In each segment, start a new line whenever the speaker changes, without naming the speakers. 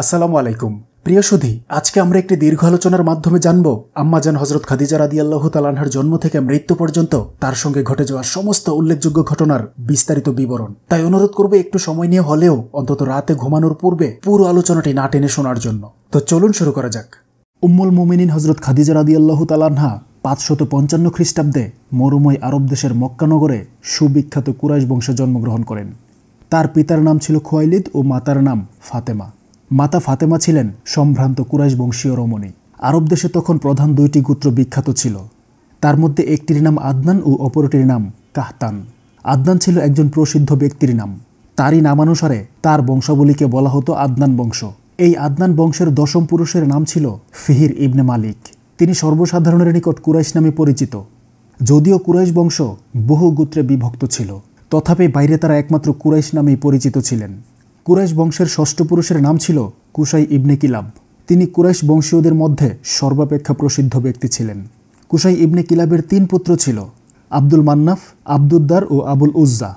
আসসালামু আলাইকুম প্রিয় সুধি আজকে আমরা একটি দীর্ঘ আলোচনার মাধ্যমে জানব আম্মাজান হজরত খাদিজা রাদি আল্লাহ তালানহার জন্ম থেকে মৃত্যু পর্যন্ত তার সঙ্গে ঘটে যাওয়া সমস্ত উল্লেখযোগ্য ঘটনার বিস্তারিত বিবরণ তাই অনুরোধ করবে একটু সময় নিয়ে হলেও অন্তত রাতে ঘুমানোর পূর্বে পুরো আলোচনাটি না টেনে শোনার জন্য তো চলুন শুরু করা যাক উম্মুল মুমিনিন হজরত খাদিজা রাদি আল্লাহ তালানহা পাঁচশত পঞ্চান্ন খ্রিস্টাব্দে মরুময় আরব দেশের মক্কানগরে সুবিখ্যাত কুরাইশ বংশে জন্মগ্রহণ করেন তার পিতার নাম ছিল খোয়াইলিদ ও মাতার নাম ফাতেমা মাতা ফাতেমা ছিলেন সম্ভ্রান্ত কুরাইশ বংশীয় রমণী আরব দেশে তখন প্রধান দুইটি গোত্র বিখ্যাত ছিল তার মধ্যে একটির নাম আদনান ও অপরটির নাম কাহতান আদনান ছিল একজন প্রসিদ্ধ ব্যক্তির নাম তারই নামানুসারে তার বংশাবলীকে বলা হতো আদনান বংশ এই আদনান বংশের দশম পুরুষের নাম ছিল ফিহির ইবনে মালিক তিনি সর্বসাধারণের নিকট কুরাইশ নামে পরিচিত যদিও কুরাইশ বংশ বহু গোত্রে বিভক্ত ছিল তথাপি বাইরে তারা একমাত্র কুরাইশ নামেই পরিচিত ছিলেন কুরাইশ বংশের ষষ্ঠ পুরুষের নাম ছিল কুশাই ইবনে কিলাব তিনি কুরাইশ বংশীয়দের মধ্যে সর্বাপেক্ষা প্রসিদ্ধ ব্যক্তি ছিলেন কুশাই ইবনে কিলাবের তিন পুত্র ছিল আব্দুল মান্নাফ আব্দুদ্দার ও আবুল উজ্জা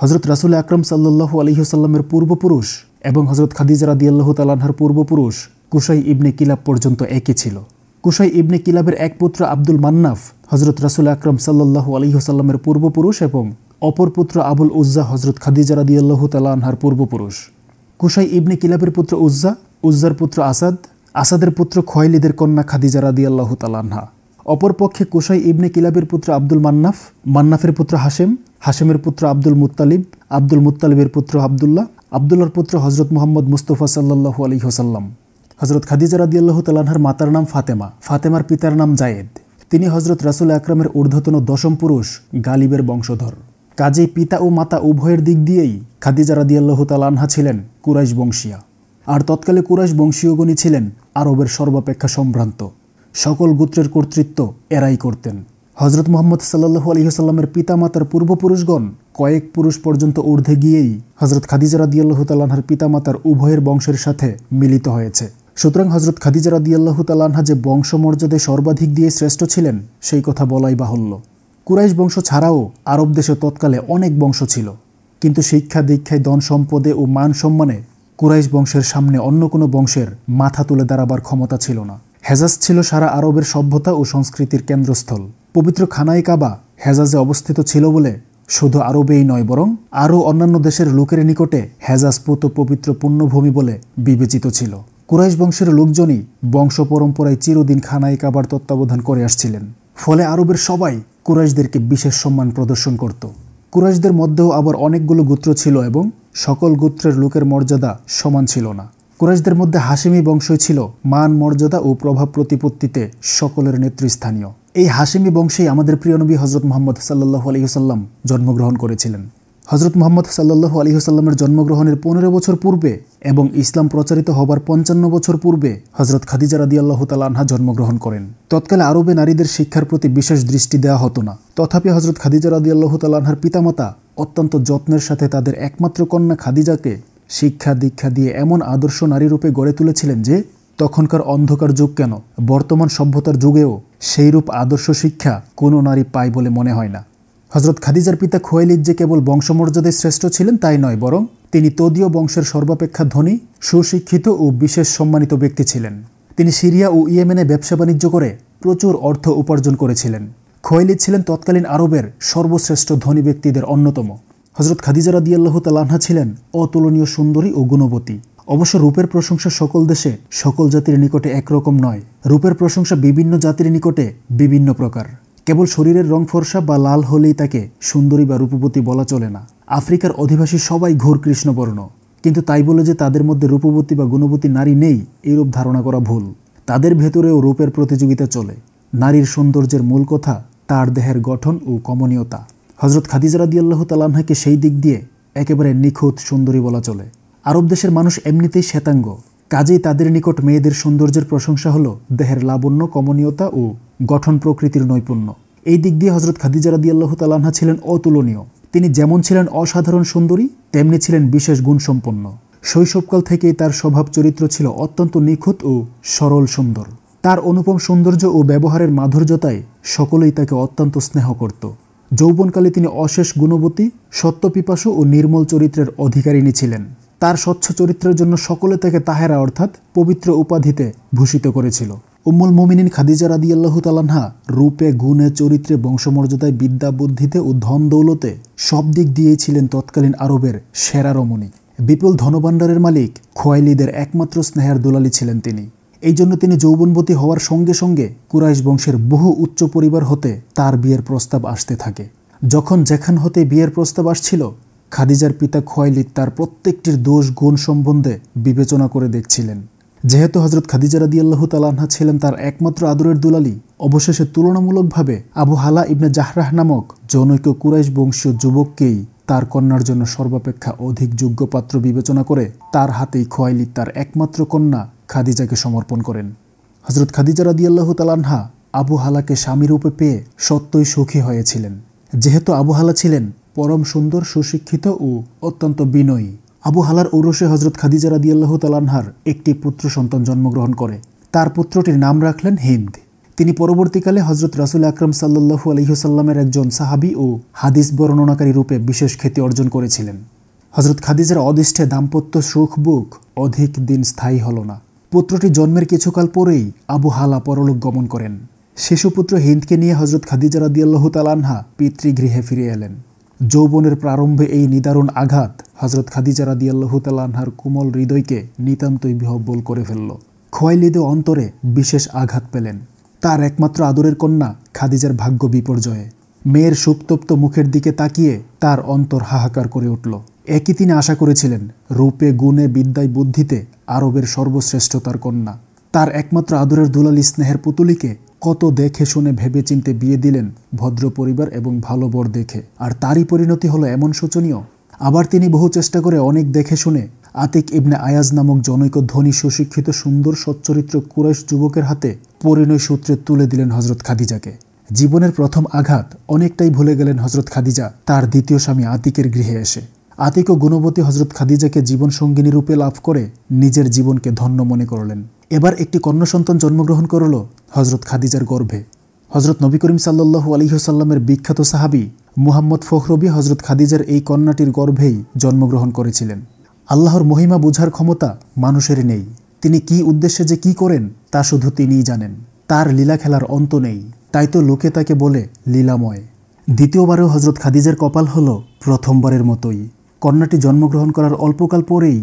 হজরত রাসুল আকরম সাল্লাহু আলহিহসাল্লামের পূর্বপুরুষ এবং হজরত খাদিজা রাদিয়াল্লাহ তালাহার পূর্বপুরুষ কুশাই ইবনে কিলাব পর্যন্ত একই ছিল কুশাই ইবনে কিলাবের এক পুত্র আব্দুল মান্নাফ হজরত রাসুল আকরম সাল্লাহু আলহিহসাল্লামের পূর্বপুরুষ এবং অপর পুত্র আবুল উজ্জা হজরত খাদিজা রাদি আল্লাহ তালা পূর্বপুরুষ কুশাই ইবনে কিলাবের পুত্র উজ্জা উজ্জার পুত্র আসাদ আসাদের পুত্র খোয়াইলিদের কন্যা খাদিজা রাদি আল্লাহ তালানহা অপরপক্ষে কুশাই ইবনে কিলাবের পুত্র আব্দুল মান্নাফ মান্নাফের পুত্র হাশেম হাশেমের পুত্র আব্দুল মুতালিব আব্দুল মুত্তালিবের পুত্র আবদুল্লাহ আবদুল্লার পুত্র হজরত মোহাম্মদ মুস্তফা সাল্লু আলী হোসাল্লাম হজরত খাদিজা রাদি আল্লাহ তালানহার মাতার নাম ফাতেমা ফাতেমার পিতার নাম জায়েদ তিনি হজরত রাসুল আকরামের ঊর্ধ্বতন দশম পুরুষ গালিবের বংশধর কাজে পিতা ও মাতা উভয়ের দিক দিয়েই খাদিজা রাদিয়াল্লাহ তালানহা ছিলেন কুরাইশ বংশীয়া আর তৎকালে কুরাইশ বংশীয়গণী ছিলেন আরবের সর্বাপেক্ষা সম্ভ্রান্ত সকল গোত্রের কর্তৃত্ব এরাই করতেন হজরত মোহাম্মদ সাল্লাহু আলহিহাস্লামের পিতামাতার পূর্বপুরুষগণ কয়েক পুরুষ পর্যন্ত ঊর্ধ্বে গিয়েই হজরত খাদিজা রাদিয়াল্লাহু তালানহার পিতামাতার উভয়ের বংশের সাথে মিলিত হয়েছে সুতরাং হজরত খাদিজা রাদিয়াল্লাহু তালানহা যে বংশমর্যাদে সর্বাধিক দিয়ে শ্রেষ্ঠ ছিলেন সেই কথা বলাই বাহুল্য কুরাইশ বংশ ছাড়াও আরব দেশে তৎকালে অনেক বংশ ছিল কিন্তু শিক্ষা দীক্ষায় ধন সম্পদে ও মান সম্মানে কুরাইশ বংশের সামনে অন্য কোনো বংশের মাথা তুলে দাঁড়াবার ক্ষমতা ছিল না হেজাজ ছিল সারা আরবের সভ্যতা ও সংস্কৃতির কেন্দ্রস্থল পবিত্র খানাই কাবা হেজাজে অবস্থিত ছিল বলে শুধু আরবেই নয় বরং আরও অন্যান্য দেশের লোকের নিকটে হেজাজ পুত পবিত্র পুণ্যভূমি বলে বিবেচিত ছিল কুরাইশ বংশের লোকজনই বংশ পরম্পরায় চিরদিন খানাই কাবার তত্ত্বাবধান করে আসছিলেন ফলে আরবের সবাই কুরাইশদেরকে বিশেষ সম্মান প্রদর্শন করত কুরাইশদের মধ্যেও আবার অনেকগুলো গোত্র ছিল এবং সকল গোত্রের লোকের মর্যাদা সমান ছিল না কুরাইশদের মধ্যে হাসিমি বংশই ছিল মান মর্যাদা ও প্রভাব প্রতিপত্তিতে সকলের নেতৃস্থানীয় এই হাসিমি বংশেই আমাদের প্রিয় নবী হজরত মোহাম্মদ সাল্লাহ আলহিহসাল্লাম জন্মগ্রহণ করেছিলেন হজরত মোহাম্মদ আলী আলিহসাল্লামের জন্মগ্রহণের পনেরো বছর পূর্বে এবং ইসলাম প্রচারিত হবার পঞ্চান্ন বছর পূর্বে হজরত খাদিজা রাদি আল্লাহ তালাহা জন্মগ্রহণ করেন তৎকালে আরবে নারীদের শিক্ষার প্রতি বিশেষ দৃষ্টি দেওয়া হতো না তথাপি হজরত খাদিজা রাদি আল্লাহ তালাহার পিতামাতা অত্যন্ত যত্নের সাথে তাদের একমাত্র কন্যা খাদিজাকে শিক্ষা দীক্ষা দিয়ে এমন আদর্শ নারী রূপে গড়ে তুলেছিলেন যে তখনকার অন্ধকার যুগ কেন বর্তমান সভ্যতার যুগেও সেইরূপ আদর্শ শিক্ষা কোনো নারী পায় বলে মনে হয় না হজরত খাদিজার পিতা খোয়াইলিদ যে কেবল বংশমর্যাদায় শ্রেষ্ঠ ছিলেন তাই নয় বরং তিনি তদীয় বংশের সর্বাপেক্ষা ধনী সুশিক্ষিত ও বিশেষ সম্মানিত ব্যক্তি ছিলেন তিনি সিরিয়া ও ইয়েমেনে ব্যবসা বাণিজ্য করে প্রচুর অর্থ উপার্জন করেছিলেন খোয়াইলিদ ছিলেন তৎকালীন আরবের সর্বশ্রেষ্ঠ ধনী ব্যক্তিদের অন্যতম হজরত খাদিজা রাদিয়াল্লাহ তালাহা ছিলেন অতুলনীয় সুন্দরী ও গুণবতী অবশ্য রূপের প্রশংসা সকল দেশে সকল জাতির নিকটে একরকম নয় রূপের প্রশংসা বিভিন্ন জাতির নিকটে বিভিন্ন প্রকার কেবল শরীরের রং ফর্সা বা লাল হলেই তাকে সুন্দরী বা রূপবতী বলা চলে না আফ্রিকার অধিবাসী সবাই ঘোর কৃষ্ণবর্ণ কিন্তু তাই বলে যে তাদের মধ্যে রূপবতী বা গুণবতী নারী নেই এইরূপ ধারণা করা ভুল তাদের ভেতরেও রূপের প্রতিযোগিতা চলে নারীর সৌন্দর্যের মূল কথা তার দেহের গঠন ও কমনীয়তা হজরত খাদিজা আল্লাহ তালাহাকে সেই দিক দিয়ে একেবারে নিখুঁত সুন্দরী বলা চলে আরব দেশের মানুষ এমনিতেই শ্বেতাঙ্গ কাজেই তাদের নিকট মেয়েদের সৌন্দর্যের প্রশংসা হলো দেহের লাবণ্য কমনীয়তা ও গঠন প্রকৃতির নৈপুণ্য এই দিক দিয়ে হজরত খাদিজা আল্লাহ তালাহা ছিলেন অতুলনীয় তিনি যেমন ছিলেন অসাধারণ সুন্দরী তেমনি ছিলেন বিশেষ গুণসম্পন্ন শৈশবকাল থেকেই তার স্বভাব চরিত্র ছিল অত্যন্ত নিখুঁত ও সরল সুন্দর তার অনুপম সৌন্দর্য ও ব্যবহারের মাধুর্যতায় সকলেই তাকে অত্যন্ত স্নেহ করত যৌবনকালে তিনি অশেষ গুণবতী সত্যপিপাসু ও নির্মল চরিত্রের অধিকারিণী ছিলেন তার স্বচ্ছ চরিত্রের জন্য সকলে তাকে তাহেরা অর্থাৎ পবিত্র উপাধিতে ভূষিত করেছিল উম্মুল মোমিনিন খাদিজা আল্লাহ তালানহা রূপে গুণে চরিত্রে বংশমর্যাদায় বিদ্যা বুদ্ধিতে ও ধন দৌলতে সব দিক দিয়েই ছিলেন তৎকালীন আরবের সেরা রমণী বিপুল ধনভাণ্ডারের মালিক খোয়াইলিদের একমাত্র স্নেহার দুলালি ছিলেন তিনি এই জন্য তিনি যৌবনবতী হওয়ার সঙ্গে সঙ্গে কুরাইশ বংশের বহু উচ্চ পরিবার হতে তার বিয়ের প্রস্তাব আসতে থাকে যখন যেখান হতে বিয়ের প্রস্তাব আসছিল খাদিজার পিতা খোয়াইলিদ তার প্রত্যেকটির দোষ গুণ সম্বন্ধে বিবেচনা করে দেখছিলেন যেহেতু হজরত খাদিজা রাদি আল্লাহ তালাহা ছিলেন তার একমাত্র আদরের দুলালি অবশেষে তুলনামূলকভাবে আবু হালা ইবনে জাহরাহ নামক জনৈক কুরাইশ বংশীয় যুবককেই তার কন্যার জন্য সর্বাপেক্ষা অধিক যোগ্য পাত্র বিবেচনা করে তার হাতেই খোয়াইলিদ তার একমাত্র কন্যা খাদিজাকে সমর্পণ করেন হজরত খাদিজা রাদি আল্লাহ তালাহা আবু হালাকে স্বামীরূপে পেয়ে সত্যই সুখী হয়েছিলেন যেহেতু আবু হালা ছিলেন পরম সুন্দর সুশিক্ষিত ও অত্যন্ত বিনয়ী আবু হালার ঔরসে হজরত খাদিজা রাদিয়াল্লাহ তালানহার একটি পুত্র সন্তান জন্মগ্রহণ করে তার পুত্রটির নাম রাখলেন হিন্দ তিনি পরবর্তীকালে হজরত রাসুল আকরম সাল্লু আলহিহসাল্লামের একজন সাহাবি ও হাদিস বর্ণনাকারী রূপে বিশেষ খ্যাতি অর্জন করেছিলেন হজরত খাদিজার অদৃষ্টে দাম্পত্য সুখ বুক অধিক দিন স্থায়ী হল না পুত্রটি জন্মের কিছুকাল পরেই আবু হালা পরলোক গমন করেন শিশুপুত্র হিন্দকে নিয়ে হজরত খাদিজা রাদিয়াল্লাহ তালানহা পিতৃগৃহে ফিরে এলেন যৌবনের প্রারম্ভে এই নিদারুণ আঘাত হজরত খাদিজা রাদি আল্লাহতালাহার কোমল হৃদয়কে নিতান্তই বিহব্বল করে ফেলল খোয়াইলিদে অন্তরে বিশেষ আঘাত পেলেন তার একমাত্র আদরের কন্যা খাদিজার ভাগ্য বিপর্যয়ে মেয়ের সুপ্তপ্ত মুখের দিকে তাকিয়ে তার অন্তর হাহাকার করে উঠল একই তিনি আশা করেছিলেন রূপে গুণে বিদ্যায় বুদ্ধিতে আরবের সর্বশ্রেষ্ঠ তার কন্যা তার একমাত্র আদরের দুলাল স্নেহের পুতুলিকে কত দেখে শুনে ভেবে চিনতে বিয়ে দিলেন ভদ্র পরিবার এবং ভালো বর দেখে আর তারই পরিণতি হলো এমন শোচনীয় আবার তিনি বহু চেষ্টা করে অনেক দেখে শুনে আতিক ইবনে আয়াজ নামক জনৈক ধনী সুশিক্ষিত সুন্দর সচ্চরিত্র কুরাইশ যুবকের হাতে পরিণয় সূত্রে তুলে দিলেন হজরত খাদিজাকে জীবনের প্রথম আঘাত অনেকটাই ভুলে গেলেন হজরত খাদিজা তার দ্বিতীয় স্বামী আতিকের গৃহে এসে আতিক ও গুণবতী হজরত খাদিজাকে জীবনসঙ্গিনী রূপে লাভ করে নিজের জীবনকে ধন্য মনে করলেন এবার একটি কন্যা সন্তান জন্মগ্রহণ করল হজরত খাদিজার গর্ভে হজরত নবী করিম সাল্লু আলিহসাল্লামের বিখ্যাত সাহাবি মুহাম্মদ ফখরবি হজরত খাদিজার এই কন্যাটির গর্ভেই জন্মগ্রহণ করেছিলেন আল্লাহর মহিমা বোঝার ক্ষমতা মানুষের নেই তিনি কি উদ্দেশ্যে যে কি করেন তা শুধু তিনিই জানেন তার লীলা খেলার অন্ত নেই তাই তো লোকে তাকে বলে লীলাময় দ্বিতীয়বারেও হজরত খাদিজার কপাল হল প্রথমবারের মতোই কন্যাটি জন্মগ্রহণ করার অল্পকাল পরেই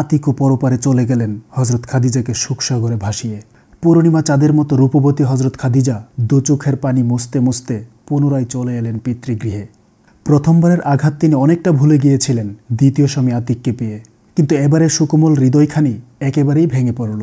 আতিক ও পরপারে চলে গেলেন হজরত খাদিজাকে সুখসাগরে ভাসিয়ে পূর্ণিমা চাঁদের মতো রূপবতী হজরত খাদিজা দু চোখের পানি মুছতে মুছতে পুনরায় চলে এলেন পিতৃগৃহে প্রথমবারের আঘাত তিনি অনেকটা ভুলে গিয়েছিলেন দ্বিতীয় স্বামী আতিককে পেয়ে কিন্তু এবারে সুকোমল হৃদয়খানি একেবারেই ভেঙে পড়ল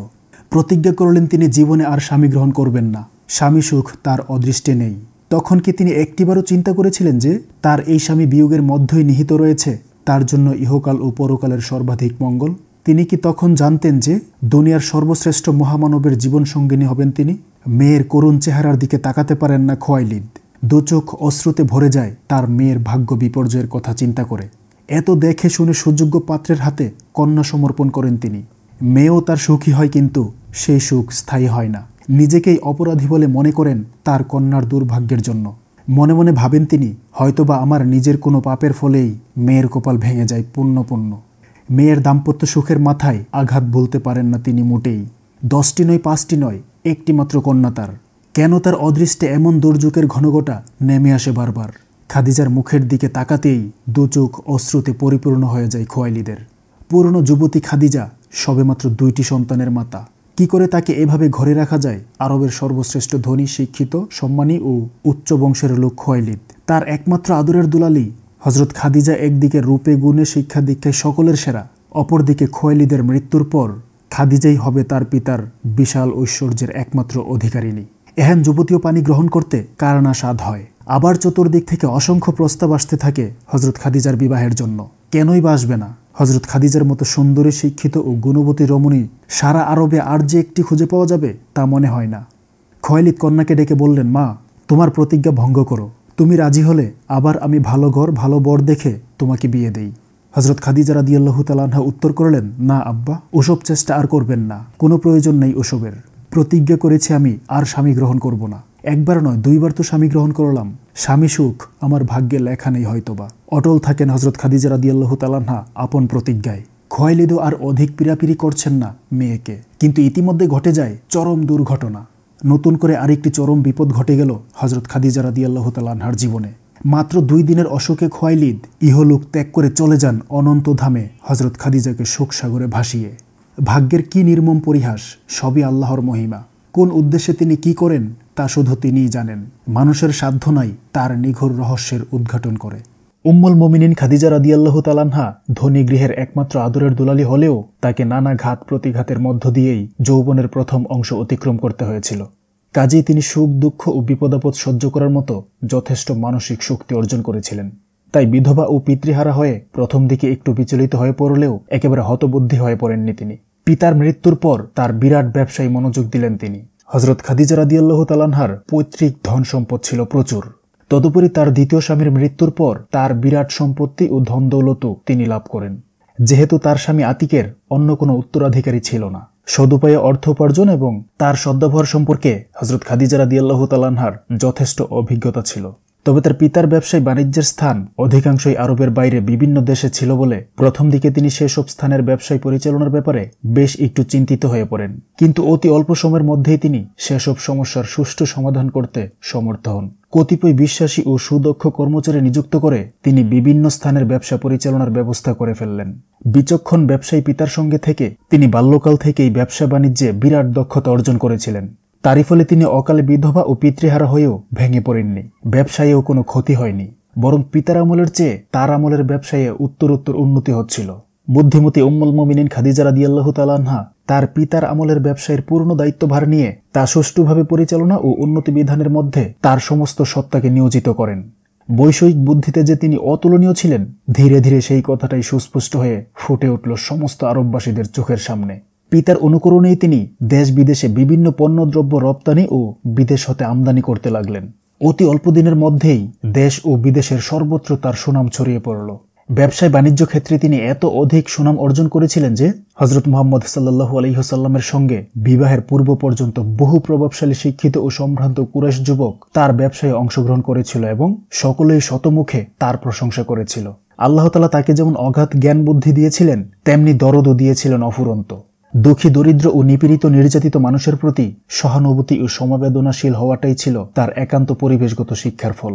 প্রতিজ্ঞা করলেন তিনি জীবনে আর স্বামী গ্রহণ করবেন না স্বামী সুখ তার অদৃষ্টে নেই তখন কি তিনি একটিবারও চিন্তা করেছিলেন যে তার এই স্বামী বিয়োগের মধ্যেই নিহিত রয়েছে তার জন্য ইহকাল ও পরকালের সর্বাধিক মঙ্গল তিনি কি তখন জানতেন যে দুনিয়ার সর্বশ্রেষ্ঠ মহামানবের জীবন সঙ্গিনী হবেন তিনি মেয়ের করুণ চেহারার দিকে তাকাতে পারেন না খোয়াইলিদ দুচোখ অশ্রুতে ভরে যায় তার মেয়ের ভাগ্য বিপর্যয়ের কথা চিন্তা করে এত দেখে শুনে সুযোগ্য পাত্রের হাতে কন্যা সমর্পণ করেন তিনি মেয়েও তার সুখী হয় কিন্তু সেই সুখ স্থায়ী হয় না নিজেকেই অপরাধী বলে মনে করেন তার কন্যার দুর্ভাগ্যের জন্য মনে মনে ভাবেন তিনি হয়তোবা আমার নিজের কোনো পাপের ফলেই মেয়ের কপাল ভেঙে যায় পূর্ণ পূর্ণ মেয়ের দাম্পত্য সুখের মাথায় আঘাত বলতে পারেন না তিনি মোটেই দশটি নয় পাঁচটি নয় একটি মাত্র কন্যা তার কেন তার অদৃষ্টে এমন দুর্যোগের ঘনঘটা নেমে আসে বারবার খাদিজার মুখের দিকে তাকাতেই দু চোখ অশ্রুতে পরিপূর্ণ হয়ে যায় খোয়াইলিদের পুরনো যুবতী খাদিজা সবেমাত্র দুইটি সন্তানের মাতা কি করে তাকে এভাবে ঘরে রাখা যায় আরবের সর্বশ্রেষ্ঠ ধনী শিক্ষিত সম্মানী ও উচ্চ বংশের লোক খোয়াইলিদ তার একমাত্র আদরের দুলালি হজরত খাদিজা একদিকে রূপে গুণে শিক্ষা দীক্ষায় সকলের সেরা অপরদিকে খোয়াইলিদের মৃত্যুর পর খাদিজাই হবে তার পিতার বিশাল ঐশ্বর্যের একমাত্র অধিকারিণী এহেন যুবতীয় পানি গ্রহণ করতে কারণা স্বাদ হয় আবার চতুর্দিক থেকে অসংখ্য প্রস্তাব আসতে থাকে হজরত খাদিজার বিবাহের জন্য কেনই বাসবে না হজরত খাদিজার মতো সুন্দরী শিক্ষিত ও গুণবতী রমণী সারা আরবে আর যে একটি খুঁজে পাওয়া যাবে তা মনে হয় না খয়লিত কন্যাকে ডেকে বললেন মা তোমার প্রতিজ্ঞা ভঙ্গ করো তুমি রাজি হলে আবার আমি ভালো ঘর ভালো বর দেখে তোমাকে বিয়ে দেই হজরত খাদিজা রাদিয়াল্লাহু তালানহা উত্তর করলেন না আব্বা ওসব চেষ্টা আর করবেন না কোনো প্রয়োজন নেই ওসবের প্রতিজ্ঞা করেছি আমি আর স্বামী গ্রহণ করব না একবার নয় দুইবার তো স্বামী গ্রহণ করলাম স্বামী সুখ আমার ভাগ্যে লেখা নেই হয়তোবা অটল থাকেন হজরত খাদিজা রাদিয়াল্লাহ তালান্না আপন প্রতিজ্ঞায় খোয়াইলেদো আর অধিক পিরাপিরি করছেন না মেয়েকে কিন্তু ইতিমধ্যে ঘটে যায় চরম দুর্ঘটনা নতুন করে আরেকটি চরম বিপদ ঘটে গেল হজরত খাদিজা রাদিয়াল্লাহ তালানহার জীবনে মাত্র দুই দিনের অশোকে খোয়াইলিদ ইহলোক ত্যাগ করে চলে যান অনন্ত ধামে হজরত খাদিজাকে সাগরে ভাসিয়ে ভাগ্যের কি নির্মম পরিহাস সবই আল্লাহর মহিমা কোন উদ্দেশ্যে তিনি কি করেন তা শুধু তিনিই জানেন মানুষের সাধ্য নাই তার নিঘোর রহস্যের উদ্ঘাটন করে উম্মুল মোমিনিন খাদিজা রাদিয়াল্লাহ তালানহা ধনী গৃহের একমাত্র আদরের দুলালি হলেও তাকে নানা ঘাত প্রতিঘাতের মধ্য দিয়েই যৌবনের প্রথম অংশ অতিক্রম করতে হয়েছিল কাজেই তিনি সুখ দুঃখ ও বিপদাপদ সহ্য করার মতো যথেষ্ট মানসিক শক্তি অর্জন করেছিলেন তাই বিধবা ও পিতৃহারা হয়ে প্রথম দিকে একটু বিচলিত হয়ে পড়লেও একেবারে হতবুদ্ধি হয়ে পড়েননি তিনি পিতার মৃত্যুর পর তার বিরাট ব্যবসায়ী মনোযোগ দিলেন তিনি হজরত খাদিজা রাদিয়াল্লাহ তালানহার পৈতৃক ধন সম্পদ ছিল প্রচুর তদুপরি তার দ্বিতীয় স্বামীর মৃত্যুর পর তার বিরাট সম্পত্তি ও ধন দৌলতও তিনি লাভ করেন যেহেতু তার স্বামী আতিকের অন্য কোনো উত্তরাধিকারী ছিল না সদুপায়ে অর্থ উপার্জন এবং তার সদ্যভর সম্পর্কে হজরত খাদিজা রাদিয়াল্লাহ তালানহার যথেষ্ট অভিজ্ঞতা ছিল তবে তার পিতার ব্যবসায় বাণিজ্যের স্থান অধিকাংশই আরবের বাইরে বিভিন্ন দেশে ছিল বলে প্রথম দিকে তিনি সেসব স্থানের ব্যবসায় পরিচালনার ব্যাপারে বেশ একটু চিন্তিত হয়ে পড়েন কিন্তু অতি অল্প সময়ের মধ্যেই তিনি সেসব সমস্যার সুষ্ঠু সমাধান করতে সমর্থ হন কতিপয় বিশ্বাসী ও সুদক্ষ কর্মচারী নিযুক্ত করে তিনি বিভিন্ন স্থানের ব্যবসা পরিচালনার ব্যবস্থা করে ফেললেন বিচক্ষণ ব্যবসায়ী পিতার সঙ্গে থেকে তিনি বাল্যকাল থেকেই ব্যবসা বাণিজ্যে বিরাট দক্ষতা অর্জন করেছিলেন তারই ফলে তিনি অকালে বিধবা ও পিতৃহারা হয়েও ভেঙে পড়েননি ব্যবসায়েও কোনো ক্ষতি হয়নি বরং পিতার আমলের চেয়ে তার আমলের ব্যবসায়ে উত্তরোত্তর উন্নতি হচ্ছিল বুদ্ধিমতী উম্মুল মমিনিন খাদিজা রাদিয়াল্লাহ তালানহা তার পিতার আমলের ব্যবসায়ের পূর্ণ দায়িত্বভার নিয়ে তা সুষ্ঠুভাবে পরিচালনা ও উন্নতি বিধানের মধ্যে তার সমস্ত সত্তাকে নিয়োজিত করেন বৈষয়িক বুদ্ধিতে যে তিনি অতুলনীয় ছিলেন ধীরে ধীরে সেই কথাটাই সুস্পষ্ট হয়ে ফুটে উঠল সমস্ত আরববাসীদের চোখের সামনে পিতার অনুকরণেই তিনি দেশ বিদেশে বিভিন্ন পণ্যদ্রব্য রপ্তানি ও বিদেশ হতে আমদানি করতে লাগলেন অতি অল্প দিনের মধ্যেই দেশ ও বিদেশের সর্বত্র তার সুনাম ছড়িয়ে পড়ল ব্যবসায় বাণিজ্য ক্ষেত্রে তিনি এত অধিক সুনাম অর্জন করেছিলেন যে হজরত মোহাম্মদ সাল্লাহু আলহিহসাল্লামের সঙ্গে বিবাহের পূর্ব পর্যন্ত বহু প্রভাবশালী শিক্ষিত ও সম্ভ্রান্ত কুরেশ যুবক তার ব্যবসায় অংশগ্রহণ করেছিল এবং সকলেই শতমুখে তার প্রশংসা করেছিল আল্লাহতালা তাকে যেমন অগাধ জ্ঞান বুদ্ধি দিয়েছিলেন তেমনি দরদও দিয়েছিলেন অফুরন্ত দুঃখী দরিদ্র ও নিপীড়িত নির্যাতিত মানুষের প্রতি সহানুভূতি ও সমবেদনাশীল হওয়াটাই ছিল তার একান্ত পরিবেশগত শিক্ষার ফল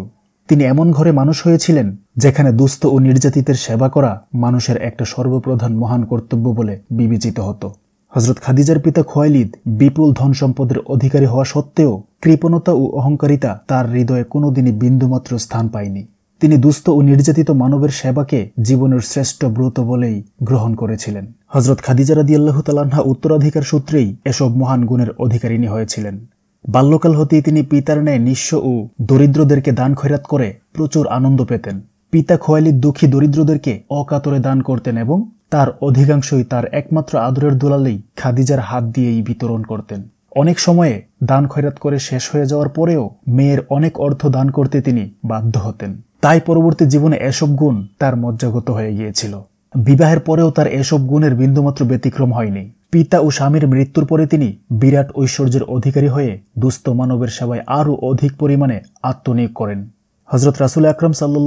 তিনি এমন ঘরে মানুষ হয়েছিলেন যেখানে দুস্থ ও নির্যাতিতের সেবা করা মানুষের একটা সর্বপ্রধান মহান কর্তব্য বলে বিবেচিত হতো হজরত খাদিজার পিতা খোয়াইলিদ বিপুল ধন সম্পদের অধিকারী হওয়া সত্ত্বেও কৃপণতা ও অহংকারিতা তার হৃদয়ে কোনোদিনই বিন্দুমাত্র স্থান পায়নি তিনি দুস্থ ও নির্যাতিত মানবের সেবাকে জীবনের শ্রেষ্ঠ ব্রত বলেই গ্রহণ করেছিলেন হজরত খাদিজা রাদি আল্লাহ তালাহা উত্তরাধিকার সূত্রেই এসব মহান গুণের অধিকারিণী হয়েছিলেন বাল্যকাল হতেই তিনি পিতার ন্যায় নিঃস্ব ও দরিদ্রদেরকে দান খৈরাত করে প্রচুর আনন্দ পেতেন পিতা খোয়ালি দুঃখী দরিদ্রদেরকে অকাতরে দান করতেন এবং তার অধিকাংশই তার একমাত্র আদরের দোলালেই খাদিজার হাত দিয়েই বিতরণ করতেন অনেক সময়ে দান খৈরাত করে শেষ হয়ে যাওয়ার পরেও মেয়ের অনেক অর্থ দান করতে তিনি বাধ্য হতেন তাই পরবর্তী জীবনে এসব গুণ তার মজ্জাগত হয়ে গিয়েছিল বিবাহের পরেও তার এসব গুণের বিন্দুমাত্র ব্যতিক্রম হয়নি পিতা ও স্বামীর মৃত্যুর পরে তিনি বিরাট ঐশ্বর্যের অধিকারী হয়ে দুস্থ মানবের সেবায় আরও অধিক পরিমাণে আত্মনিয়োগ করেন হজরত রাসুল আকরম সাল্লু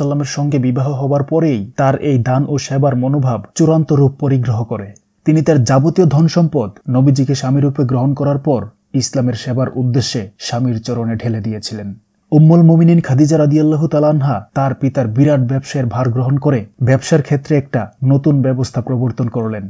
সাল্লামের সঙ্গে বিবাহ হবার পরেই তার এই দান ও সেবার মনোভাব চূড়ান্ত রূপ পরিগ্রহ করে তিনি তার যাবতীয় ধন সম্পদ নবীজিকে স্বামীরূপে গ্রহণ করার পর ইসলামের সেবার উদ্দেশ্যে স্বামীর চরণে ঢেলে দিয়েছিলেন উম্মুল মোমিনিন খাদিজা রাদিয়াল্লাহ তালানহা তার পিতার বিরাট ব্যবসায়ের ভার গ্রহণ করে ব্যবসার ক্ষেত্রে একটা নতুন ব্যবস্থা প্রবর্তন করলেন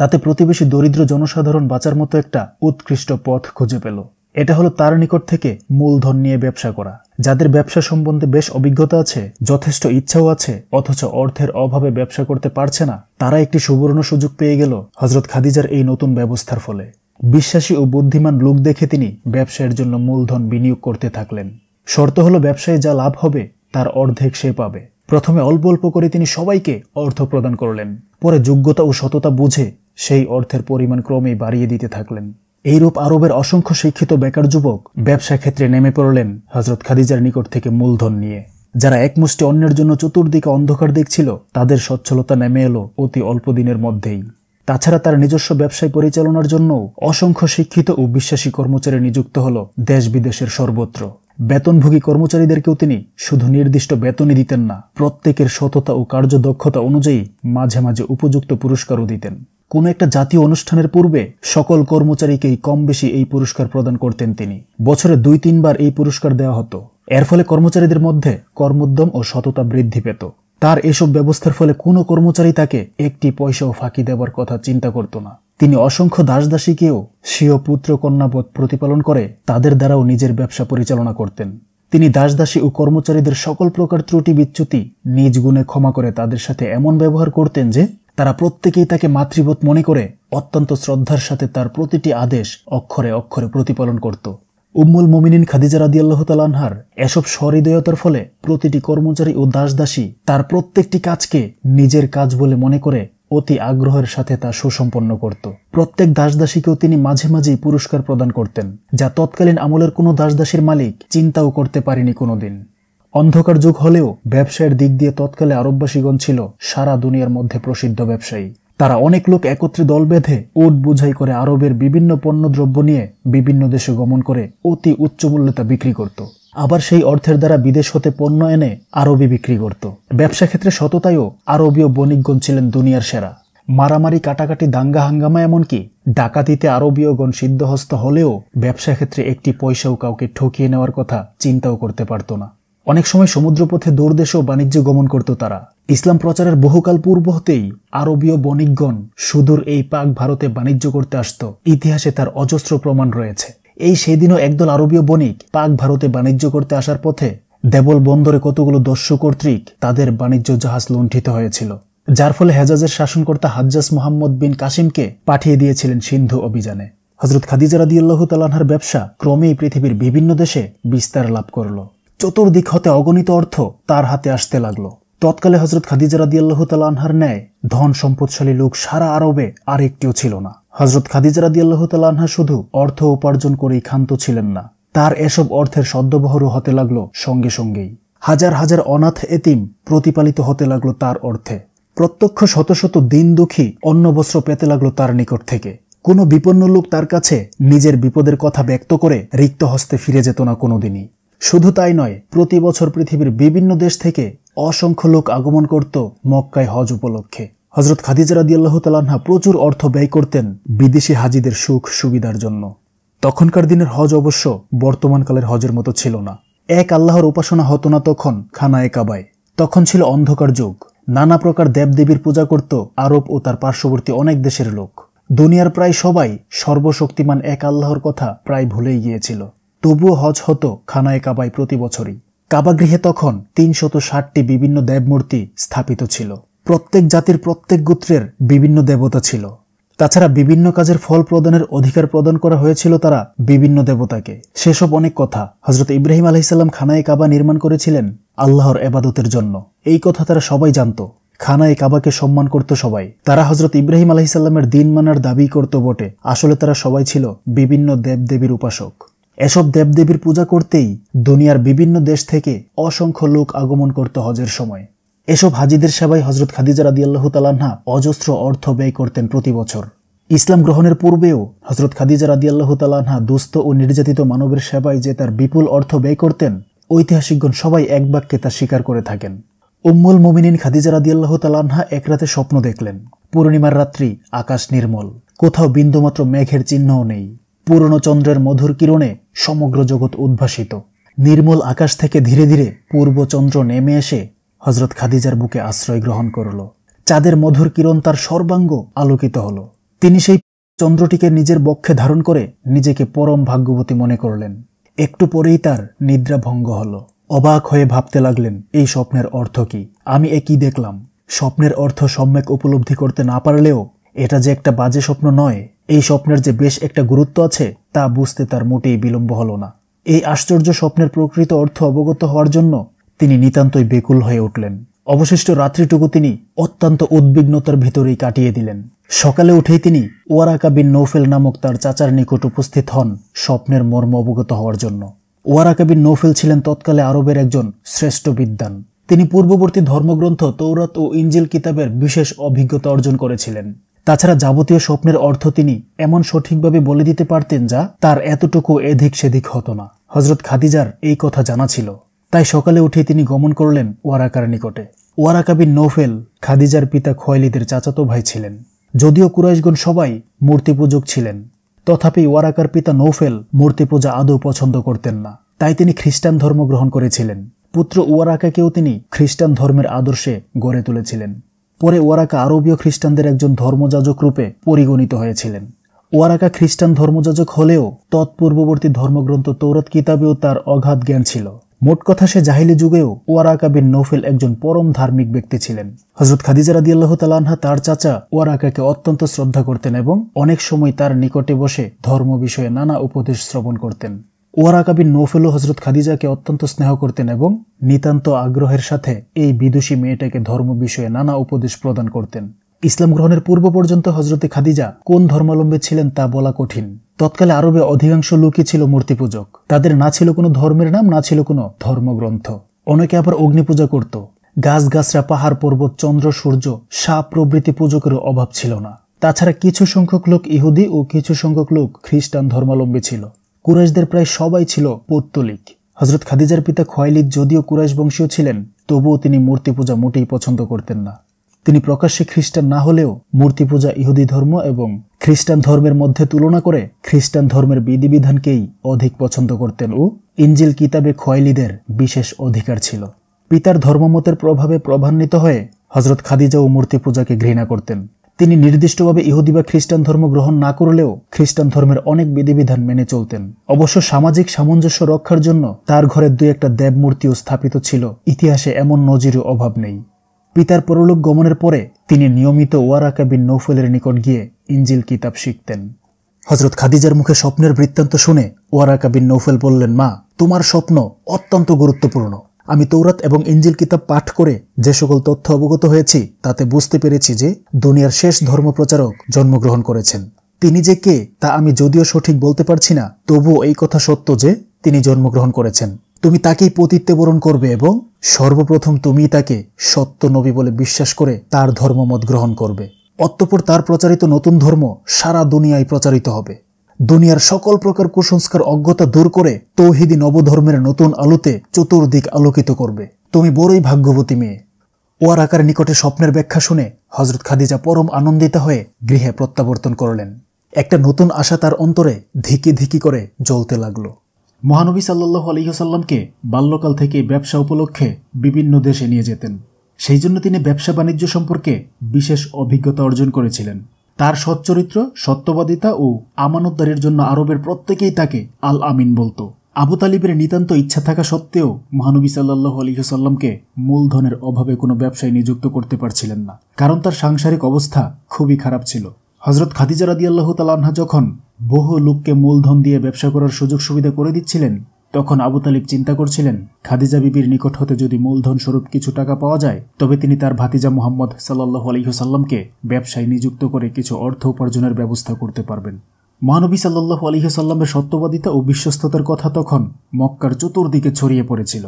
তাতে প্রতিবেশী দরিদ্র জনসাধারণ বাঁচার মতো একটা উৎকৃষ্ট পথ খুঁজে পেল এটা হলো তার নিকট থেকে মূলধন নিয়ে ব্যবসা করা যাদের ব্যবসা সম্বন্ধে বেশ অভিজ্ঞতা আছে যথেষ্ট ইচ্ছাও আছে অথচ অর্থের অভাবে ব্যবসা করতে পারছে না তারা একটি সুবর্ণ সুযোগ পেয়ে গেল হজরত খাদিজার এই নতুন ব্যবস্থার ফলে বিশ্বাসী ও বুদ্ধিমান লোক দেখে তিনি ব্যবসায়ের জন্য মূলধন বিনিয়োগ করতে থাকলেন শর্ত হলো ব্যবসায়ী যা লাভ হবে তার অর্ধেক সে পাবে প্রথমে অল্প অল্প করে তিনি সবাইকে অর্থ প্রদান করলেন পরে যোগ্যতা ও সততা বুঝে সেই অর্থের পরিমাণ ক্রমেই বাড়িয়ে দিতে থাকলেন এইরূপ আরবের অসংখ্য শিক্ষিত বেকার যুবক ব্যবসা ক্ষেত্রে নেমে পড়লেন হজরত খাদিজার নিকট থেকে মূলধন নিয়ে যারা একমুষ্টি অন্যের জন্য চতুর্দিকে অন্ধকার দেখছিল তাদের সচ্ছলতা নেমে এলো অতি অল্প দিনের মধ্যেই তাছাড়া তার নিজস্ব ব্যবসায় পরিচালনার জন্য অসংখ্য শিক্ষিত ও বিশ্বাসী কর্মচারী নিযুক্ত হল দেশ বিদেশের সর্বত্র বেতনভোগী কর্মচারীদেরকেও তিনি শুধু নির্দিষ্ট বেতনই দিতেন না প্রত্যেকের সততা ও কার্যদক্ষতা অনুযায়ী মাঝে মাঝে উপযুক্ত পুরস্কারও দিতেন কোন একটা জাতীয় অনুষ্ঠানের পূর্বে সকল কর্মচারীকেই কম বেশি এই পুরস্কার প্রদান করতেন তিনি বছরে দুই তিনবার এই পুরস্কার দেওয়া হতো এর ফলে কর্মচারীদের মধ্যে কর্মোদ্যম ও সততা বৃদ্ধি পেত তার এসব ব্যবস্থার ফলে কোনো কর্মচারী তাকে একটি পয়সাও ফাঁকি দেওয়ার কথা চিন্তা করত না তিনি অসংখ্য দাসদাসীকেও স্বীয় পুত্র কন্যাবোধ প্রতিপালন করে তাদের দ্বারাও নিজের ব্যবসা পরিচালনা করতেন তিনি দাসদাসী ও কর্মচারীদের সকল প্রকার ত্রুটি বিচ্যুতি নিজ গুণে ক্ষমা করে তাদের সাথে এমন ব্যবহার করতেন যে তারা প্রত্যেকেই তাকে মাতৃবোধ মনে করে অত্যন্ত শ্রদ্ধার সাথে তার প্রতিটি আদেশ অক্ষরে অক্ষরে প্রতিপালন করত উম্মুল মোমিনিন খাদিজা রাদি আল্লাহ তালানহার এসব সহৃদয়তার ফলে প্রতিটি কর্মচারী ও দাসদাসী তার প্রত্যেকটি কাজকে নিজের কাজ বলে মনে করে অতি আগ্রহের সাথে তা সুসম্পন্ন করত প্রত্যেক দাসদাসীকেও তিনি মাঝে মাঝেই পুরস্কার প্রদান করতেন যা তৎকালীন আমলের কোনো দাসদাসীর মালিক চিন্তাও করতে পারেনি কোনোদিন অন্ধকার যুগ হলেও ব্যবসায়ের দিক দিয়ে তৎকালে আরববাসীগণ ছিল সারা দুনিয়ার মধ্যে প্রসিদ্ধ ব্যবসায়ী তারা অনেক লোক একত্রে দল বেঁধে উট বুঝাই করে আরবের বিভিন্ন পণ্যদ্রব্য নিয়ে বিভিন্ন দেশে গমন করে অতি উচ্চ মূল্যতা বিক্রি করত আবার সেই অর্থের দ্বারা বিদেশ হতে পণ্য এনে আরবি বিক্রি করত ব্যবসা ক্ষেত্রে সততায়ও আরবীয় বণিকগণ ছিলেন দুনিয়ার সেরা মারামারি কাটাকাটি দাঙ্গা হাঙ্গামা এমনকি ডাকাতিতে আরবীয়গণ সিদ্ধহস্ত হলেও ব্যবসা ক্ষেত্রে একটি পয়সাও কাউকে ঠকিয়ে নেওয়ার কথা চিন্তাও করতে পারত না অনেক সময় সমুদ্রপথে দেশেও বাণিজ্য গমন করত তারা ইসলাম প্রচারের বহুকাল পূর্ব হতেই আরবীয় বণিকগণ সুদূর এই পাক ভারতে বাণিজ্য করতে আসত ইতিহাসে তার অজস্র প্রমাণ রয়েছে এই সেদিনও একদল আরবীয় বণিক পাক ভারতে বাণিজ্য করতে আসার পথে দেবল বন্দরে কতগুলো দস্যু কর্তৃক তাদের বাণিজ্য জাহাজ লুণ্ঠিত হয়েছিল যার ফলে হেজাজের শাসনকর্তা হাজ্জাজ মোহাম্মদ বিন কাসিমকে পাঠিয়ে দিয়েছিলেন সিন্ধু অভিযানে হজরত খাদিজা রাদিউল্লাহ তালানহার ব্যবসা ক্রমেই পৃথিবীর বিভিন্ন দেশে বিস্তার লাভ করল চতুর্দিক হতে অগণিত অর্থ তার হাতে আসতে লাগল তৎকালে হজরত খাদিজা রাদিয়াল্লাহ তালানহার ন্যায় ধন সম্পদশালী লোক সারা আরবে আর একটিও ছিল না হজরত খাদিজা রাদি আল্লাহ শুধু অর্থ উপার্জন করেই ক্ষান্ত ছিলেন না তার এসব অর্থের সদ্যবহরও হতে লাগলো সঙ্গে সঙ্গেই হাজার হাজার অনাথ এতিম প্রতিপালিত হতে লাগলো তার অর্থে প্রত্যক্ষ শত শত দিন দুঃখী অন্ন বস্ত্র পেতে লাগলো তার নিকট থেকে কোনো বিপন্ন লোক তার কাছে নিজের বিপদের কথা ব্যক্ত করে রিক্ত হস্তে ফিরে যেত না কোনোদিনই শুধু তাই নয় প্রতি বছর পৃথিবীর বিভিন্ন দেশ থেকে অসংখ্য লোক আগমন করত মক্কায় হজ উপলক্ষে হজরত খাদিজা রাদি আল্লাহ প্রচুর অর্থ ব্যয় করতেন বিদেশি হাজিদের সুখ সুবিধার জন্য তখনকার দিনের হজ অবশ্য বর্তমানকালের হজের মতো ছিল না এক আল্লাহর উপাসনা হতো না তখন খানায় কাবায় তখন ছিল অন্ধকার যুগ নানা প্রকার দেবদেবীর পূজা করত আরব ও তার পার্শ্ববর্তী অনেক দেশের লোক দুনিয়ার প্রায় সবাই সর্বশক্তিমান এক আল্লাহর কথা প্রায় ভুলেই গিয়েছিল তবুও হজ হতো খানায় কাবায় প্রতি বছরই কাবাগৃহে তখন তিনশত ষাটটি বিভিন্ন দেবমূর্তি স্থাপিত ছিল প্রত্যেক জাতির প্রত্যেক গোত্রের বিভিন্ন দেবতা ছিল তাছাড়া বিভিন্ন কাজের ফল প্রদানের অধিকার প্রদান করা হয়েছিল তারা বিভিন্ন দেবতাকে সেসব অনেক কথা হজরত ইব্রাহিম আলহিসাল্লাম খানায় কাবা নির্মাণ করেছিলেন আল্লাহর এবাদতের জন্য এই কথা তারা সবাই জানত খানায় কাবাকে সম্মান করত সবাই তারা হজরত ইব্রাহিম আলাইসাল্লামের দিন মানার দাবি করত বটে আসলে তারা সবাই ছিল বিভিন্ন দেবদেবীর উপাসক এসব দেবদেবীর পূজা করতেই দুনিয়ার বিভিন্ন দেশ থেকে অসংখ্য লোক আগমন করত হজের সময় এসব হাজিদের সেবায় হজরত খাদিজা রাদিয়াল্লাহ তালান্না অজস্র অর্থ ব্যয় করতেন প্রতি বছর ইসলাম গ্রহণের পূর্বেও হজরত খাদিজা রাদিয়াল্লাহ তালান্না দুস্থ ও নির্যাতিত মানবের সেবায় যে তার বিপুল অর্থ ব্যয় করতেন ঐতিহাসিকগণ সবাই এক বাক্যে তা স্বীকার করে থাকেন উম্মুল মোমিনিন খাদিজা রাদিয়াল্লাহ তালান্না এক রাতে স্বপ্ন দেখলেন পূর্ণিমার রাত্রি আকাশ নির্মল কোথাও বিন্দুমাত্র মেঘের চিহ্নও নেই পুরনো চন্দ্রের মধুর কিরণে সমগ্র জগৎ উদ্ভাসিত নির্মল আকাশ থেকে ধীরে ধীরে পূর্ব চন্দ্র নেমে এসে হজরত খাদিজার বুকে আশ্রয় গ্রহণ করল চাঁদের মধুর কিরণ তার সর্বাঙ্গ আলোকিত হল তিনি সেই চন্দ্রটিকে নিজের বক্ষে ধারণ করে নিজেকে পরম ভাগ্যবতী মনে করলেন একটু পরেই তার নিদ্রা ভঙ্গ হল অবাক হয়ে ভাবতে লাগলেন এই স্বপ্নের অর্থ কি আমি একই দেখলাম স্বপ্নের অর্থ সম্যক উপলব্ধি করতে না পারলেও এটা যে একটা বাজে স্বপ্ন নয় এই স্বপ্নের যে বেশ একটা গুরুত্ব আছে তা বুঝতে তার মোটেই বিলম্ব হল না এই আশ্চর্য স্বপ্নের প্রকৃত অর্থ অবগত হওয়ার জন্য তিনি নিতান্তই বেকুল হয়ে উঠলেন অবশিষ্ট রাত্রিটুকু তিনি অত্যন্ত উদ্বিগ্নতার ভেতরেই কাটিয়ে দিলেন সকালে উঠেই তিনি ওয়ারাকা বিন নৌফেল নামক তার চাচার নিকট উপস্থিত হন স্বপ্নের মর্ম অবগত হওয়ার জন্য ওয়ারাকা বিন নৌফেল ছিলেন তৎকালে আরবের একজন শ্রেষ্ঠ বিদ্বান তিনি পূর্ববর্তী ধর্মগ্রন্থ তৌরাত ও ইঞ্জিল কিতাবের বিশেষ অভিজ্ঞতা অর্জন করেছিলেন তাছাড়া যাবতীয় স্বপ্নের অর্থ তিনি এমন সঠিকভাবে বলে দিতে পারতেন যা তার এতটুকু এধিক সেদিক হতো না হজরত খাদিজার এই কথা জানা ছিল তাই সকালে উঠে তিনি গমন করলেন ওয়ারাকার নিকটে ওয়ারাকাবিন নোফেল খাদিজার পিতা খোয়ালিদের চাচাতো ভাই ছিলেন যদিও কুরাইশগণ সবাই মূর্তি পূজক ছিলেন তথাপি ওয়ারাকার পিতা নৌফেল মূর্তি পূজা আদৌ পছন্দ করতেন না তাই তিনি খ্রিস্টান ধর্ম গ্রহণ করেছিলেন পুত্র ওয়ারাকাকেও তিনি খ্রিস্টান ধর্মের আদর্শে গড়ে তুলেছিলেন পরে ওয়ারাকা আরবীয় খ্রিস্টানদের একজন ধর্মযাজক রূপে পরিগণিত হয়েছিলেন ওয়ারাকা খ্রিস্টান ধর্মযাজক হলেও তৎপূর্ববর্তী ধর্মগ্রন্থ তৌরত কিতাবেও তার অগাধ জ্ঞান ছিল মোট কথা সে জাহিলি যুগেও ওয়ারাকা বিন নৌফেল একজন পরম ধার্মিক ব্যক্তি ছিলেন হজরত খাদিজা রাদি আল্লাহ তালহা তার চাচা ওয়ারাকাকে অত্যন্ত শ্রদ্ধা করতেন এবং অনেক সময় তার নিকটে বসে ধর্ম বিষয়ে নানা উপদেশ শ্রবণ করতেন ওয়ারাকা বিন নৌফেলও হজরত খাদিজাকে অত্যন্ত স্নেহ করতেন এবং নিতান্ত আগ্রহের সাথে এই বিদুষী মেয়েটাকে ধর্ম বিষয়ে নানা উপদেশ প্রদান করতেন ইসলাম গ্রহণের পূর্ব পর্যন্ত হজরতে খাদিজা কোন ধর্মাবলম্বী ছিলেন তা বলা কঠিন তৎকালে আরবে অধিকাংশ লোকই ছিল মূর্তি পূজক তাদের না ছিল কোনো ধর্মের নাম না ছিল কোনো ধর্মগ্রন্থ অনেকে আবার অগ্নি পূজা করত গাছগাছরা পাহাড় পর্বত চন্দ্র সূর্য সাপ প্রভৃতি পূজকের অভাব ছিল না তাছাড়া কিছু সংখ্যক লোক ইহুদি ও কিছু সংখ্যক লোক খ্রিস্টান ধর্মাবলম্বী ছিল কুরাইশদের প্রায় সবাই ছিল পৌত্তলিক হজরত খাদিজার পিতা খয়ালিদ যদিও কুরাইশ বংশীয় ছিলেন তবুও তিনি মূর্তি পূজা মোটেই পছন্দ করতেন না তিনি প্রকাশ্যে খ্রিস্টান না হলেও মূর্তি পূজা ইহুদি ধর্ম এবং খ্রিস্টান ধর্মের মধ্যে তুলনা করে খ্রিস্টান ধর্মের বিধিবিধানকেই অধিক পছন্দ করতেন ও ইঞ্জিল কিতাবে খোয়াইলিদের বিশেষ অধিকার ছিল পিতার ধর্মমতের প্রভাবে প্রভান্বিত হয়ে হজরত খাদিজা ও মূর্তি পূজাকে ঘৃণা করতেন তিনি নির্দিষ্টভাবে ইহুদি বা খ্রিস্টান ধর্ম গ্রহণ না করলেও খ্রিস্টান ধর্মের অনেক বিধিবিধান মেনে চলতেন অবশ্য সামাজিক সামঞ্জস্য রক্ষার জন্য তার ঘরে দুই একটা দেবমূর্তিও স্থাপিত ছিল ইতিহাসে এমন নজিরও অভাব নেই পিতার পরলোক গমনের পরে তিনি নিয়মিত ওয়ারাকা বিন নৌফেলের নিকট গিয়ে ইঞ্জিল কিতাব শিখতেন হজরত খাদিজার মুখে স্বপ্নের বৃত্তান্ত শুনে ওয়ারাকা বিন নৌফেল বললেন মা তোমার স্বপ্ন অত্যন্ত গুরুত্বপূর্ণ আমি তৌরাত এবং ইঞ্জিল কিতাব পাঠ করে যে সকল তথ্য অবগত হয়েছি তাতে বুঝতে পেরেছি যে দুনিয়ার শেষ ধর্মপ্রচারক জন্মগ্রহণ করেছেন তিনি যে কে তা আমি যদিও সঠিক বলতে পারছি না তবুও এই কথা সত্য যে তিনি জন্মগ্রহণ করেছেন তুমি তাকেই বরণ করবে এবং সর্বপ্রথম তুমি তাকে সত্য নবী বলে বিশ্বাস করে তার ধর্মমত গ্রহণ করবে অতপর তার প্রচারিত নতুন ধর্ম সারা দুনিয়ায় প্রচারিত হবে দুনিয়ার সকল প্রকার কুসংস্কার অজ্ঞতা দূর করে তৌহিদি নবধর্মের নতুন আলোতে চতুর্দিক আলোকিত করবে তুমি বড়ই ভাগ্যবতী মেয়ে ওয়ার আকার নিকটে স্বপ্নের ব্যাখ্যা শুনে হজরত খাদিজা পরম আনন্দিত হয়ে গৃহে প্রত্যাবর্তন করলেন একটা নতুন আশা তার অন্তরে ধিকি ধিকি করে জ্বলতে লাগলো মহানবী সাল্লাহ আলহিহসাল্লামকে বাল্যকাল থেকে ব্যবসা উপলক্ষে বিভিন্ন দেশে নিয়ে যেতেন সেই জন্য তিনি ব্যবসা বাণিজ্য সম্পর্কে বিশেষ অভিজ্ঞতা অর্জন করেছিলেন তার সচ্চরিত্র সত্যবাদিতা ও আমানতদারির জন্য আরবের প্রত্যেকেই তাকে আল আমিন বলতো আবু তালিবের নিতান্ত ইচ্ছা থাকা সত্ত্বেও মহানবী সাল্লাহ আলহিহসাল্লামকে মূলধনের অভাবে কোনো ব্যবসায় নিযুক্ত করতে পারছিলেন না কারণ তার সাংসারিক অবস্থা খুবই খারাপ ছিল হজরত খাদিজা রাদি আল্লাহ তালাহা যখন বহু লোককে মূলধন দিয়ে ব্যবসা করার সুযোগ সুবিধা করে দিচ্ছিলেন তখন আবু তালিব চিন্তা করছিলেন খাদিজা বিবির নিকট হতে যদি মূলধন স্বরূপ কিছু টাকা পাওয়া যায় তবে তিনি তার ভাতিজা মোহাম্মদ সাল্লাহ আলহিহসাল্লামকে ব্যবসায় নিযুক্ত করে কিছু অর্থ উপার্জনের ব্যবস্থা করতে পারবেন মহানবী সাল্লাহ আলহিহসাল্লামের সত্যবাদিতা ও বিশ্বস্ততার কথা তখন মক্কার চতুর্দিকে ছড়িয়ে পড়েছিল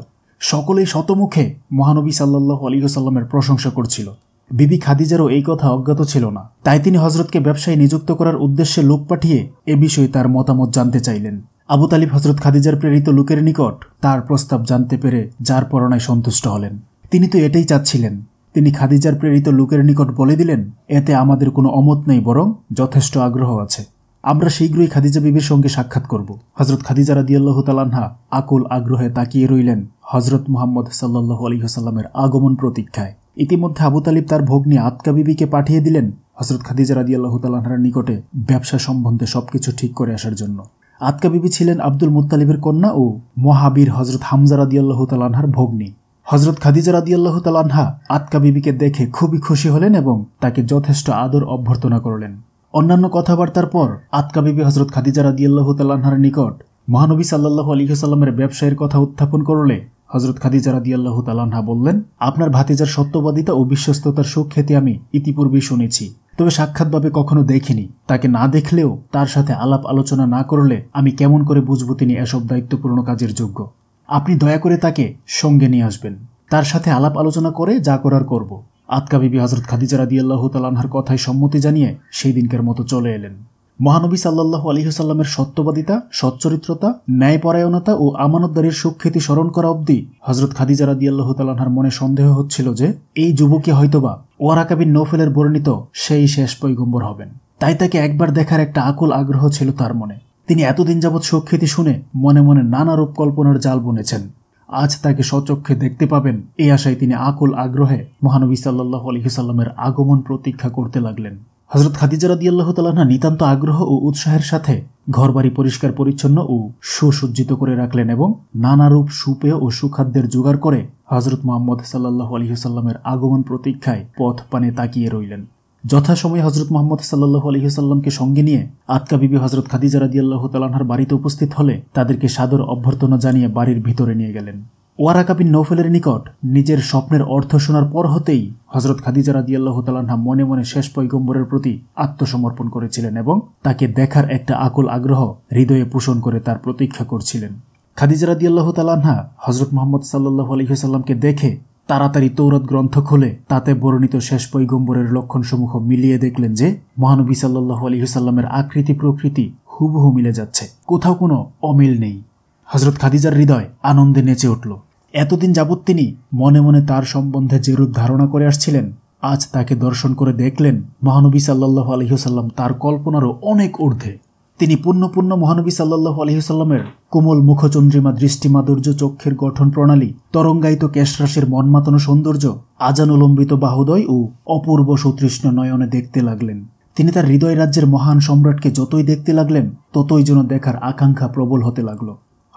সকলেই শতমুখে মহানবী সাল্লাহ আলহিহসাল্লামের প্রশংসা করছিল বিবি খাদিজারও এই কথা অজ্ঞাত ছিল না তাই তিনি হজরতকে ব্যবসায় নিযুক্ত করার উদ্দেশ্যে লোক পাঠিয়ে এ বিষয়ে তার মতামত জানতে চাইলেন আবু তালিব হজরত খাদিজার প্রেরিত লোকের নিকট তার প্রস্তাব জানতে পেরে যার পরনায় সন্তুষ্ট হলেন তিনি তো এটাই চাচ্ছিলেন তিনি খাদিজার প্রেরিত লোকের নিকট বলে দিলেন এতে আমাদের কোনো অমত নেই বরং যথেষ্ট আগ্রহ আছে আমরা শীঘ্রই খাদিজা বিবির সঙ্গে সাক্ষাৎ করব হজরত খাদিজা রাদিয়াল্লাহ তালানহা আকুল আগ্রহে তাকিয়ে রইলেন হজরত মুহাম্মদ সাল্লাহ আলহিহসাল্লামের আগমন প্রতীক্ষায় ইতিমধ্যে আবু তালিব তার ভগ্নী আতকা বিবিকে পাঠিয়ে দিলেন হজরত খাদিজা রাজি আল্লাহ তালাহার নিকটে ব্যবসা সম্বন্ধে সবকিছু ঠিক করে আসার জন্য আতকা বিবি ছিলেন আব্দুল মুতালিবের কন্যা ও মহাবীর হজরত হামজা রাদি আল্লাহ তালাহার ভগ্নী হজরত খাদিজা রাদি আল্লাহ তালাহা আতকা বিবিকে দেখে খুবই খুশি হলেন এবং তাকে যথেষ্ট আদর অভ্যর্থনা করলেন অন্যান্য কথাবার্তার পর আতকা বিবি হজরত খাদিজা রাদি আল্লাহ তালাহার নিকট মহানবী সাল্লাহ সাল্লামের ব্যবসায়ের কথা উত্থাপন করলে হজরত খাদিজা রাদি আল্লাহ তালান্না বললেন আপনার ভাতিজার সত্যবাদিতা ও বিশ্বস্ততার খেতে আমি ইতিপূর্বেই শুনেছি তবে সাক্ষাৎভাবে কখনো দেখিনি তাকে না দেখলেও তার সাথে আলাপ আলোচনা না করলে আমি কেমন করে বুঝবো তিনি এসব দায়িত্বপূর্ণ কাজের যোগ্য আপনি দয়া করে তাকে সঙ্গে নিয়ে আসবেন তার সাথে আলাপ আলোচনা করে যা করার করব আতকা বিবি হজরত খাদিজা রাদি আল্লাহ তালানহার কথায় সম্মতি জানিয়ে সেই দিনকার মতো চলে এলেন মহানবী সাল্লাহ হুসাল্লামের সত্যবাদিতা সচ্চরিত্রতা ন্যায়পরায়ণতা ও আমানতদারির সুখ্যাতি স্মরণ করা অবধি হজরত খাদিজা রাদি আল্লাহ মনে সন্দেহ হচ্ছিল যে এই যুবকী হয়তোবা ওয়ারাকাবিন নৌফেলের বর্ণিত সেই শেষ পৈগম্বর হবেন তাই তাকে একবার দেখার একটা আকুল আগ্রহ ছিল তার মনে তিনি এতদিন যাবৎ সুখ্যাতি শুনে মনে মনে নানা রূপ কল্পনার জাল বুনেছেন আজ তাকে সচক্ষে দেখতে পাবেন এই আশায় তিনি আকুল আগ্রহে মহানবী সাল্লাহ আলহিসাল্লামের আগমন প্রতীক্ষা করতে লাগলেন হজরত খাদিজা রদিয়াল্লাহ তালাহা নিতান্ত আগ্রহ ও উৎসাহের সাথে ঘরবাড়ি পরিষ্কার পরিচ্ছন্ন ও সুসজ্জিত করে রাখলেন এবং নানারূপ সুপেয় ও সুখাদ্যের জোগাড় করে হজরত মোহাম্মদ সাল্লাহ আলহিহাল্লামের আগমন প্রতীক্ষায় পথ পানে তাকিয়ে রইলেন যথাসময়ে হজরত মোহাম্মদ সাল্লাহ আলহিহাল্লামকে সঙ্গে নিয়ে আতকা বিবি হজরত খাদিজা আল্লাহ তালাহার বাড়িতে উপস্থিত হলে তাদেরকে সাদর অভ্যর্থনা জানিয়ে বাড়ির ভিতরে নিয়ে গেলেন ওয়ারাকাবিন নৌফেলের নিকট নিজের স্বপ্নের অর্থ শোনার পর হতেই হজরত খাদিজা আল্লাহ তালান্না মনে মনে শেষ পৈগম্বরের প্রতি আত্মসমর্পণ করেছিলেন এবং তাকে দেখার একটা আকুল আগ্রহ হৃদয়ে পোষণ করে তার প্রতীক্ষা করছিলেন খাদিজা রাদিয়াল্লাহ তালান্না হজরত মোহাম্মদ সাল্লাহ আলহিহাল্লামকে দেখে তাড়াতাড়ি তৌরত গ্রন্থ খুলে তাতে বর্ণিত শেষ পৈগম্বরের লক্ষণসমূহ মিলিয়ে দেখলেন যে মহানবী সাল্লাহ আলহিহাল্লামের আকৃতি প্রকৃতি হুবহু মিলে যাচ্ছে কোথাও কোনো অমিল নেই হজরত খাদিজার হৃদয় আনন্দে নেচে উঠল এতদিন যাবৎ তিনি মনে মনে তার সম্বন্ধে যেরূপ ধারণা করে আসছিলেন আজ তাকে দর্শন করে দেখলেন মহানবী সাল্লাহ আলহিহসাল্লাম তার কল্পনারও অনেক ঊর্ধ্বে তিনি পূর্ণপূর্ণ মহানবী সাল্লাহ আলহিহসাল্লামের কোমল মুখচন্দ্রিমা দৃষ্টিমাদুর্য চক্ষের গঠন প্রণালী তরঙ্গায়িত কেশরাশের মনমাতানো সৌন্দর্য আজানুলম্বিত বাহুদয় ও অপূর্ব সুতৃষ্ণ নয়নে দেখতে লাগলেন তিনি তার হৃদয় রাজ্যের মহান সম্রাটকে যতই দেখতে লাগলেন ততই যেন দেখার আকাঙ্ক্ষা প্রবল হতে লাগলো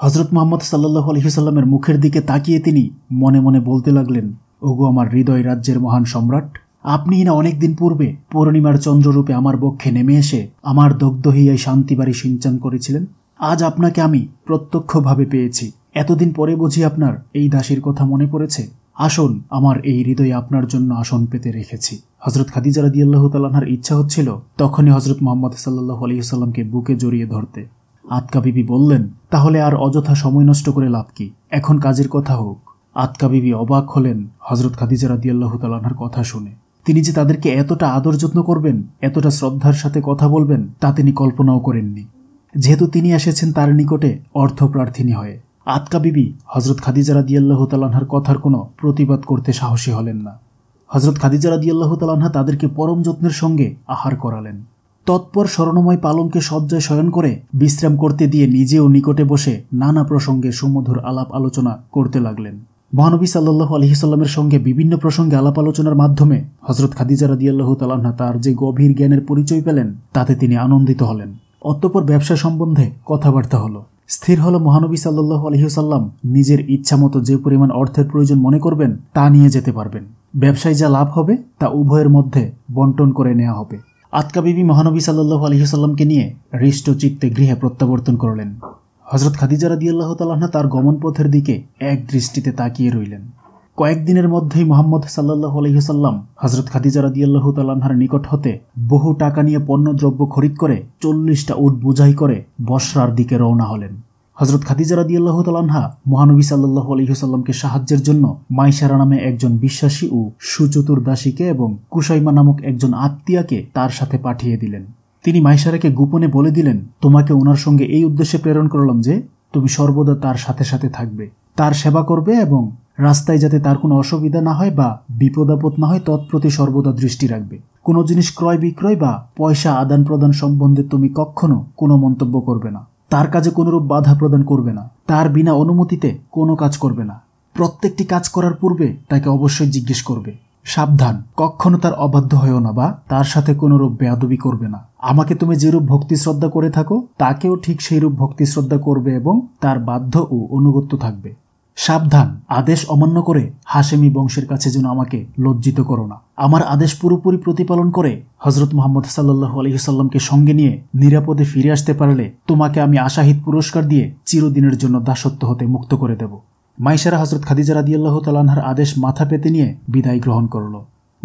হজরত মোহাম্মদ সাল্লাহ আলহিসাল্লামের মুখের দিকে তাকিয়ে তিনি মনে মনে বলতে লাগলেন ওগো আমার হৃদয় রাজ্যের মহান সম্রাট আপনি না অনেকদিন পূর্বে পূর্ণিমার চন্দ্ররূপে আমার বক্ষে নেমে এসে আমার দগ্ধ হইয়াই বাড়ি সিঞ্চন করেছিলেন আজ আপনাকে আমি প্রত্যক্ষভাবে পেয়েছি এতদিন পরে বুঝি আপনার এই দাসীর কথা মনে পড়েছে আসন আমার এই হৃদয়ে আপনার জন্য আসন পেতে রেখেছি হজরত খাদিজা রাদিয়াল্লাহ তালাহার ইচ্ছা হচ্ছিল তখনই হজরত মোহাম্মদ সাল্লাহ আলহিহাল্লামকে বুকে জড়িয়ে ধরতে আতকা বিবি বললেন তাহলে আর অযথা সময় নষ্ট করে লাভ কি এখন কাজের কথা হোক আতকা বিবি অবাক হলেন হজরত খাদিজা রাদিয়াল্লাহ তালানহার কথা শুনে তিনি যে তাদেরকে এতটা আদর যত্ন করবেন এতটা শ্রদ্ধার সাথে কথা বলবেন তা তিনি কল্পনাও করেননি যেহেতু তিনি এসেছেন তার নিকটে প্রার্থিনী হয়ে আতকা বিবি হজরত খাদিজা রাদিয়াল্লাহ তালানহার কথার কোনো প্রতিবাদ করতে সাহসী হলেন না হজরত খাদিজা রাদিয়াল্লাহ তালাহা তাদেরকে পরম যত্নের সঙ্গে আহার করালেন তৎপর স্মরণময় পালঙ্কে সজ্জায় শয়ন করে বিশ্রাম করতে দিয়ে নিজেও নিকটে বসে নানা প্রসঙ্গে সুমধুর আলাপ আলোচনা করতে লাগলেন মহানবী সাল্লাহ আলহিসাল্লামের সঙ্গে বিভিন্ন প্রসঙ্গে আলাপ আলোচনার মাধ্যমে হজরত খাদিজা রাদিয়াল্লাহ তালাহা তার যে গভীর জ্ঞানের পরিচয় পেলেন তাতে তিনি আনন্দিত হলেন অতঃপর ব্যবসা সম্বন্ধে কথাবার্তা হলো স্থির হল মহানবী সাল্লাহ আলহিহসাল্লাম নিজের ইচ্ছামতো যে পরিমাণ অর্থের প্রয়োজন মনে করবেন তা নিয়ে যেতে পারবেন ব্যবসায় যা লাভ হবে তা উভয়ের মধ্যে বন্টন করে নেওয়া হবে আতকা বিবি মহানবী সাল্লু আলহিসাল্লামকে নিয়ে হৃষ্ট চিত্তে গৃহে প্রত্যাবর্তন করলেন হজরত খাদিজা রাদি আল্লাহ তালাহনা তার গমনপথের দিকে এক দৃষ্টিতে তাকিয়ে রইলেন কয়েকদিনের মধ্যেই মোহাম্মদ সাল্লাহ আলহিহাল্লাম হজরত খাদিজা রাদি আল্লাহ তালাহার নিকট হতে বহু টাকা নিয়ে পণ্য দ্রব্য খরিদ করে চল্লিশটা উট বোঝাই করে বসরার দিকে রওনা হলেন হজরত খাদিজা রাদি আল্লাহ তালহা মহানবী সাল্লাহ আলহিহসাল্লামকে সাহায্যের জন্য মাইশারা নামে একজন বিশ্বাসী ও সুচতুর দাসীকে এবং কুসাইমা নামক একজন আত্মীয়াকে তার সাথে পাঠিয়ে দিলেন তিনি মাইশারাকে গোপনে বলে দিলেন তোমাকে ওনার সঙ্গে এই উদ্দেশ্যে প্রেরণ করলাম যে তুমি সর্বদা তার সাথে সাথে থাকবে তার সেবা করবে এবং রাস্তায় যাতে তার কোনো অসুবিধা না হয় বা বিপদ আপদ না হয় তৎপ্রতি সর্বদা দৃষ্টি রাখবে কোনো জিনিস ক্রয় বিক্রয় বা পয়সা আদান প্রদান সম্বন্ধে তুমি কখনো কোনো মন্তব্য করবে না তার কাজে কোনোরূপ বাধা প্রদান করবে না তার বিনা অনুমতিতে কোনো কাজ করবে না প্রত্যেকটি কাজ করার পূর্বে তাকে অবশ্যই জিজ্ঞেস করবে সাবধান কখনো তার অবাধ্য হয়েও না বা তার সাথে কোনোরূপ বেয়াদবি করবে না আমাকে তুমি যেরূপ ভক্তি শ্রদ্ধা করে থাকো তাকেও ঠিক সেইরূপ ভক্তি শ্রদ্ধা করবে এবং তার বাধ্য ও অনুগত্য থাকবে সাবধান আদেশ অমান্য করে হাশেমি বংশের কাছে যেন আমাকে লজ্জিত করো না আমার আদেশ পুরোপুরি প্রতিপালন করে হজরত মোহাম্মদ সাল্লাহ আলহিসাল্লামকে সঙ্গে নিয়ে নিরাপদে ফিরে আসতে পারলে তোমাকে আমি আশাহিত পুরস্কার দিয়ে চিরদিনের জন্য দাসত্ব হতে মুক্ত করে দেব মাইশারা হজরত খাদিজা রাদিয়াল্লাহ তালানহার আদেশ মাথা পেতে নিয়ে বিদায় গ্রহণ করল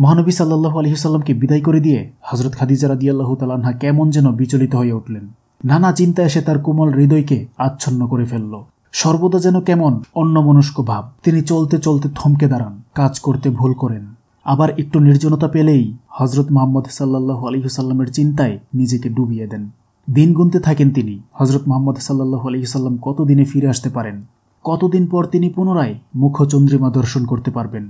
মহানবী সাল্লাহ আলহিসাল্লামকে বিদায় করে দিয়ে হজরত খাদিজা রাদিয়াল্লাহ তালানহা কেমন যেন বিচলিত হয়ে উঠলেন নানা চিন্তা এসে তার কোমল হৃদয়কে আচ্ছন্ন করে ফেলল সর্বদা যেন কেমন অন্যমনস্ক ভাব তিনি চলতে চলতে থমকে দাঁড়ান কাজ করতে ভুল করেন আবার একটু নির্জনতা পেলেই হজরত মোহাম্মদ সাল্লাহ আলহিহাল্লামের চিন্তায় নিজেকে ডুবিয়ে দেন দিন গুনতে থাকেন তিনি হজরত মোহাম্মদ সাল্লাহ আলহিহাল্লাম কতদিনে ফিরে আসতে পারেন কতদিন পর তিনি পুনরায় মুখ্যচন্দ্রিমা দর্শন করতে পারবেন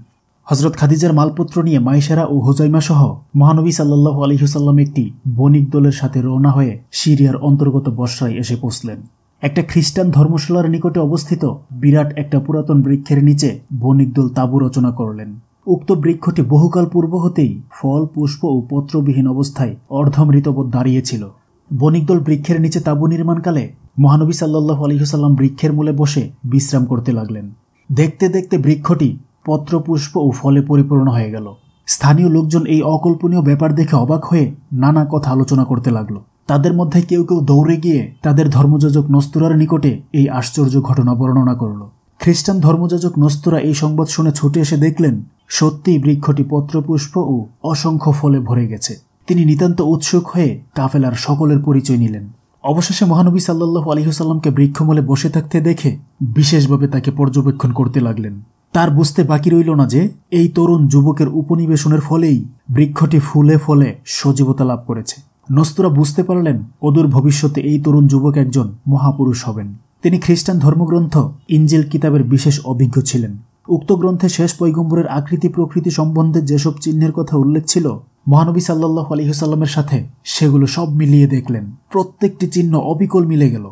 হজরত খাদিজার মালপত্র নিয়ে মাইশেরা ও হোজাইমা সহ মহানবী সাল্লাহ আলহিহাল্লাম একটি বণিক দলের সাথে রওনা হয়ে সিরিয়ার অন্তর্গত বর্ষায় এসে পৌঁছলেন একটা খ্রিস্টান ধর্মশালার নিকটে অবস্থিত বিরাট একটা পুরাতন বৃক্ষের নিচে বণিক দল তাঁবু রচনা করলেন উক্ত বৃক্ষটি বহুকাল পূর্ব হতেই ফল পুষ্প ও পত্রবিহীন অবস্থায় অর্ধমৃতবোধ দাঁড়িয়েছিল বণিকদল বৃক্ষের নিচে তাঁবু নির্মাণকালে মহানবী সাল্লাহ আলহিহসাল্লাম বৃক্ষের মূলে বসে বিশ্রাম করতে লাগলেন দেখতে দেখতে বৃক্ষটি পত্র পুষ্প ও ফলে পরিপূর্ণ হয়ে গেল স্থানীয় লোকজন এই অকল্পনীয় ব্যাপার দেখে অবাক হয়ে নানা কথা আলোচনা করতে লাগলো তাদের মধ্যে কেউ কেউ দৌড়ে গিয়ে তাদের ধর্মযোজক নস্তুরার নিকটে এই আশ্চর্য ঘটনা বর্ণনা করল খ্রিস্টান ধর্মযাজক নস্তুরা এই সংবাদ শুনে ছুটে এসে দেখলেন সত্যি বৃক্ষটি পত্রপুষ্প ও অসংখ্য ফলে ভরে গেছে তিনি নিতান্ত উৎসুক হয়ে কাফেলার সকলের পরিচয় নিলেন অবশেষে মহানবী সাল্লাহ আলিহসাল্লামকে বৃক্ষমূলে বসে থাকতে দেখে বিশেষভাবে তাকে পর্যবেক্ষণ করতে লাগলেন তার বুঝতে বাকি রইল না যে এই তরুণ যুবকের উপনিবেশনের ফলেই বৃক্ষটি ফুলে ফলে সজীবতা লাভ করেছে নস্তুরা বুঝতে পারলেন অদূর ভবিষ্যতে এই তরুণ যুবক একজন মহাপুরুষ হবেন তিনি খ্রিস্টান ধর্মগ্রন্থ ইঞ্জিল কিতাবের বিশেষ অভিজ্ঞ ছিলেন উক্ত গ্রন্থে শেষ পৈগম্বরের আকৃতি প্রকৃতি সম্বন্ধে যেসব চিহ্নের কথা উল্লেখ ছিল মহানবী সাল্লাহ আলহিহসাল্লামের সাথে সেগুলো সব মিলিয়ে দেখলেন প্রত্যেকটি চিহ্ন অবিকল মিলে গেল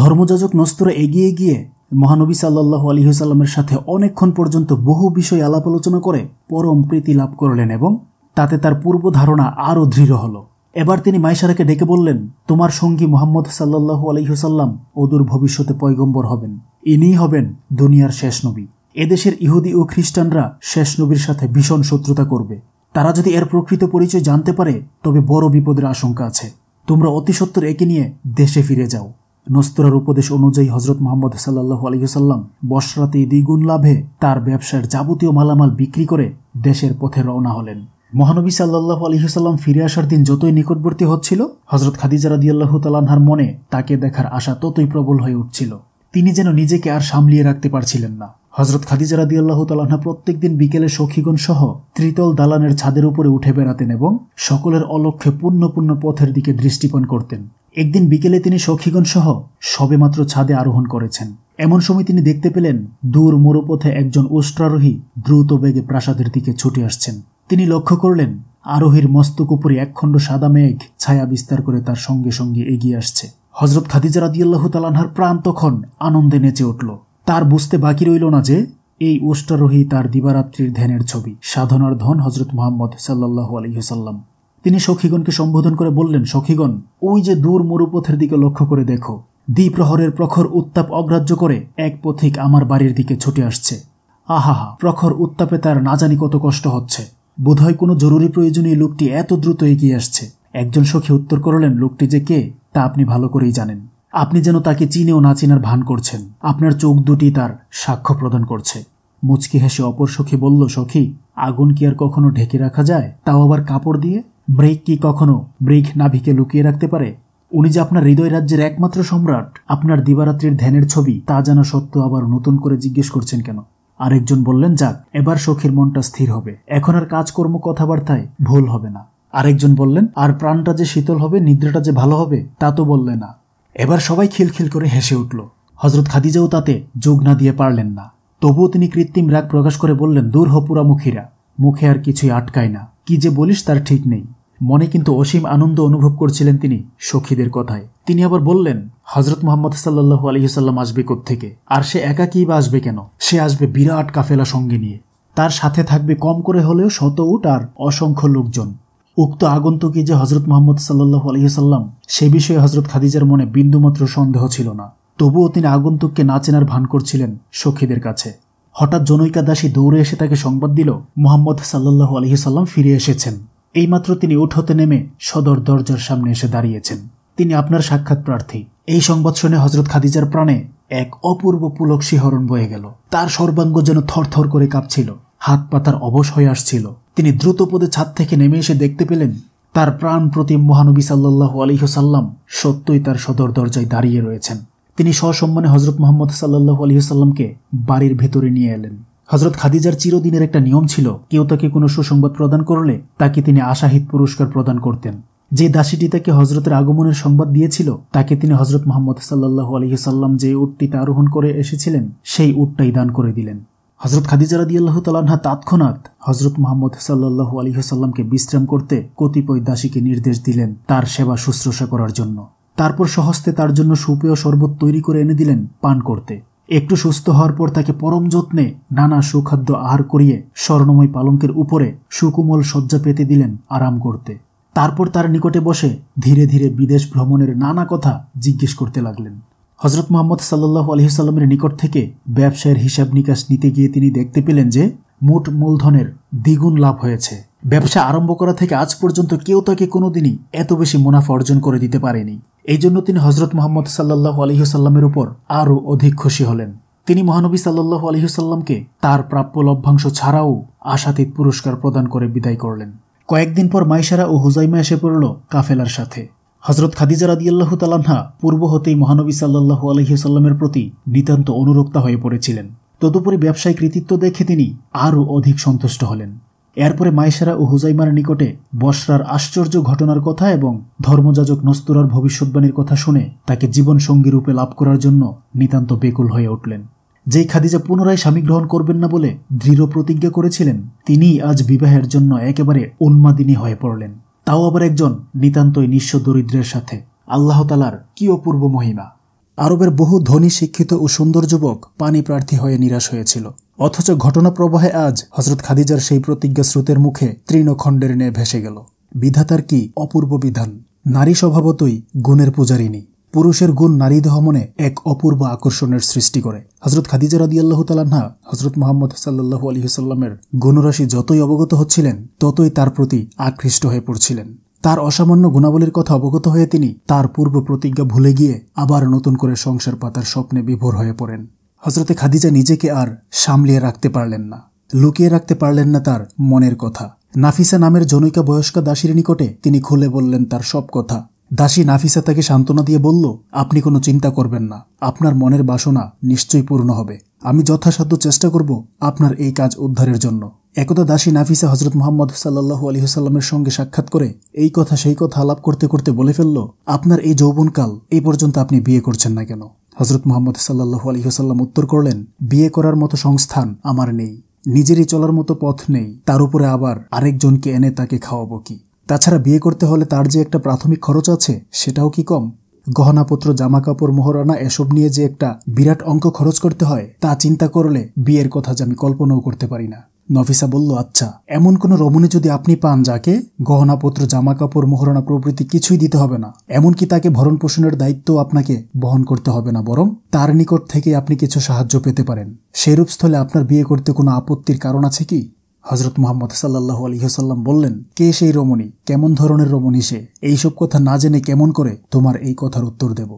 ধর্মযাজক নস্তুরা এগিয়ে গিয়ে মহানবী সাল্লাহ আলহিহসাল্লামের সাথে অনেকক্ষণ পর্যন্ত বহু বিষয় আলাপ আলোচনা করে পরম প্রীতি লাভ করলেন এবং তাতে তার পূর্ব ধারণা আরও দৃঢ় হলো এবার তিনি মাইশারাকে ডেকে বললেন তোমার সঙ্গী মোহাম্মদ সাল্লাহু আলহিহসাল্লাম অদূর ভবিষ্যতে পয়গম্বর হবেন ইনি হবেন দুনিয়ার শেষ নবী এদেশের ইহুদি ও খ্রিস্টানরা শেষ নবীর সাথে ভীষণ শত্রুতা করবে তারা যদি এর প্রকৃত পরিচয় জানতে পারে তবে বড় বিপদের আশঙ্কা আছে তোমরা অতিসত্বর একে নিয়ে দেশে ফিরে যাও নস্তরার উপদেশ অনুযায়ী হজরত মোহাম্মদ সাল্লাহু আলহিহসাল্লাম বসরাতে দ্বিগুণ লাভে তার ব্যবসার যাবতীয় মালামাল বিক্রি করে দেশের পথে রওনা হলেন মহানবী সাল্লাহ আলহিহাল্লাম ফিরে আসার দিন যতই নিকটবর্তী হচ্ছিল হজরত খাদিজা রাদিয়াল্লাহু তালানহার মনে তাকে দেখার আশা ততই প্রবল হয়ে উঠছিল তিনি যেন নিজেকে আর সামলিয়ে রাখতে পারছিলেন না হজরত খাদিজা রাদি আল্লাহ তালাহা প্রত্যেক দিন বিকেলে সখীগণ সহ ত্রিতল দালানের ছাদের উপরে উঠে বেড়াতেন এবং সকলের অলক্ষ্যে পূর্ণ পূর্ণ পথের দিকে দৃষ্টিপণ করতেন একদিন বিকেলে তিনি সখীগণ সহ সবেমাত্র ছাদে আরোহণ করেছেন এমন সময় তিনি দেখতে পেলেন দূর মরুপথে একজন উষ্ট্রারোহী দ্রুত বেগে প্রাসাদের দিকে ছুটে আসছেন তিনি লক্ষ্য করলেন আরোহীর মস্তক উপরে একখণ্ড সাদা মেঘ ছায়া বিস্তার করে তার সঙ্গে সঙ্গে এগিয়ে আসছে হজরত খাদিজা রাদিয়াল্লাহু তালানহার প্রাণ তখন আনন্দে নেচে উঠল তার বুঝতে বাকি রইল না যে এই ওষ্টারোহী তার দিবারাত্রির ধ্যানের ছবি সাধনার ধন হজরত মোহাম্মদ সাল্লাহু আলহিহসাল্লাম তিনি সখীগণকে সম্বোধন করে বললেন সখীগণ ওই যে দূর মরুপথের দিকে লক্ষ্য করে দেখো দ্বিপ্রহরের প্রখর উত্তাপ অগ্রাহ্য করে এক পথিক আমার বাড়ির দিকে ছুটে আসছে আহাহা প্রখর উত্তাপে তার না জানি কত কষ্ট হচ্ছে বোধহয় কোনো জরুরি প্রয়োজনে লোকটি এত দ্রুত এগিয়ে আসছে একজন সখী উত্তর করলেন লোকটি যে কে তা আপনি ভালো করেই জানেন আপনি যেন তাকে চিনেও না চিনার ভান করছেন আপনার চোখ দুটি তার সাক্ষ্য প্রদান করছে মুচকি হেসে অপর সখী বলল সখী আগুন কি আর কখনো ঢেকে রাখা যায় তাও আবার কাপড় দিয়ে ব্রেক কি কখনো ব্রেক নাভিকে লুকিয়ে রাখতে পারে উনি যে আপনার হৃদয় রাজ্যের একমাত্র সম্রাট আপনার দিবারাত্রির ধ্যানের ছবি তা জানা সত্ত্বেও আবার নতুন করে জিজ্ঞেস করছেন কেন আরেকজন বললেন যাক এবার সখীর মনটা স্থির হবে এখন আর কাজকর্ম কথাবার্তায় ভুল হবে না আরেকজন বললেন আর প্রাণটা যে শীতল হবে নিদ্রাটা যে ভালো হবে তা তো বললে না এবার সবাই খিলখিল করে হেসে উঠল হজরত খাদিজাও তাতে যোগ না দিয়ে পারলেন না তবুও তিনি কৃত্রিম রাগ প্রকাশ করে বললেন দূর হপুরা মুখীরা মুখে আর কিছুই আটকায় না কি যে বলিস তার ঠিক নেই মনে কিন্তু অসীম আনন্দ অনুভব করছিলেন তিনি সখীদের কথায় তিনি আবার বললেন হজরত মোহাম্মদ সাল্লাহু সাল্লাম আসবে থেকে আর সে একা কি বা আসবে কেন সে আসবে বিরাট কাফেলা সঙ্গে নিয়ে তার সাথে থাকবে কম করে হলেও শত উট আর অসংখ্য লোকজন উক্ত আগন্তুকই যে হজরত মোহাম্মদ সাল্লাহু আলহিহাল্লাম সে বিষয়ে হজরত খাদিজার মনে বিন্দুমাত্র সন্দেহ ছিল না তবুও তিনি আগন্তুককে না চেনার ভান করছিলেন সখীদের কাছে হঠাৎ জনৈকা দাসী দৌড়ে এসে তাকে সংবাদ দিল মোহাম্মদ সাল্লাহু আলহিহাল্লাম ফিরে এসেছেন এইমাত্র তিনি উঠোতে নেমে সদর দরজার সামনে এসে দাঁড়িয়েছেন তিনি আপনার সাক্ষাৎ প্রার্থী এই সংবাদ শুনে হজরত খাদিজার প্রাণে এক অপূর্ব পুলক শিহরণ বয়ে গেল তার সর্বাঙ্গ যেন থরথর করে কাঁপছিল হাত পাতার অবশ হয়ে আসছিল তিনি দ্রুত পদে ছাদ থেকে নেমে এসে দেখতে পেলেন তার প্রাণ প্রতি মহানবী সাল্লাহ আলিহসাল্লাম সত্যই তার সদর দরজায় দাঁড়িয়ে রয়েছেন তিনি সসম্মানে হজরত মোহাম্মদ সাল্লাহ আলহিহসাল্লামকে বাড়ির ভেতরে নিয়ে এলেন হজরত খাদিজার চিরদিনের একটা নিয়ম ছিল কেউ তাকে কোনো সুসংবাদ প্রদান করলে তাকে তিনি আশাহিত পুরস্কার প্রদান করতেন যে দাসীটি তাকে হজরতের আগমনের সংবাদ দিয়েছিল তাকে তিনি হজরত মোহাম্মদ সাল্লাহ আলহিসাল্লাম যে উটটিতে আরোহণ করে এসেছিলেন সেই উটটাই দান করে দিলেন হজরত খাদিজা রাদি আল্লাহ তালাহা তৎক্ষণাৎ হজরত মোহাম্মদ সাল্লাহ আলহিহাল্লামকে বিশ্রাম করতে কতিপয় দাসীকে নির্দেশ দিলেন তার সেবা শুশ্রূষা করার জন্য তারপর সহস্তে তার জন্য সুপেয় শরবত তৈরি করে এনে দিলেন পান করতে একটু সুস্থ হওয়ার পর তাকে পরম যত্নে নানা সুখাদ্য আহার করিয়ে স্বর্ণময় পালঙ্কের উপরে সুকুমল শয্যা পেতে দিলেন আরাম করতে তারপর তার নিকটে বসে ধীরে ধীরে বিদেশ ভ্রমণের নানা কথা জিজ্ঞেস করতে লাগলেন হজরত মোহাম্মদ সাল্লাহ আলহিসাল্লামের নিকট থেকে ব্যবসায়ের হিসাব নিকাশ নিতে গিয়ে তিনি দেখতে পেলেন যে মোট মূলধনের দ্বিগুণ লাভ হয়েছে ব্যবসা আরম্ভ করা থেকে আজ পর্যন্ত কেউ তাকে কোনোদিনই এত বেশি মুনাফা অর্জন করে দিতে পারেনি এই জন্য তিনি হজরত মোহাম্মদ সাল্লাহ আলহিহসাল্লামের উপর আরও অধিক খুশি হলেন তিনি মহানবী সাল্লাহ আলহিহসাল্লামকে তার প্রাপ্য লভ্যাংশ ছাড়াও আশাতীত পুরস্কার প্রদান করে বিদায় করলেন কয়েকদিন পর মাইশারা ও হুজাইমা এসে পড়ল কাফেলার সাথে হজরত খাদিজা রাদিয়াল্লাহু তালান্না পূর্ব হতেই মহানবী সাল্লাহু আলহিহসাল্লামের প্রতি নিতান্ত অনুরক্তা হয়ে পড়েছিলেন তদুপরি ব্যবসায়িক কৃতিত্ব দেখে তিনি আরও অধিক সন্তুষ্ট হলেন এরপরে মাইশারা ও হুজাইমার নিকটে বসরার আশ্চর্য ঘটনার কথা এবং ধর্মযাজক নস্তুরার ভবিষ্যৎবাণীর কথা শুনে তাকে জীবন সঙ্গী রূপে লাভ করার জন্য নিতান্ত বেকুল হয়ে উঠলেন যেই খাদিজা পুনরায় স্বামী গ্রহণ করবেন না বলে দৃঢ় প্রতিজ্ঞা করেছিলেন তিনি আজ বিবাহের জন্য একেবারে উন্মাদিনী হয়ে পড়লেন তাও আবার একজন নিতান্তই নিঃস্ব দরিদ্রের সাথে আল্লাহতালার কি অপূর্ব মহিমা আরবের বহু ধনী শিক্ষিত ও সুন্দর যুবক পানি প্রার্থী হয়ে নিরাশ হয়েছিল অথচ ঘটনাপ্রবাহে আজ হজরত খাদিজার সেই প্রতিজ্ঞা স্রোতের মুখে তৃণখণ্ডের নে ভেসে গেল বিধাতার কি অপূর্ব বিধান নারী স্বভাবতই গুণের পূজারিণী পুরুষের গুণ নারী দহমনে এক অপূর্ব আকর্ষণের সৃষ্টি করে হজরত খাদিজা রাদি আল্লাহ তালান্না হজরত মোহাম্মদ আলী সাল্লামের গুণরাশি যতই অবগত হচ্ছিলেন ততই তার প্রতি আকৃষ্ট হয়ে পড়ছিলেন তার অসামান্য গুণাবলীর কথা অবগত হয়ে তিনি তার পূর্ব প্রতিজ্ঞা ভুলে গিয়ে আবার নতুন করে সংসার পাতার স্বপ্নে বিভোর হয়ে পড়েন হজরতে খাদিজা নিজেকে আর সামলিয়ে রাখতে পারলেন না লুকিয়ে রাখতে পারলেন না তার মনের কথা নাফিসা নামের জনৈকা বয়স্কা দাসীর নিকটে তিনি খুলে বললেন তার সব কথা দাসী নাফিসা তাকে সান্ত্বনা দিয়ে বলল আপনি কোনো চিন্তা করবেন না আপনার মনের বাসনা নিশ্চয়ই পূর্ণ হবে আমি যথাসাধ্য চেষ্টা করব আপনার এই কাজ উদ্ধারের জন্য একদা দাসী নাফিসা হজরত মোহাম্মদ সাল্লাহু আলহিহাস্লামের সঙ্গে সাক্ষাৎ করে এই কথা সেই কথা আলাপ করতে করতে বলে ফেলল আপনার এই যৌবনকাল এই পর্যন্ত আপনি বিয়ে করছেন না কেন হজরত মোহাম্মদ সাল্লাহ আলহিহাসাল্লাম উত্তর করলেন বিয়ে করার মতো সংস্থান আমার নেই নিজেরই চলার মতো পথ নেই তার উপরে আবার আরেকজনকে এনে তাকে খাওয়াবো কি তাছাড়া বিয়ে করতে হলে তার যে একটা প্রাথমিক খরচ আছে সেটাও কি কম গহনাপত্র জামা কাপড় মোহরানা এসব নিয়ে যে একটা বিরাট অঙ্ক খরচ করতে হয় তা চিন্তা করলে বিয়ের কথা যে আমি কল্পনাও করতে পারি না নফিসা বলল আচ্ছা এমন কোনো রমণী যদি আপনি পান যাকে গহনাপত্র জামাকাপড় মোহরণা প্রভৃতি কিছুই দিতে হবে না এমনকি তাকে ভরণ পোষণের দায়িত্ব আপনাকে বহন করতে হবে না বরং তার নিকট থেকে আপনি কিছু সাহায্য পেতে পারেন সেরূপ স্থলে আপনার বিয়ে করতে কোনো আপত্তির কারণ আছে কি হজরত মোহাম্মদ সাল্লাহ আলহিহসাল্লাম বললেন কে সেই রমণী কেমন ধরনের রমণী সে এইসব কথা না জেনে কেমন করে তোমার এই কথার উত্তর দেব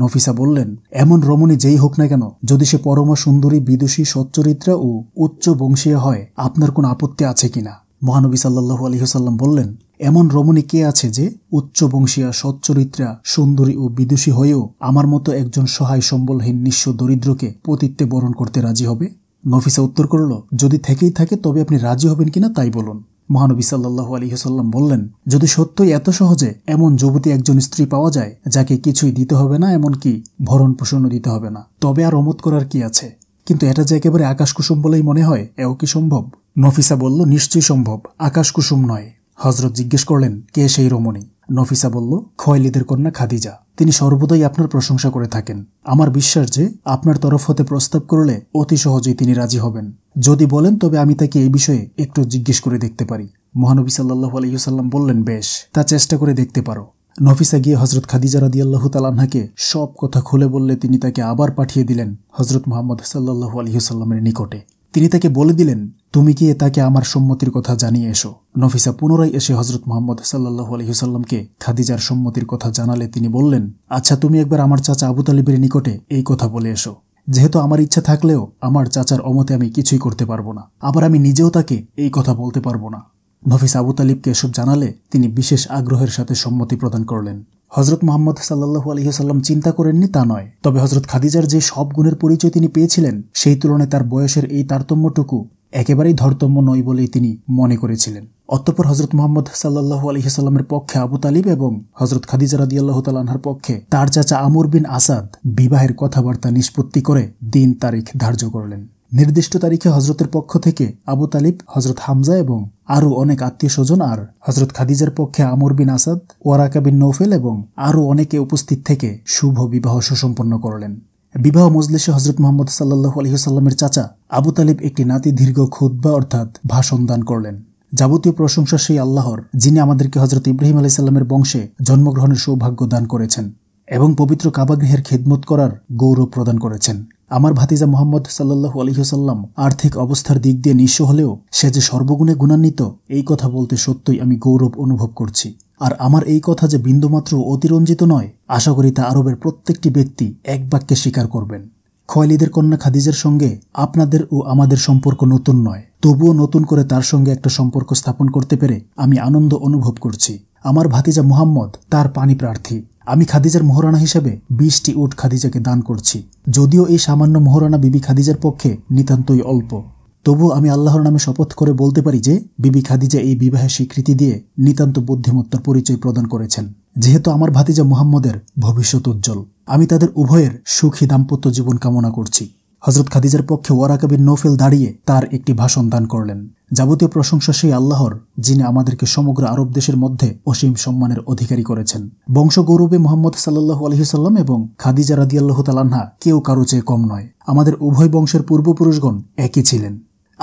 নফিসা বললেন এমন রমণী যেই হোক না কেন যদি সে পরমা সুন্দরী বিদুষী সচ্চরিত্রা ও উচ্চ বংশীয় হয় আপনার কোনো আপত্তি আছে কিনা মহানবী সাল্লাহু আলহিহাল্লাম বললেন এমন রমণী কে আছে যে উচ্চ বংশীয়া সচ্চরিত্রা সুন্দরী ও বিদুষী হয়েও আমার মতো একজন সহায় সম্বলহীন নিঃস্ব দরিদ্রকে পতিত্বে বরণ করতে রাজি হবে নফিসা উত্তর করল যদি থেকেই থাকে তবে আপনি রাজি হবেন কিনা তাই বলুন মহানবী সাল্লাহু আলহিহসাল্লাম বললেন যদি সত্যই এত সহজে এমন যুবতী একজন স্ত্রী পাওয়া যায় যাকে কিছুই দিতে হবে না এমনকি ভরণ পোষণও দিতে হবে না তবে আর অমত করার কি আছে কিন্তু এটা যে একেবারে আকাশ কুসুম বলেই মনে হয় এও কি সম্ভব নফিসা বলল নিশ্চয়ই সম্ভব আকাশ কুসুম নয় হজরত জিজ্ঞেস করলেন কে সেই রমণী নফিসা বলল খয়লিদের কন্যা খাদিজা তিনি সর্বদাই আপনার প্রশংসা করে থাকেন আমার বিশ্বাস যে আপনার তরফ হতে প্রস্তাব করলে অতি সহজেই তিনি রাজি হবেন যদি বলেন তবে আমি তাকে এই বিষয়ে একটু জিজ্ঞেস করে দেখতে পারি মহানবী সাল্লাহ আলহিহাল্লাম বললেন বেশ তা চেষ্টা করে দেখতে পারো নফিসা গিয়ে হজরত খাদিজা আল্লাহ তালাহাকে সব কথা খুলে বললে তিনি তাকে আবার পাঠিয়ে দিলেন হজরত মোহাম্মদ সাল্লাহ আলহিহাল্লামের নিকটে তিনি তাকে বলে দিলেন তুমি গিয়ে তাকে আমার সম্মতির কথা জানিয়ে এসো নফিসা পুনরায় এসে হজরত মোহাম্মদ সাল্লাহ আলহিহাল্লামকে খাদিজার সম্মতির কথা জানালে তিনি বললেন আচ্ছা তুমি একবার আমার চাচা আবু তালিবের নিকটে এই কথা বলে এসো যেহেতু আমার ইচ্ছা থাকলেও আমার চাচার অমতে আমি কিছুই করতে পারবো না আবার আমি নিজেও তাকে এই কথা বলতে পারবো না নফিস আবু তালিবকে এসব জানালে তিনি বিশেষ আগ্রহের সাথে সম্মতি প্রদান করলেন হজরত মোহাম্মদ সাল্লু আলহিহাল্লাম চিন্তা করেননি তা নয় তবে হজরত খাদিজার যে সব গুণের পরিচয় তিনি পেয়েছিলেন সেই তুলনায় তার বয়সের এই তারতম্যটুকু একেবারেই ধর্তম্য নয় বলেই তিনি মনে করেছিলেন অতঃপর হজরত মোহাম্মদ সাল্লাহু আলহিহাস্লামের পক্ষে আবু তালিব এবং হজরত খাদিজা রাদি আল্লাহ তালাহার পক্ষে তার চাচা আমর বিন আসাদ বিবাহের কথাবার্তা নিষ্পত্তি করে দিন তারিখ ধার্য করলেন নির্দিষ্ট তারিখে হজরতের পক্ষ থেকে আবু তালিব হজরত হামজা এবং আরও অনেক আত্মীয় স্বজন আর হজরত খাদিজার পক্ষে Amr bin Asad Waraqa bin Naufal এবং আরও অনেকে উপস্থিত থেকে শুভ বিবাহ সুসম্পন্ন করলেন বিবাহ মজলিসে হজরত মোহাম্মদ সাল্লাহ আলহিহাল্লামের চাচা আবু তালিব একটি নাতি দীর্ঘ খুদ্া অর্থাৎ ভাষণ দান করলেন যাবতীয় প্রশংসা সেই আল্লাহর যিনি আমাদেরকে হজরত ইব্রাহিম সাল্লামের বংশে জন্মগ্রহণের সৌভাগ্য দান করেছেন এবং পবিত্র কাবাগৃহের খেদমত করার গৌরব প্রদান করেছেন আমার ভাতিজা মোহাম্মদ সাল্লাহু আলহিহাল্লাম আর্থিক অবস্থার দিক দিয়ে নিঃস্ব হলেও সে যে সর্বগুণে গুণান্বিত এই কথা বলতে সত্যই আমি গৌরব অনুভব করছি আর আমার এই কথা যে বিন্দুমাত্র অতিরঞ্জিত নয় আশা করি তা আরবের প্রত্যেকটি ব্যক্তি এক বাক্যে স্বীকার করবেন খয়ালিদের কন্যা খাদিজের সঙ্গে আপনাদের ও আমাদের সম্পর্ক নতুন নয় তবুও নতুন করে তার সঙ্গে একটা সম্পর্ক স্থাপন করতে পেরে আমি আনন্দ অনুভব করছি আমার ভাতিজা মুহাম্মদ তার পানি প্রার্থী আমি খাদিজার মহরানা হিসেবে বিশটি উট খাদিজাকে দান করছি যদিও এই সামান্য মহরানা বিবি খাদিজার পক্ষে নিতান্তই অল্প তবু আমি আল্লাহর নামে শপথ করে বলতে পারি যে বিবি খাদিজা এই বিবাহের স্বীকৃতি দিয়ে নিতান্ত বুদ্ধিমত্তার পরিচয় প্রদান করেছেন যেহেতু আমার ভাতিজা মুহাম্মদের ভবিষ্যৎ উজ্জ্বল আমি তাদের উভয়ের সুখী দাম্পত্য জীবন কামনা করছি হজরত খাদিজার পক্ষে ওয়ারাকাবির নৌফেল দাঁড়িয়ে তার একটি ভাষণ দান করলেন যাবতীয় প্রশংসা সেই আল্লাহর যিনি আমাদেরকে সমগ্র আরব দেশের মধ্যে অসীম সম্মানের অধিকারী করেছেন বংশগৌরবে মোহাম্মদ সাল্লাহু আলহিসাল্লাম এবং খাদিজা রাদিয়াল্লাহ তালান্না কেউ কারো চেয়ে কম নয় আমাদের উভয় বংশের পূর্বপুরুষগণ একই ছিলেন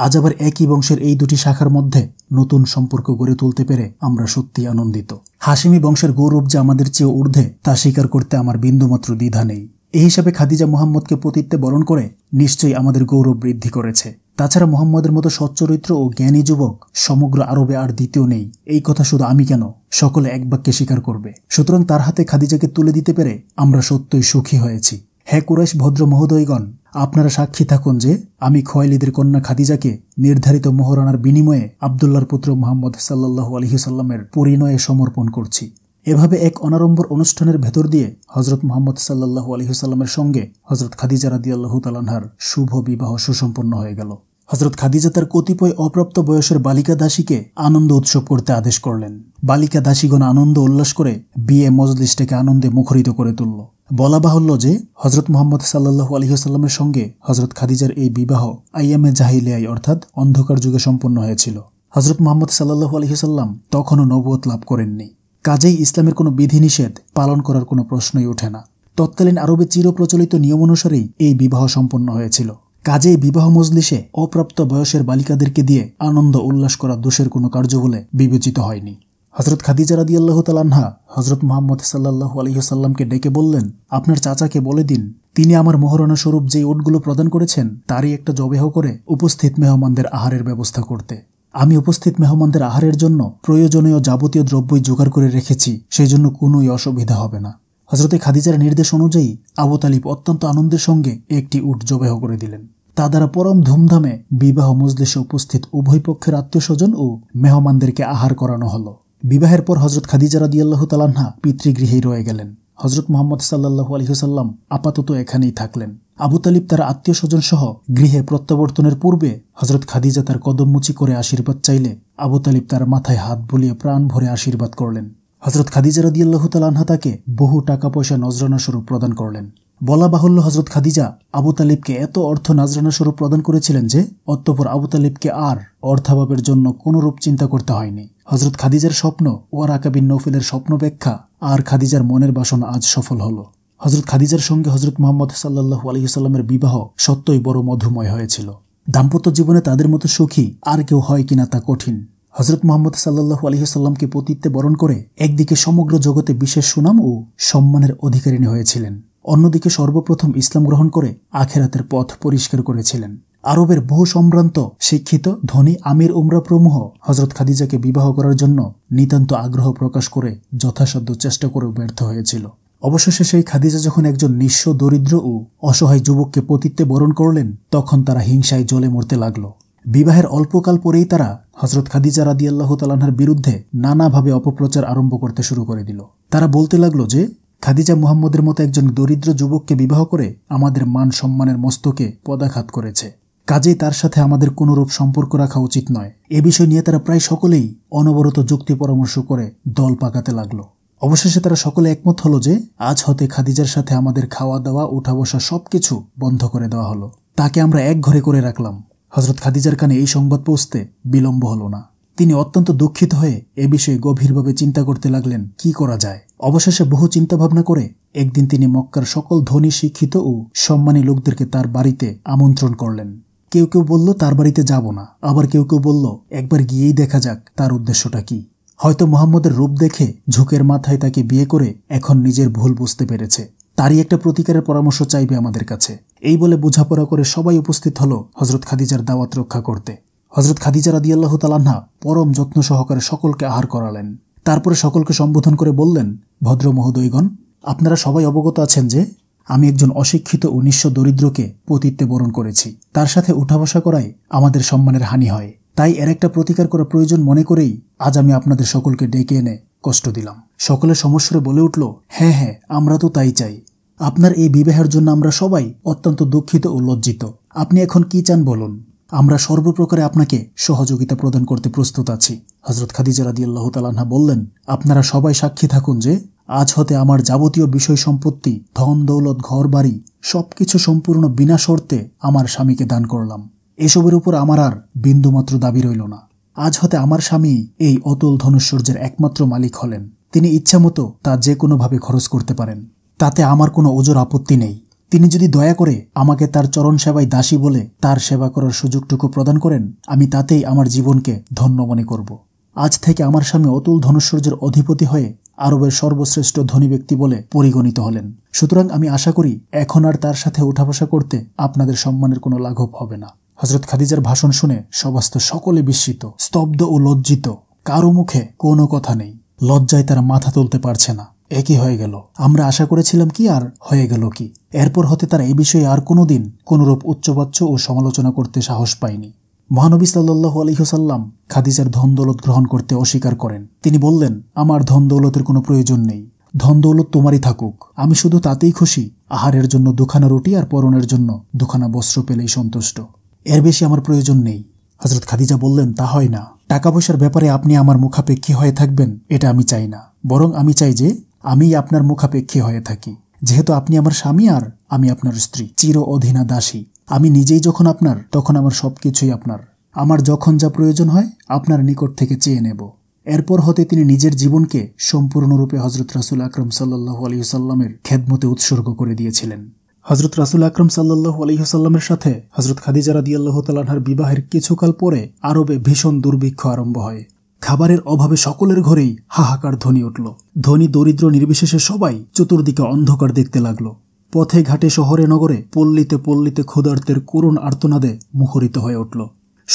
আজ আবার একই বংশের এই দুটি শাখার মধ্যে নতুন সম্পর্ক গড়ে তুলতে পেরে আমরা সত্যি আনন্দিত হাসিমি বংশের গৌরব যে আমাদের চেয়ে ঊর্ধ্বে তা স্বীকার করতে আমার বিন্দুমাত্র দ্বিধা নেই এই হিসাবে খাদিজা মোহাম্মদকে পতিত্বে বরণ করে নিশ্চয়ই আমাদের গৌরব বৃদ্ধি করেছে তাছাড়া মোহাম্মদের মতো সচ্চরিত্র ও জ্ঞানী যুবক সমগ্র আরবে আর দ্বিতীয় নেই এই কথা শুধু আমি কেন সকলে এক বাক্যে স্বীকার করবে সুতরাং তার হাতে খাদিজাকে তুলে দিতে পেরে আমরা সত্যই সুখী হয়েছি হ্যাঁ কুরাইশ ভদ্র মহোদয়গণ আপনারা সাক্ষী থাকুন যে আমি খোয়াইলিদের কন্যা খাদিজাকে নির্ধারিত মহরানার বিনিময়ে আবদুল্লার পুত্র মোহাম্মদ সাল্লাহ আলহিসাল্লামের পরিণয়ে সমর্পণ করছি এভাবে এক অনারম্বর অনুষ্ঠানের ভেতর দিয়ে হজরত মোহাম্মদ সাল্লাহু আলহিহাল্লামের সঙ্গে হজরত খাদিজা রাদি আল্লাহু তালানহার শুভ বিবাহ সুসম্পন্ন হয়ে গেল হজরত খাদিজা তার কতিপয় অপ্রাপ্ত বয়সের বালিকা দাসীকে আনন্দ উৎসব করতে আদেশ করলেন বালিকা দাসীগণ আনন্দ উল্লাস করে বিয়ে মজলিসটাকে আনন্দে মুখরিত করে তুলল বলা বাহুল্য যে হজরত মোহাম্মদ সাল্লাহু আলহিহাস্লামের সঙ্গে হজরত খাদিজার এই বিবাহ আইয়ামে জাহিলিয়াই অর্থাৎ অন্ধকার যুগে সম্পন্ন হয়েছিল হজরত মোহাম্মদ সাল্লাহু আলহিহাল্লাম তখনও নবুয়ত লাভ করেননি কাজেই ইসলামের কোনো বিধিনিষেধ পালন করার কোনো প্রশ্নই ওঠে না তৎকালীন আরবে চিরপ্রচলিত নিয়ম অনুসারেই এই বিবাহ সম্পন্ন হয়েছিল কাজেই বিবাহ মজলিসে অপ্রাপ্ত বয়সের বালিকাদেরকে দিয়ে আনন্দ উল্লাস করা দোষের কোনো কার্য বলে বিবেচিত হয়নি হজরত খাদিজা রাদি আল্লাহ তালানহা হজরত মোহাম্মদ সাল্লাহ আলহিহসাল্লামকে ডেকে বললেন আপনার চাচাকে বলে দিন তিনি আমার মহারণা স্বরূপ যে ওটগুলো প্রদান করেছেন তারই একটা জবেহ করে উপস্থিত মেহমানদের আহারের ব্যবস্থা করতে আমি উপস্থিত মেহমানদের আহারের জন্য প্রয়োজনীয় যাবতীয় দ্রব্যই জোগাড় করে রেখেছি সেই জন্য কোনোই অসুবিধা হবে না হজরতে খাদিজার নির্দেশ অনুযায়ী আবু তালিব অত্যন্ত আনন্দের সঙ্গে একটি উট জবেহ করে দিলেন তা দ্বারা পরম ধুমধামে বিবাহ মজলিসে উপস্থিত উভয় পক্ষের আত্মীয় স্বজন ও মেহমানদেরকে আহার করানো হলো বিবাহের পর হজরত খাদিজা রদিয়াল্লাহ তালান্না পিতৃগৃহেই রয়ে গেলেন হজরত মোহাম্মদ সাল্লাহু আলহিহসাল্লাম আপাতত এখানেই থাকলেন আবু তালিব তার আত্মীয় স্বজন সহ গৃহে প্রত্যাবর্তনের পূর্বে হজরত খাদিজা তার কদম মুচি করে আশীর্বাদ চাইলে আবু তালিব তার মাথায় হাত বুলিয়ে প্রাণ ভরে আশীর্বাদ করলেন হজরত খাদিজা রদিয়াল্লাহ তালান্না তাকে বহু টাকা পয়সা নজরানা স্বরূপ প্রদান করলেন বলা বাহুল্য হজরত খাদিজা আবু তালিবকে এত অর্থ নাজরানা স্বরূপ প্রদান করেছিলেন যে অত্যপর আবু তালিবকে আর অর্থাভাবের জন্য কোনোরূপ চিন্তা করতে হয়নি হজরত খাদিজার স্বপ্ন ওয়ার আকাবিন নৌফিলের স্বপ্ন ব্যাখ্যা আর খাদিজার মনের বাসন আজ সফল হলো হজরত খাদিজার সঙ্গে হজরত মোহাম্মদ সাল্লাহ আলহিহাল্লামের বিবাহ সত্যই বড় মধুময় হয়েছিল দাম্পত্য জীবনে তাদের মতো সুখী আর কেউ হয় কিনা তা কঠিন হজরত মোহাম্মদ সাল্লাহু আলহিহাল্লামকে পতিত্বে বরণ করে একদিকে সমগ্র জগতে বিশেষ সুনাম ও সম্মানের অধিকারিণী হয়েছিলেন অন্যদিকে সর্বপ্রথম ইসলাম গ্রহণ করে আখেরাতের পথ পরিষ্কার করেছিলেন আরবের বহু সম্ভ্রান্ত শিক্ষিত ধনী আমির উমরা প্রমুহ হজরত খাদিজাকে বিবাহ করার জন্য নিতান্ত আগ্রহ প্রকাশ করে যথাসাধ্য চেষ্টা করে ব্যর্থ হয়েছিল অবশেষে সেই খাদিজা যখন একজন নিঃস্ব দরিদ্র ও অসহায় যুবককে পতিত্বে বরণ করলেন তখন তারা হিংসায় জলে মরতে লাগল বিবাহের অল্পকাল পরেই তারা হজরত খাদিজা রাদিয়াল্লাহ আল্লাহ তালাহার বিরুদ্ধে নানাভাবে অপপ্রচার আরম্ভ করতে শুরু করে দিল তারা বলতে লাগলো যে খাদিজা মুহাম্মদের মতো একজন দরিদ্র যুবককে বিবাহ করে আমাদের মান সম্মানের মস্তকে পদাঘাত করেছে কাজেই তার সাথে আমাদের কোনোরূপ সম্পর্ক রাখা উচিত নয় এ বিষয় নিয়ে তারা প্রায় সকলেই অনবরত যুক্তি পরামর্শ করে দল পাকাতে লাগলো অবশেষে তারা সকলে একমত হলো যে আজ হতে খাদিজার সাথে আমাদের খাওয়া দাওয়া উঠা বসা সব কিছু বন্ধ করে দেওয়া হলো তাকে আমরা এক ঘরে করে রাখলাম হজরত খাদিজার কানে এই সংবাদ পৌঁছতে বিলম্ব হলো না তিনি অত্যন্ত দুঃখিত হয়ে এ বিষয়ে গভীরভাবে চিন্তা করতে লাগলেন কি করা যায় অবশেষে বহু চিন্তা ভাবনা করে একদিন তিনি মক্কার সকল ধনী শিক্ষিত ও সম্মানী লোকদেরকে তার বাড়িতে আমন্ত্রণ করলেন কেউ কেউ বলল তার বাড়িতে যাব না আবার কেউ কেউ বলল একবার গিয়েই দেখা যাক তার উদ্দেশ্যটা কি হয়তো মোহাম্মদের রূপ দেখে ঝুঁকের মাথায় তাকে বিয়ে করে এখন নিজের ভুল বুঝতে পেরেছে তারই একটা প্রতিকারের পরামর্শ চাইবে আমাদের কাছে এই বলে বোঝাপড়া করে সবাই উপস্থিত হল হজরত খাদিজার দাওয়াত রক্ষা করতে হজরত খাদিজা রাদিয়াল্লাহ তালান্না পরম যত্ন সহকারে সকলকে আহার করালেন তারপরে সকলকে সম্বোধন করে বললেন ভদ্র মহোদয়গণ আপনারা সবাই অবগত আছেন যে আমি একজন অশিক্ষিত ও নিঃস্ব দরিদ্রকে পতিত্বে বরণ করেছি তার সাথে উঠা বসা করায় আমাদের সম্মানের হানি হয় তাই এর একটা প্রতিকার করা প্রয়োজন মনে করেই আজ আমি আপনাদের সকলকে ডেকে এনে কষ্ট দিলাম সকলে সমস্যরে বলে উঠল হ্যাঁ হ্যাঁ আমরা তো তাই চাই আপনার এই বিবাহের জন্য আমরা সবাই অত্যন্ত দুঃখিত ও লজ্জিত আপনি এখন কি চান বলুন আমরা সর্বপ্রকারে আপনাকে সহযোগিতা প্রদান করতে প্রস্তুত আছি হজরত খাদিজা রাদি আল্লাহ তালাহা বললেন আপনারা সবাই সাক্ষী থাকুন যে আজ হতে আমার যাবতীয় বিষয় সম্পত্তি ধন দৌলত ঘর বাড়ি সব কিছু সম্পূর্ণ বিনা শর্তে আমার স্বামীকে দান করলাম এসবের উপর আমার আর বিন্দুমাত্র দাবি রইল না আজ হতে আমার স্বামী এই অতুল ধনুশ্বর্যের একমাত্র মালিক হলেন তিনি ইচ্ছামতো তা যে কোনোভাবে খরচ করতে পারেন তাতে আমার কোনো ওজোর আপত্তি নেই তিনি যদি দয়া করে আমাকে তার চরণ সেবায় দাসী বলে তার সেবা করার সুযোগটুকু প্রদান করেন আমি তাতেই আমার জীবনকে ধন্য মনে করবো আজ থেকে আমার স্বামী অতুল ধনুশ্বর্যের অধিপতি হয়ে আরবের সর্বশ্রেষ্ঠ ধনী ব্যক্তি বলে পরিগণিত হলেন সুতরাং আমি আশা করি এখন আর তার সাথে ওঠাবসা করতে আপনাদের সম্মানের কোনো লাঘব হবে না হজরত খাদিজার ভাষণ শুনে সবাস্ত সকলে বিস্মিত স্তব্ধ ও লজ্জিত কারো মুখে কোনো কথা নেই লজ্জায় তারা মাথা তুলতে পারছে না একই হয়ে গেল আমরা আশা করেছিলাম কি আর হয়ে গেল কি এরপর হতে তারা এ বিষয়ে আর কোনোদিন কোনোরূপ উচ্চবাচ্য ও সমালোচনা করতে সাহস পায়নি মহানবী সাল্লু আলহিহসাল্লাম খাদিজার ধন দৌলত গ্রহণ করতে অস্বীকার করেন তিনি বললেন আমার ধন দৌলতের কোনো প্রয়োজন নেই ধন দৌলত তোমারই থাকুক আমি শুধু তাতেই খুশি আহারের জন্য দুখানা রুটি আর পরনের জন্য দুখানা বস্ত্র পেলেই সন্তুষ্ট এর বেশি আমার প্রয়োজন নেই হজরত খাদিজা বললেন তা হয় না টাকা পয়সার ব্যাপারে আপনি আমার মুখাপেক্ষী হয়ে থাকবেন এটা আমি চাই না বরং আমি চাই যে আমি আপনার মুখাপেক্ষী হয়ে থাকি যেহেতু আপনি আমার স্বামী আর আমি আপনার স্ত্রী চির অধীনা দাসী আমি নিজেই যখন আপনার তখন আমার সব কিছুই আপনার আমার যখন যা প্রয়োজন হয় আপনার নিকট থেকে চেয়ে নেব এরপর হতে তিনি নিজের জীবনকে সম্পূর্ণরূপে হজরত রাসুল আকরম সাল্লাহ আলহিহসাল্লামের খেদমতে উৎসর্গ করে দিয়েছিলেন হজরত রাসুল আকরম সাল্লাহ আলহিহসাল্লামের সাথে হজরত খাদিজা রাদি আল্লাহ তালাহার বিবাহের কিছুকাল পরে আরবে ভীষণ দুর্ভিক্ষ আরম্ভ হয় খাবারের অভাবে সকলের ঘরেই হাহাকার ধ্বনি উঠল ধনী দরিদ্র নির্বিশেষে সবাই চতুর্দিকে অন্ধকার দেখতে লাগলো পথে ঘাটে শহরে নগরে পল্লীতে পল্লীতে ক্ষুধার্তের করুণ আর্তনাদে মুখরিত হয়ে উঠল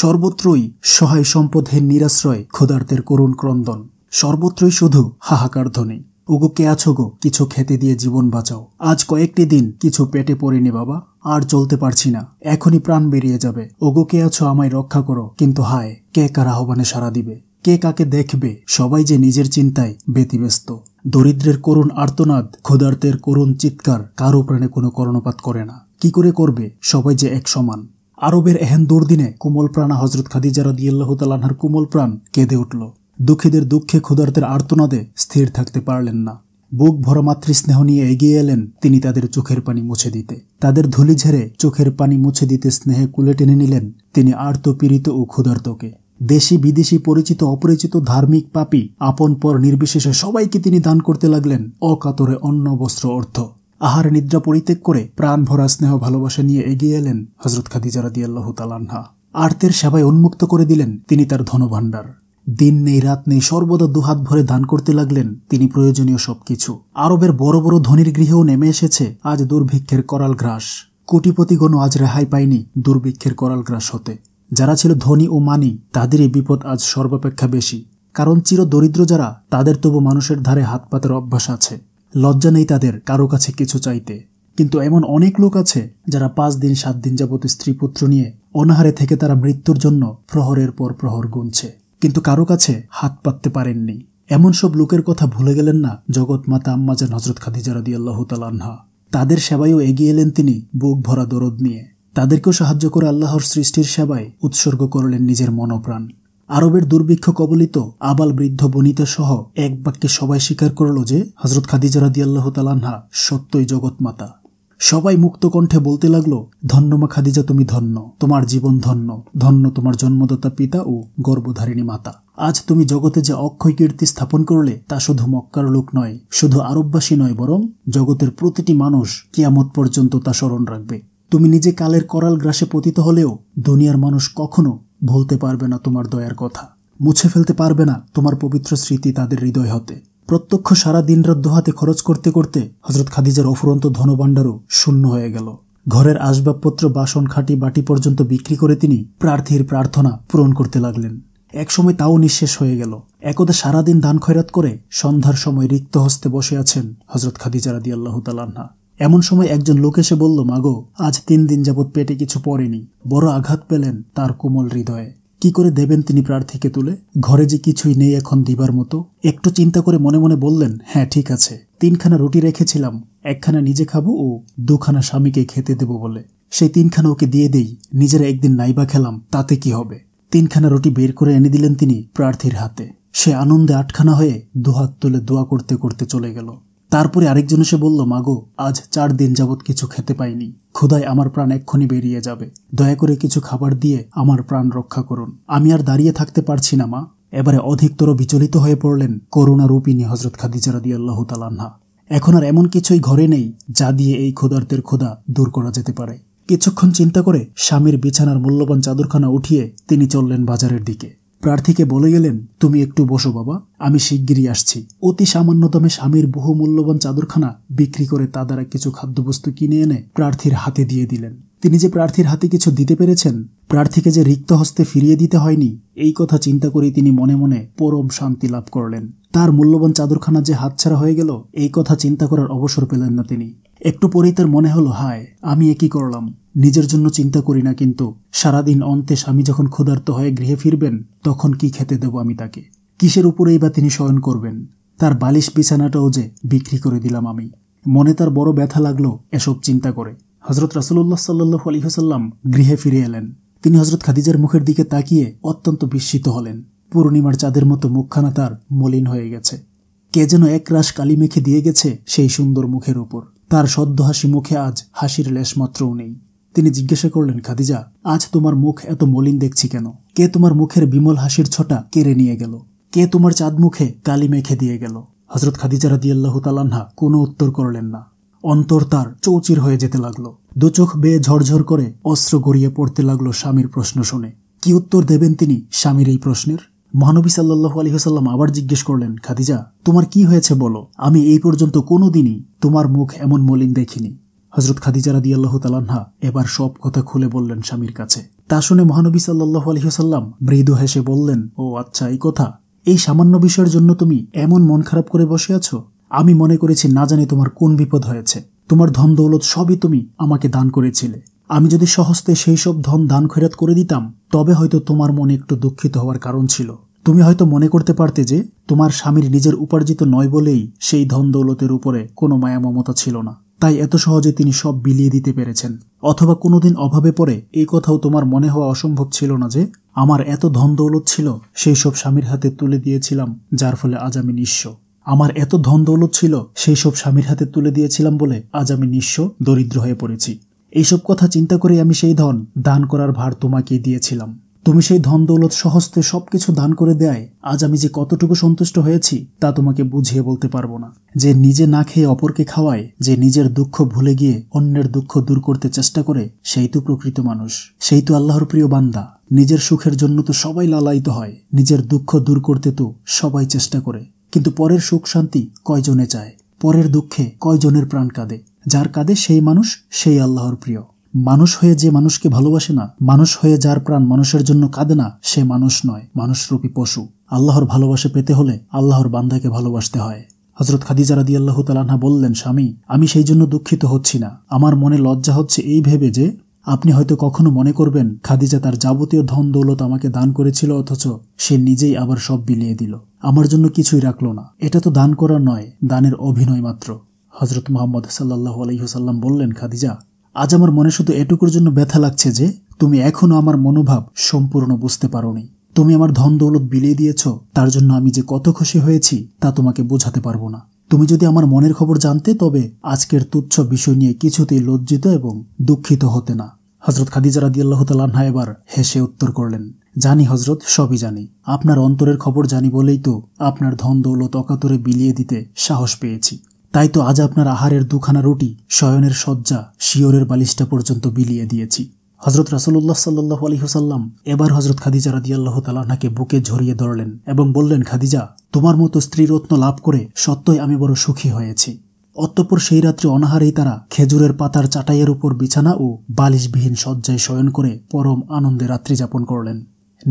সর্বত্রই সহায় সম্পদের নিরাশ্রয় ক্ষুধার্তের করুণ ক্রন্দন সর্বত্রই শুধু হাহাকার ধ্বনি ওগো কে আছো গো কিছু খেতে দিয়ে জীবন বাঁচাও আজ কয়েকটি দিন কিছু পেটে পড়েনি বাবা আর চলতে পারছি না এখনই প্রাণ বেরিয়ে যাবে ওগো কে আছো আমায় রক্ষা করো কিন্তু হায় কে কার আহ্বানে সাড়া দিবে কে কাকে দেখবে সবাই যে নিজের চিন্তায় ব্যতিব্যস্ত দরিদ্রের করুণ আর্তনাদ ক্ষুধার্তের করুণ চিৎকার কারো প্রাণে কোনো কর্ণপাত করে না কি করে করবে সবাই যে এক সমান আরবের এহেন দুর্দিনে কোমল প্রাণা হজরত খাদিজা রদিয়াল্লাহ তালাহার কোমল প্রাণ কেঁদে উঠল দুঃখীদের দুঃখে ক্ষুধার্তের আর্তনাদে স্থির থাকতে পারলেন না বুক ভরা মাতৃস্নেহ নিয়ে এগিয়ে এলেন তিনি তাদের চোখের পানি মুছে দিতে তাদের ধুলি ঝেড়ে চোখের পানি মুছে দিতে স্নেহে কুলে টেনে নিলেন তিনি আর্তপীড়িত ও ক্ষুধার্তকে দেশি বিদেশি পরিচিত অপরিচিত ধার্মিক পাপি আপন পর নির্বিশেষে সবাইকে তিনি দান করতে লাগলেন অকাতরে অন্ন বস্ত্র অর্থ আহার নিদ্রা পরিত্যাগ করে প্রাণ ভরা স্নেহ ভালোবাসা নিয়ে এগিয়ে এলেন হজরত খাদিজা রাদিয়াল্লাহ তালান্না আর্তের সেবায় উন্মুক্ত করে দিলেন তিনি তার ধনভাণ্ডার দিন নেই রাত নেই সর্বদা দুহাত ভরে দান করতে লাগলেন তিনি প্রয়োজনীয় সবকিছু আরবের বড় বড় ধনির গৃহেও নেমে এসেছে আজ দুর্ভিক্ষের করাল গ্রাস কোটিপতিগণ আজ রেহাই পায়নি দুর্ভিক্ষের করাল গ্রাস হতে যারা ছিল ধনী ও মানি তাদেরই বিপদ আজ সর্বাপেক্ষা বেশি কারণ চির দরিদ্র যারা তাদের তবু মানুষের ধারে হাত পাতার অভ্যাস আছে লজ্জা নেই তাদের কারো কাছে কিছু চাইতে কিন্তু এমন অনেক লোক আছে যারা পাঁচ দিন সাত দিন যাবত স্ত্রী পুত্র নিয়ে অনাহারে থেকে তারা মৃত্যুর জন্য প্রহরের পর প্রহর গুনছে কিন্তু কারো কাছে হাত পাততে পারেননি এমন সব লোকের কথা ভুলে গেলেন না জগৎ মাতা আম্মাজা নজরত খাদিজা আল্লাহ তালানহা তাদের সেবায়ও এগিয়ে এলেন তিনি বুক ভরা দরদ নিয়ে তাদেরকেও সাহায্য করে আল্লাহর সৃষ্টির সেবায় উৎসর্গ করলেন নিজের মনপ্রাণ আরবের দুর্ভিক্ষ কবলিত আবাল বৃদ্ধ বনিতা সহ এক বাক্যে সবাই স্বীকার করল যে হজরত খাদিজা রাদি আল্লাহ তালানহা সত্যই জগৎমাতা সবাই মুক্ত কণ্ঠে বলতে লাগলো ধন্যমা খাদিজা তুমি ধন্য তোমার জীবন ধন্য ধন্য তোমার জন্মদাতা পিতা ও গর্বধারিণী মাতা আজ তুমি জগতে যে অক্ষয় কীর্তি স্থাপন করলে তা শুধু মক্কার লোক নয় শুধু আরববাসী নয় বরং জগতের প্রতিটি মানুষ কিয়ামত পর্যন্ত তা স্মরণ রাখবে তুমি নিজে কালের করাল গ্রাসে পতিত হলেও দুনিয়ার মানুষ কখনো ভুলতে পারবে না তোমার দয়ার কথা মুছে ফেলতে পারবে না তোমার পবিত্র স্মৃতি তাদের হৃদয় হতে প্রত্যক্ষ সারা রাত দোহাতে খরচ করতে করতে হজরত খাদিজার অফুরন্ত ধনভাণ্ডারও শূন্য হয়ে গেল ঘরের আসবাবপত্র বাসন খাটি বাটি পর্যন্ত বিক্রি করে তিনি প্রার্থীর প্রার্থনা পূরণ করতে লাগলেন একসময় তাও নিঃশেষ হয়ে গেল একদা সারাদিন দান খয়রাত করে সন্ধ্যার সময় রিক্ত হস্তে বসে আছেন হজরত খাদিজা রাদি আল্লাহ তালান্না এমন সময় একজন লোক এসে বলল মাগো আজ তিন দিন যাবৎ পেটে কিছু পড়েনি বড় আঘাত পেলেন তার কোমল হৃদয়ে কি করে দেবেন তিনি প্রার্থীকে তুলে ঘরে যে কিছুই নেই এখন দিবার মতো একটু চিন্তা করে মনে মনে বললেন হ্যাঁ ঠিক আছে তিনখানা রুটি রেখেছিলাম একখানা নিজে খাবো ও দুখানা স্বামীকে খেতে দেব বলে সেই তিনখানা ওকে দিয়ে দেই নিজেরা একদিন নাইবা খেলাম তাতে কি হবে তিনখানা রুটি বের করে এনে দিলেন তিনি প্রার্থীর হাতে সে আনন্দে আটখানা হয়ে দুহাত তুলে দোয়া করতে করতে চলে গেল তারপরে আরেকজন এসে বলল মাগো আজ চার দিন যাবৎ কিছু খেতে পাইনি ক্ষুধায় আমার প্রাণ এক্ষুনি বেরিয়ে যাবে দয়া করে কিছু খাবার দিয়ে আমার প্রাণ রক্ষা করুন আমি আর দাঁড়িয়ে থাকতে পারছি না মা এবারে অধিকতর বিচলিত হয়ে পড়লেন করুণা রূপিনী হজরত খাদিজা রাদি আল্লাহ তালান্না এখন আর এমন কিছুই ঘরে নেই যা দিয়ে এই ক্ষুধার্তের ক্ষুধা দূর করা যেতে পারে কিছুক্ষণ চিন্তা করে স্বামীর বিছানার মূল্যবান চাদরখানা উঠিয়ে তিনি চললেন বাজারের দিকে প্রার্থীকে বলে গেলেন তুমি একটু বসো বাবা আমি শিগগিরই আসছি অতি সামান্য দামে স্বামীর বহুমূল্যবান চাদরখানা বিক্রি করে তা দ্বারা কিছু খাদ্যবস্তু কিনে এনে প্রার্থীর হাতে দিয়ে দিলেন তিনি যে প্রার্থীর হাতে কিছু দিতে পেরেছেন প্রার্থীকে যে রিক্ত হস্তে ফিরিয়ে দিতে হয়নি এই কথা চিন্তা করে তিনি মনে মনে পরম শান্তি লাভ করলেন তার মূল্যবান চাদরখানা যে হাতছাড়া হয়ে গেল এই কথা চিন্তা করার অবসর পেলেন না তিনি একটু পরেই তার মনে হলো হায় আমি একই করলাম নিজের জন্য চিন্তা করি না কিন্তু সারাদিন অন্তে স্বামী যখন ক্ষুধার্ত হয়ে গৃহে ফিরবেন তখন কি খেতে দেব আমি তাকে কিসের উপরেই বা তিনি শয়ন করবেন তার বালিশ বিছানাটাও যে বিক্রি করে দিলাম আমি মনে তার বড় ব্যথা লাগলো এসব চিন্তা করে হজরত রাসুল্লাহ সাল্লু আলহিহসাল্লাম গৃহে ফিরে এলেন তিনি হজরত খাদিজার মুখের দিকে তাকিয়ে অত্যন্ত বিস্মিত হলেন পূর্ণিমার চাঁদের মতো মুখখানা তার মলিন হয়ে গেছে কে যেন এক রাস কালি মেখে দিয়ে গেছে সেই সুন্দর মুখের উপর তার সদ্য হাসি মুখে আজ হাসির লেশমাত্রও নেই তিনি জিজ্ঞাসা করলেন খাদিজা আজ তোমার মুখ এত মলিন দেখছি কেন কে তোমার মুখের বিমল হাসির ছটা কেড়ে নিয়ে গেল কে তোমার চাঁদ মুখে কালি মেখে দিয়ে গেল হজরত খাদিজা রাদিয়াল্লাহ তালান্না কোনো উত্তর করলেন না অন্তর তার চৌচির হয়ে যেতে লাগলো দুচোখ বেয়ে ঝরঝর করে অস্ত্র গড়িয়ে পড়তে লাগলো স্বামীর প্রশ্ন শুনে কি উত্তর দেবেন তিনি স্বামীর এই প্রশ্নের মহানবী সাল্লাহ আলহিহাসাল্লাম আবার জিজ্ঞেস করলেন খাদিজা তোমার কি হয়েছে বলো আমি এই পর্যন্ত কোনো দিনই তোমার মুখ এমন মলিন দেখিনি হজরত খাদিজা রাদি আল্লাহ তালান্না এবার সব কথা খুলে বললেন স্বামীর কাছে তা শুনে মহানবী সাল্লাহ আলহিহাল্লাম মৃদু হেসে বললেন ও আচ্ছা এই কথা এই সামান্য বিষয়ের জন্য তুমি এমন মন খারাপ করে বসে আছো আমি মনে করেছি না জানি তোমার কোন বিপদ হয়েছে তোমার ধন দৌলত সবই তুমি আমাকে দান করেছিলে আমি যদি সহস্তে সেই সব ধন দান খৈরাত করে দিতাম তবে হয়তো তোমার মনে একটু দুঃখিত হওয়ার কারণ ছিল তুমি হয়তো মনে করতে পারতে যে তোমার স্বামীর নিজের উপার্জিত নয় বলেই সেই ধন দৌলতের উপরে কোনো মায়া মমতা ছিল না তাই এত সহজে তিনি সব বিলিয়ে দিতে পেরেছেন অথবা কোনোদিন অভাবে পড়ে এই কথাও তোমার মনে হওয়া অসম্ভব ছিল না যে আমার এত ধন দৌলত ছিল সেই সব স্বামীর হাতে তুলে দিয়েছিলাম যার ফলে আজ আমি নিঃস্ব আমার এত ধন দৌলত ছিল সেই সব স্বামীর হাতে তুলে দিয়েছিলাম বলে আজ আমি নিঃস্ব দরিদ্র হয়ে পড়েছি এইসব কথা চিন্তা করে আমি সেই ধন দান করার ভার তোমাকেই দিয়েছিলাম তুমি সেই ধন দৌলত সহস্তে সবকিছু দান করে দেয় আজ আমি যে কতটুকু সন্তুষ্ট হয়েছি তা তোমাকে বুঝিয়ে বলতে পারবো না যে নিজে না খেয়ে অপরকে খাওয়ায় যে নিজের দুঃখ ভুলে গিয়ে অন্যের দুঃখ দূর করতে চেষ্টা করে সেই তো প্রকৃত মানুষ সেই তো আল্লাহর প্রিয় বান্দা নিজের সুখের জন্য তো সবাই লালায়িত হয় নিজের দুঃখ দূর করতে তো সবাই চেষ্টা করে কিন্তু পরের সুখ শান্তি কয়জনে চায় পরের দুঃখে কয়জনের প্রাণ কাঁদে যার কাঁদে সেই মানুষ সেই আল্লাহর প্রিয় মানুষ হয়ে যে মানুষকে ভালোবাসে না মানুষ হয়ে যার প্রাণ মানুষের জন্য কাঁদে না সে মানুষ নয় মানুষরূপী পশু আল্লাহর ভালোবাসা পেতে হলে আল্লাহর বান্দাকে ভালোবাসতে হয় হজরত খাদিজা রাদি আল্লাহ তালাহা বললেন স্বামী আমি সেই জন্য দুঃখিত হচ্ছি না আমার মনে লজ্জা হচ্ছে এই ভেবে যে আপনি হয়তো কখনো মনে করবেন খাদিজা তার যাবতীয় ধন দৌলত আমাকে দান করেছিল অথচ সে নিজেই আবার সব বিলিয়ে দিল আমার জন্য কিছুই রাখল না এটা তো দান করা নয় দানের অভিনয় মাত্র হজরত মোহাম্মদ সাল্লাহ আলহিহসাল্লাম বললেন খাদিজা আজ আমার মনে শুধু এটুকুর জন্য ব্যথা লাগছে যে তুমি এখনও আমার মনোভাব সম্পূর্ণ বুঝতে পারোনি তুমি আমার ধন দৌলত বিলিয়ে দিয়েছ তার জন্য আমি যে কত খুশি হয়েছি তা তোমাকে বোঝাতে পারবো না তুমি যদি আমার মনের খবর জানতে তবে আজকের তুচ্ছ বিষয় নিয়ে কিছুতেই লজ্জিত এবং দুঃখিত হতে না হজরত খাদিজা রাদিয়াল্লাহ তালান্না এবার হেসে উত্তর করলেন জানি হজরত সবই জানি আপনার অন্তরের খবর জানি বলেই তো আপনার ধন দৌলত অকাতরে বিলিয়ে দিতে সাহস পেয়েছি তাই তো আজ আপনার আহারের দুখানা রুটি শয়নের শয্যা শিওরের বালিশটা পর্যন্ত বিলিয়ে দিয়েছি হজরত রাসুল্লাহ সাল্লাহ আলহিহসাল্লাম এবার হজরত খাদিজা আল্লাহ তালাহাকে বুকে ঝরিয়ে ধরলেন এবং বললেন খাদিজা তোমার মতো স্ত্রীরত্ন লাভ করে সত্যই আমি বড় সুখী হয়েছি অতঃপর সেই রাত্রে অনাহারেই তারা খেজুরের পাতার চাটাইয়ের উপর বিছানা ও বালিশবিহীন শয্যায় শয়ন করে পরম আনন্দে রাত্রি যাপন করলেন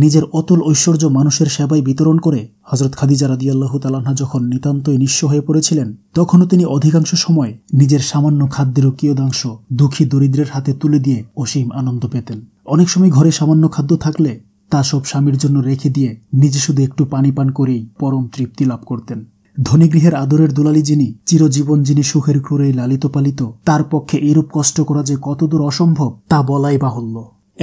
নিজের অতুল ঐশ্বর্য মানুষের সেবায় বিতরণ করে হজরত খাদিজা রাদিয়াল্লাহু তালাহা যখন নিতান্তই নিঃস্ব হয়ে পড়েছিলেন তখনও তিনি অধিকাংশ সময় নিজের সামান্য খাদ্যের কিয়দাংশ দুঃখী দরিদ্রের হাতে তুলে দিয়ে অসীম আনন্দ পেতেন অনেক সময় ঘরে সামান্য খাদ্য থাকলে তা সব স্বামীর জন্য রেখে দিয়ে নিজে শুধু একটু পানি পান করেই পরম তৃপ্তি লাভ করতেন ধনীগৃহের আদরের দুলালি যিনি চিরজীবন যিনি সুখের ক্রুরে লালিত পালিত তার পক্ষে এরূপ কষ্ট করা যে কতদূর অসম্ভব তা বলাই বাহুল্য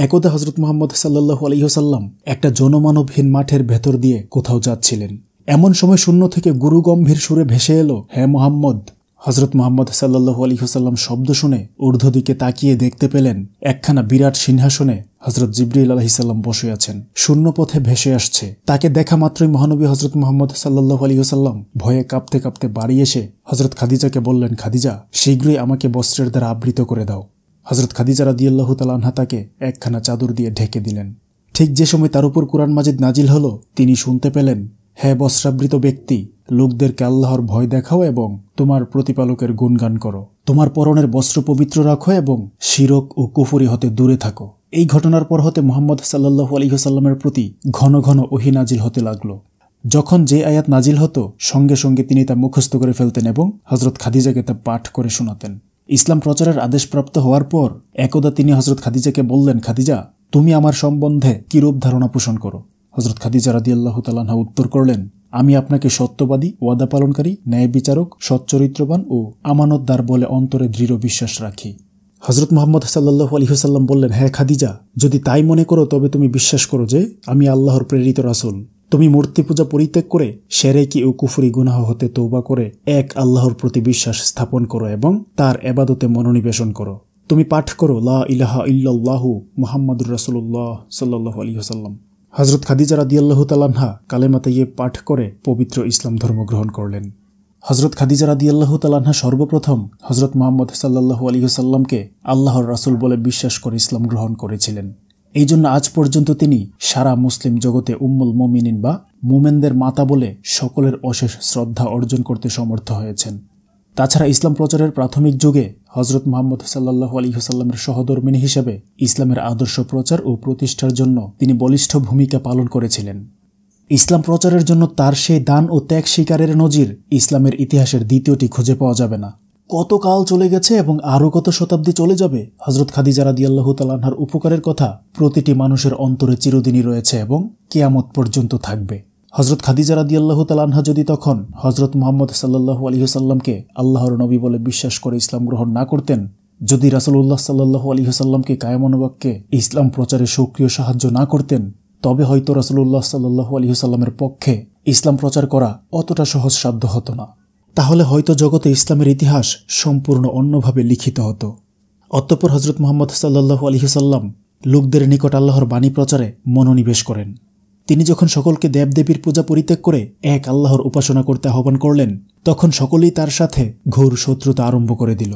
একদা হজরত মোহাম্মদ সাল্লু আলহ্লাম একটা জনমানবহীন মাঠের ভেতর দিয়ে কোথাও যাচ্ছিলেন এমন সময় শূন্য থেকে গুরুগম্ভীর সুরে ভেসে এলো হে মোহাম্মদ হজরত মোহাম্মদ সাল্লাহ আলহিহসাল্লাম শব্দ শুনে ঊর্ধ্ব দিকে তাকিয়ে দেখতে পেলেন একখানা বিরাট সিংহাসনে হজরত জিবরিল আলহিসাল্লাম বসে আছেন শূন্য পথে ভেসে আসছে তাকে দেখা মাত্রই মহানবী হজরত মোহাম্মদ সাল্লাহ আলহিহসাল্লাম ভয়ে কাঁপতে কাঁপতে বাড়ি এসে হজরত খাদিজাকে বললেন খাদিজা শীঘ্রই আমাকে বস্ত্রের দ্বারা আবৃত করে দাও হজরত খাদিজা রাদিয়াল্লাহু তালানহা তাকে একখানা চাদর দিয়ে ঢেকে দিলেন ঠিক যে সময় তার উপর কোরআন মাজিদ নাজিল হল তিনি শুনতে পেলেন হ্যাঁ বস্রাবৃত ব্যক্তি লোকদেরকে আল্লাহর ভয় দেখাও এবং তোমার প্রতিপালকের গুণগান করো তোমার পরনের বস্ত্র পবিত্র রাখো এবং শিরক ও কুফরি হতে দূরে থাকো এই ঘটনার পর হতে মোহাম্মদ সাল্লাহু আলহিহসাল্লামের প্রতি ঘন ঘন ওহি নাজিল হতে লাগলো যখন যে আয়াত নাজিল হতো সঙ্গে সঙ্গে তিনি তা মুখস্থ করে ফেলতেন এবং হজরত খাদিজাকে তা পাঠ করে শোনাতেন ইসলাম প্রচারের আদেশপ্রাপ্ত হওয়ার পর একদা তিনি হজরত খাদিজাকে বললেন খাদিজা তুমি আমার সম্বন্ধে কিরূপ ধারণা পোষণ করো হজরত খাদিজা আল্লাহ তালাহা উত্তর করলেন আমি আপনাকে সত্যবাদী ওয়াদা পালনকারী ন্যায় বিচারক সচ্চরিত্রবান ও আমানতদার বলে অন্তরে দৃঢ় বিশ্বাস রাখি হজরত মোহাম্মদ সাল্লাহ আলহিহাসাল্লাম বললেন হ্যাঁ খাদিজা যদি তাই মনে করো তবে তুমি বিশ্বাস করো যে আমি আল্লাহর প্রেরিত রাসুল তুমি মূর্তি পূজা পরিত্যাগ করে সেরেকি ও কুফুরি গুনাহ হতে তৌবা করে এক আল্লাহর প্রতি বিশ্বাস স্থাপন করো এবং তার এবাদতে মনোনিবেশন করো তুমি পাঠ করো লা ইলাহা ইল্লাল্লাহু মুহাম্মদুর রাসুল্লাহ সাল্লাহ আলী হাসাল্লাম হজরত খাদিজা রাদিয়াল্লাহু তালানহা কালেমাতে ইয়ে পাঠ করে পবিত্র ইসলাম ধর্ম গ্রহণ করলেন হজরত খাদিজা রাদিয়াল্লাহু তালানহা সর্বপ্রথম হজরত মোহাম্মদ সাল্লাল্লাহু আলী সাল্লামকে আল্লাহর রাসুল বলে বিশ্বাস করে ইসলাম গ্রহণ করেছিলেন এই জন্য আজ পর্যন্ত তিনি সারা মুসলিম জগতে উম্মুল মোমিনিন বা মোমেনদের মাতা বলে সকলের অশেষ শ্রদ্ধা অর্জন করতে সমর্থ হয়েছেন তাছাড়া ইসলাম প্রচারের প্রাথমিক যুগে হজরত মোহাম্মদ সাল্লাহ আলহিহাসাল্লামের সহধর্মিনী হিসেবে ইসলামের আদর্শ প্রচার ও প্রতিষ্ঠার জন্য তিনি বলিষ্ঠ ভূমিকা পালন করেছিলেন ইসলাম প্রচারের জন্য তার সেই দান ও ত্যাগ শিকারের নজির ইসলামের ইতিহাসের দ্বিতীয়টি খুঁজে পাওয়া যাবে না কত কাল চলে গেছে এবং আরও কত শতাব্দী চলে যাবে হজরত খাদিজা রাদি আল্লাহ তালাহার উপকারের কথা প্রতিটি মানুষের অন্তরে চিরদিনই রয়েছে এবং কেয়ামত পর্যন্ত থাকবে হজরত খাদিজা রাদি আল্লাহ তালাহা যদি তখন হজরত মোহাম্মদ সাল্লাহু আলহিহসাল্লামকে আল্লাহর নবী বলে বিশ্বাস করে ইসলাম গ্রহণ না করতেন যদি রাসুল্লাহ সাল্লাহু আলহিহসাল্লামকে কায়মনোবাক্যে ইসলাম প্রচারে সক্রিয় সাহায্য না করতেন তবে হয়তো রাসুল্লাহ সাল্লাহু আলহিহসাল্লামের পক্ষে ইসলাম প্রচার করা অতটা সহজ সাধ্য হতো না তাহলে হয়তো জগতে ইসলামের ইতিহাস সম্পূর্ণ অন্যভাবে লিখিত হতো অতঃপর হজরত মোহাম্মদ সাল্লাহু আলহিসাল্লাম লোকদের নিকট আল্লাহর বাণী প্রচারে মনোনিবেশ করেন তিনি যখন সকলকে দেবদেবীর পূজা পরিত্যাগ করে এক আল্লাহর উপাসনা করতে আহ্বান করলেন তখন সকলেই তার সাথে ঘোর শত্রুতা আরম্ভ করে দিল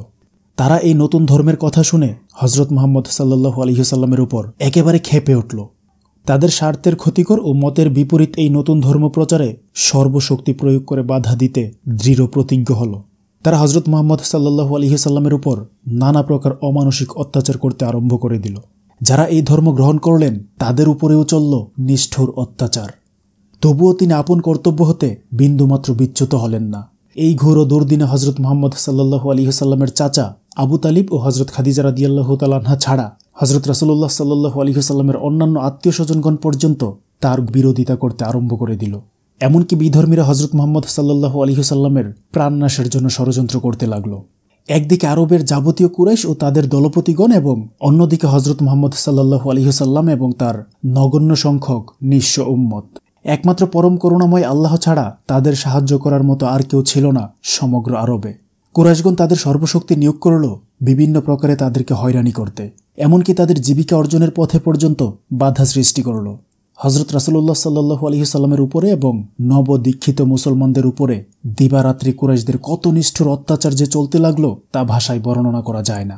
তারা এই নতুন ধর্মের কথা শুনে হজরত মোহাম্মদ সাল্লু আলহিহাল্লামের উপর একেবারে খেপে উঠল তাদের স্বার্থের ক্ষতিকর ও মতের বিপরীত এই নতুন ধর্ম প্রচারে সর্বশক্তি প্রয়োগ করে বাধা দিতে দৃঢ় প্রতিজ্ঞ হল তারা হজরত মোহাম্মদ সাল্লাহ আলহিহাল্লামের উপর নানা প্রকার অমানসিক অত্যাচার করতে আরম্ভ করে দিল যারা এই ধর্ম গ্রহণ করলেন তাদের উপরেও চলল নিষ্ঠুর অত্যাচার তবুও তিনি আপন কর্তব্য হতে বিন্দুমাত্র বিচ্যুত হলেন না এই ঘোর ও দুর্দিনে হজরত মোহাম্মদ সাল্লাহু আলহিহাল্লামের চাচা আবু তালিব ও হজরত খাদিজারা দিয়াল্লাহ তালাহা ছাড়া হজরত রাসুল্লাহ সাল্লু সাল্লামের অন্যান্য আত্মীয় স্বজনগণ পর্যন্ত তার বিরোধিতা করতে আরম্ভ করে দিল এমনকি বিধর্মীরা হজরত মোহাম্মদ আলী সাল্লামের প্রাণনাশের জন্য ষড়যন্ত্র করতে লাগলো একদিকে আরবের যাবতীয় কুরাইশ ও তাদের দলপতিগণ এবং অন্যদিকে হজরত মোহাম্মদ আলী সাল্লাম এবং তার নগণ্য সংখ্যক নিঃস্ব উম্মত একমাত্র পরম করুণাময় আল্লাহ ছাড়া তাদের সাহায্য করার মতো আর কেউ ছিল না সমগ্র আরবে কুরাইশগণ তাদের সর্বশক্তি নিয়োগ করল বিভিন্ন প্রকারে তাদেরকে হয়রানি করতে এমনকি তাদের জীবিকা অর্জনের পথে পর্যন্ত বাধা সৃষ্টি করল হজরত রাসুল্লাহ সাল্লু আলহিসাল্লামের উপরে এবং নবদীক্ষিত মুসলমানদের উপরে দিবারাত্রি কুরাইশদের কত নিষ্ঠুর অত্যাচার যে চলতে লাগলো তা ভাষায় বর্ণনা করা যায় না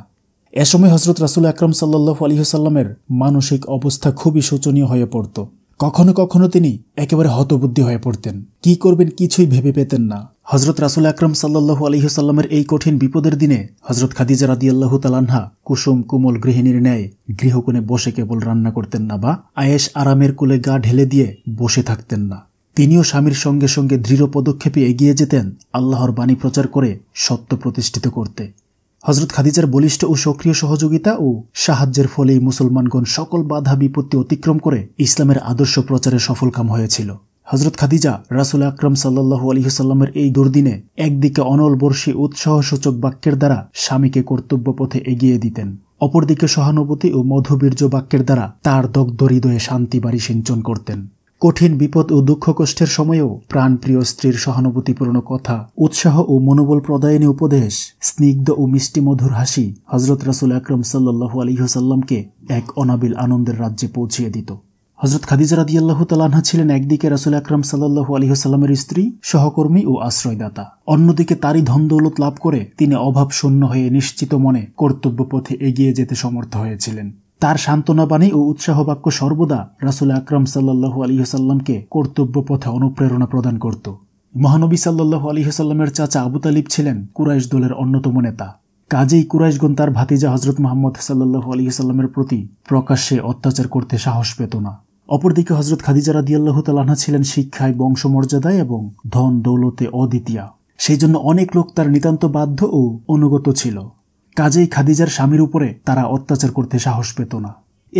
এ সময় হজরত রাসুল আকরম সাল্লাহ আলহিহসাল্লামের মানসিক অবস্থা খুবই শোচনীয় হয়ে পড়ত কখনো কখনো তিনি একেবারে হতবুদ্ধি হয়ে পড়তেন কি করবেন কিছুই ভেবে পেতেন না হজরত রাসুল আকরম সাল্লু আলহিহসাল্লামের এই কঠিন বিপদের দিনে হজরত খাদিজা আল্লাহ তালান্হা কুসুম কোমল গৃহিণীর ন্যায় গৃহকোণে বসে কেবল রান্না করতেন না বা আয়েস আরামের কোলে গা ঢেলে দিয়ে বসে থাকতেন না তিনিও স্বামীর সঙ্গে সঙ্গে দৃঢ় পদক্ষেপে এগিয়ে যেতেন আল্লাহর বাণী প্রচার করে সত্য প্রতিষ্ঠিত করতে হজরত খাদিজার বলিষ্ঠ ও সক্রিয় সহযোগিতা ও সাহায্যের ফলেই মুসলমানগণ সকল বাধা বিপত্তি অতিক্রম করে ইসলামের আদর্শ প্রচারে সফল কাম হয়েছিল হজরত খাদিজা রাসুল আকরম সাল্লাহু আলহিহাল্লামের এই দুর্দিনে একদিকে অনলবর্ষী উৎসাহসূচক বাক্যের দ্বারা স্বামীকে কর্তব্য পথে এগিয়ে দিতেন অপরদিকে সহানুভূতি ও মধুবীর্য বাক্যের দ্বারা তার দগ্ধ হৃদয়ে শান্তি বাড়ি সিঞ্চন করতেন কঠিন বিপদ ও দুঃখ কষ্টের সময়েও প্রাণপ্রিয় স্ত্রীর সহানুভূতিপূর্ণ কথা উৎসাহ ও মনোবল প্রদায়নী উপদেশ স্নিগ্ধ ও মিষ্টি মধুর হাসি হজরত রাসুল আকরম সাল্লু আলিহসাল্লামকে এক অনাবিল আনন্দের রাজ্যে পৌঁছিয়ে দিত হজরত খাদিজা রাদিয়াল্লাহু তালাহা ছিলেন একদিকে রাসুল আকরাম সাল্লাহু আলহিহসাল্লামের স্ত্রী সহকর্মী ও আশ্রয়দাতা অন্যদিকে তারই ধন দৌলত লাভ করে তিনি অভাব শূন্য হয়ে নিশ্চিত মনে কর্তব্য পথে এগিয়ে যেতে সমর্থ হয়েছিলেন তার সান্ত্বনাবাণী ও উৎসাহ বাক্য সর্বদা রাসুল আকরম সাল্লাহু আলিহাসাল্লামকে কর্তব্য পথে অনুপ্রেরণা প্রদান করত মহানবী সাল্লাহু আলিহাসাল্লামের চাচা আবু তালিব ছিলেন কুরাইশ দলের অন্যতম নেতা কাজেই কুরাইশগণ তার ভাতিজা হজরত মোহাম্মদ সাল্লাহু আলিহসাল্লামের প্রতি প্রকাশ্যে অত্যাচার করতে সাহস পেত না অপরদিকে হজরত খাদিজা রাদিয়াল্লাহ তালাহা ছিলেন শিক্ষায় বংশমর্যাদায় এবং ধন দৌলতে অদ্বিতীয়া সেই জন্য অনেক লোক তার নিতান্ত বাধ্য ও অনুগত ছিল কাজেই খাদিজার স্বামীর উপরে তারা অত্যাচার করতে সাহস পেত না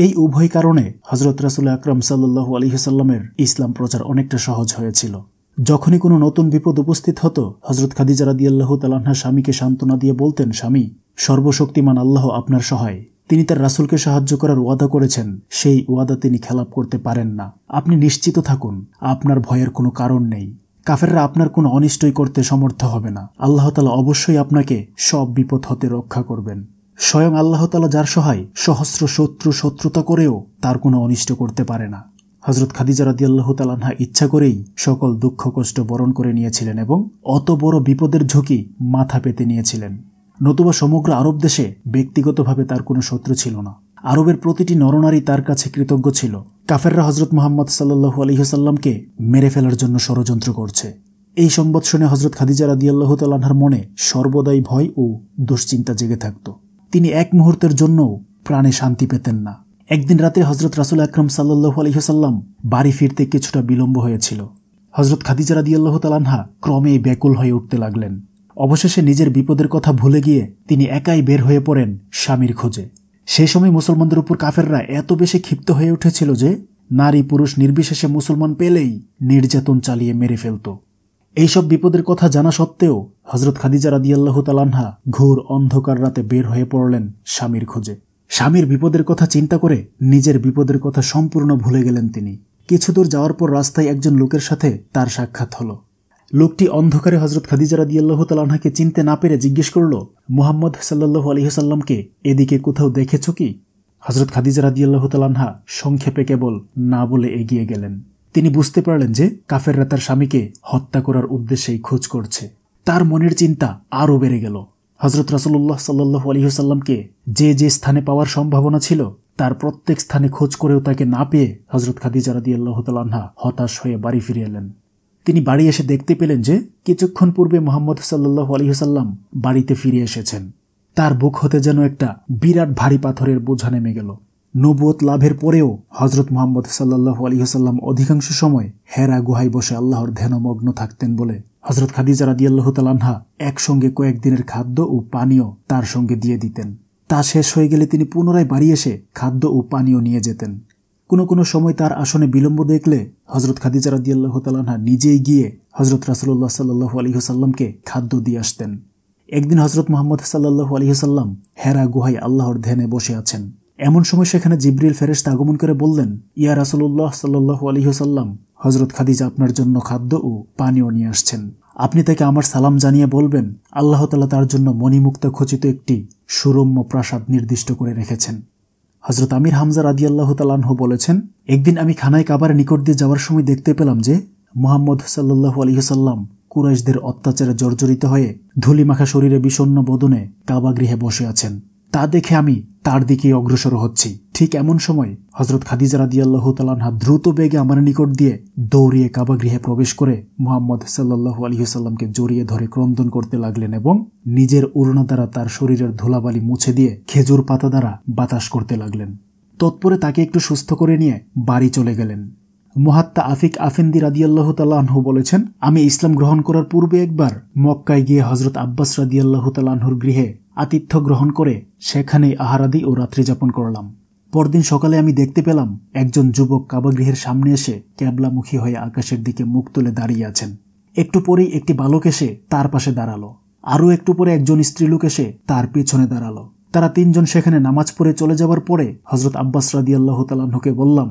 এই উভয় কারণে হজরত রাসুল আকরাম সাল্লু আলহিহাল্লামের ইসলাম প্রচার অনেকটা সহজ হয়েছিল যখনই কোনো নতুন বিপদ উপস্থিত হতো হজরত খাদিজা রাদিয়াল্লাহ তালাহা স্বামীকে সান্ত্বনা দিয়ে বলতেন স্বামী সর্বশক্তিমান আল্লাহ আপনার সহায় তিনি তার রাসুলকে সাহায্য করার ওয়াদা করেছেন সেই ওয়াদা তিনি খেলাপ করতে পারেন না আপনি নিশ্চিত থাকুন আপনার ভয়ের কোনো কারণ নেই কাফেররা আপনার কোনো অনিষ্টই করতে সমর্থ হবে না আল্লাহ তালা অবশ্যই আপনাকে সব বিপদ হতে রক্ষা করবেন স্বয়ং আল্লাহ তালা যার সহায় সহস্র শত্রু শত্রুতা করেও তার কোনো অনিষ্ট করতে পারে না হজরত খাদিজা রাদি আল্লাহ তালাহা ইচ্ছা করেই সকল দুঃখ কষ্ট বরণ করে নিয়েছিলেন এবং অত বড় বিপদের ঝুঁকি মাথা পেতে নিয়েছিলেন নতুবা সমগ্র আরব দেশে ব্যক্তিগতভাবে তার কোনো শত্রু ছিল না আরবের প্রতিটি নরনারী তার কাছে কৃতজ্ঞ ছিল কাফেররা হজরত মোহাম্মদ সাল্লু আলহিহসাল্লামকে মেরে ফেলার জন্য ষড়যন্ত্র করছে এই সম্বাদ শুনে হজরত খাদিজা রাদিয়াল্লাহ তাল্লাহার মনে সর্বদাই ভয় ও দুশ্চিন্তা জেগে থাকত তিনি এক মুহূর্তের জন্যও প্রাণে শান্তি পেতেন না একদিন রাতে হজরত রাসুল আকরম সাল্লু আলহিহসাল্লাম বাড়ি ফিরতে কিছুটা বিলম্ব হয়েছিল হজরত খাদিজা রাদিয়াল্লাহ তালানহা ক্রমে ব্যাকুল হয়ে উঠতে লাগলেন অবশেষে নিজের বিপদের কথা ভুলে গিয়ে তিনি একাই বের হয়ে পড়েন স্বামীর খোঁজে সে সময় মুসলমানদের উপর কাফেররা এত বেশি ক্ষিপ্ত হয়ে উঠেছিল যে নারী পুরুষ নির্বিশেষে মুসলমান পেলেই নির্যাতন চালিয়ে মেরে ফেলত এইসব বিপদের কথা জানা সত্ত্বেও হজরত খাদিজা রাদিয়াল্লাহ তালানহা ঘোর অন্ধকার রাতে বের হয়ে পড়লেন স্বামীর খোঁজে স্বামীর বিপদের কথা চিন্তা করে নিজের বিপদের কথা সম্পূর্ণ ভুলে গেলেন তিনি কিছু দূর যাওয়ার পর রাস্তায় একজন লোকের সাথে তার সাক্ষাৎ হলো লোকটি অন্ধকারে হজরত খাদিজা রাদি আল্লাহ তালাহাকে চিনতে না পেরে জিজ্ঞেস করল মুহাম্মদ সাল্লাহ আলহিহসাল্লামকে এদিকে কোথাও দেখেছ কি হজরত খাদিজা রাদি আল্লাহ তালাহা সংক্ষেপে কেবল না বলে এগিয়ে গেলেন তিনি বুঝতে পারলেন যে কাফেররা তার স্বামীকে হত্যা করার উদ্দেশ্যেই খোঁজ করছে তার মনের চিন্তা আরও বেড়ে গেল হজরত রাসুল্লাহ সাল্লাহ আলহিহসাল্লামকে যে যে স্থানে পাওয়ার সম্ভাবনা ছিল তার প্রত্যেক স্থানে খোঁজ করেও তাকে না পেয়ে হজরত খাদিজা রাদি আল্লাহ তালাহা হতাশ হয়ে বাড়ি ফিরে এলেন তিনি বাড়ি এসে দেখতে পেলেন যে কিছুক্ষণ পূর্বে মোহাম্মদ সাল্লাহ আলহিহাল্লাম বাড়িতে ফিরে এসেছেন তার বুক হতে যেন একটা বিরাট ভারী পাথরের বোঝা নেমে গেল নবুয়ত লাভের পরেও হজরত মোহাম্মদ সাল্লাহ আলহিহাল্লাম অধিকাংশ সময় হেরা গুহায় বসে আল্লাহর ধ্যানমগ্ন থাকতেন বলে হজরত খাদিজা রাদিয়াল্লাহ তালানহা একসঙ্গে কয়েকদিনের খাদ্য ও পানীয় তার সঙ্গে দিয়ে দিতেন তা শেষ হয়ে গেলে তিনি পুনরায় বাড়ি এসে খাদ্য ও পানীয় নিয়ে যেতেন কোনো কোনো সময় তার আসনে বিলম্ব দেখলে হজরত খাদিজা রাদিয়াল্লাহ তালানহা নিজেই গিয়ে হজরত রাসুল্লাহ সাল্লাহ আলহিহসাল্লামকে খাদ্য দিয়ে আসতেন একদিন হজরত মোহাম্মদ সাল্লাহ আলহিহসাল্লাম হেরা গুহায় আল্লাহর ধ্যানে বসে আছেন এমন সময় সেখানে জিব্রিল ফেরেস্ত আগমন করে বললেন ইয়া রাসুল্লাহ সাল্লাহ আলহিহসাল্লাম হজরত খাদিজা আপনার জন্য খাদ্য ও পানীয় নিয়ে আসছেন আপনি তাকে আমার সালাম জানিয়ে বলবেন আল্লাহ তালা তার জন্য মণিমুক্ত খচিত একটি সুরম্য প্রাসাদ নির্দিষ্ট করে রেখেছেন হজরত আমির হামজা রাদি আল্লাহ তালাহ বলেছেন একদিন আমি খানায় কাবার নিকট দিয়ে যাওয়ার সময় দেখতে পেলাম যে মোহাম্মদ সাল্লু আলহিহসাল্লাম কুরাইশদের অত্যাচারে জর্জরিত হয়ে ধুলিমাখা শরীরে বিষণ্ন বদনে কাবা গৃহে বসে আছেন তা দেখে আমি তার দিকে অগ্রসর হচ্ছি ঠিক এমন সময় হজরত খাদিজা আল্লাহ তালানহা দ্রুত বেগে আমার নিকট দিয়ে দৌড়িয়ে কাবাগৃহে প্রবেশ করে মোহাম্মদ সাল্লাহু আলহিহাল্লামকে জড়িয়ে ধরে ক্রন্দন করতে লাগলেন এবং নিজের উড়না দ্বারা তার শরীরের ধুলাবালি মুছে দিয়ে খেজুর পাতা দ্বারা বাতাস করতে লাগলেন তৎপরে তাকে একটু সুস্থ করে নিয়ে বাড়ি চলে গেলেন মহাত্মা আফিক রাদি আল্লাহ তাল্লাহু বলেছেন আমি ইসলাম গ্রহণ করার পূর্বে একবার মক্কায় গিয়ে হজরত আব্বাস রাদি আল্লাহ তাল্লাহুর গৃহে আতিথ্য গ্রহণ করে সেখানেই আহারাদি ও রাত্রিযাপন করলাম পরদিন সকালে আমি দেখতে পেলাম একজন যুবক কাবাগৃহের সামনে এসে ক্যাবলামুখী হয়ে আকাশের দিকে মুখ তুলে দাঁড়িয়ে আছেন একটু পরেই একটি বালক এসে তার পাশে দাঁড়ালো আরও একটু পরে একজন স্ত্রীলোক এসে তার পেছনে দাঁড়ালো তারা তিনজন সেখানে নামাজ পড়ে চলে যাওয়ার পরে হজরত আব্বাস রাদি আল্লাহ তালাহকে বললাম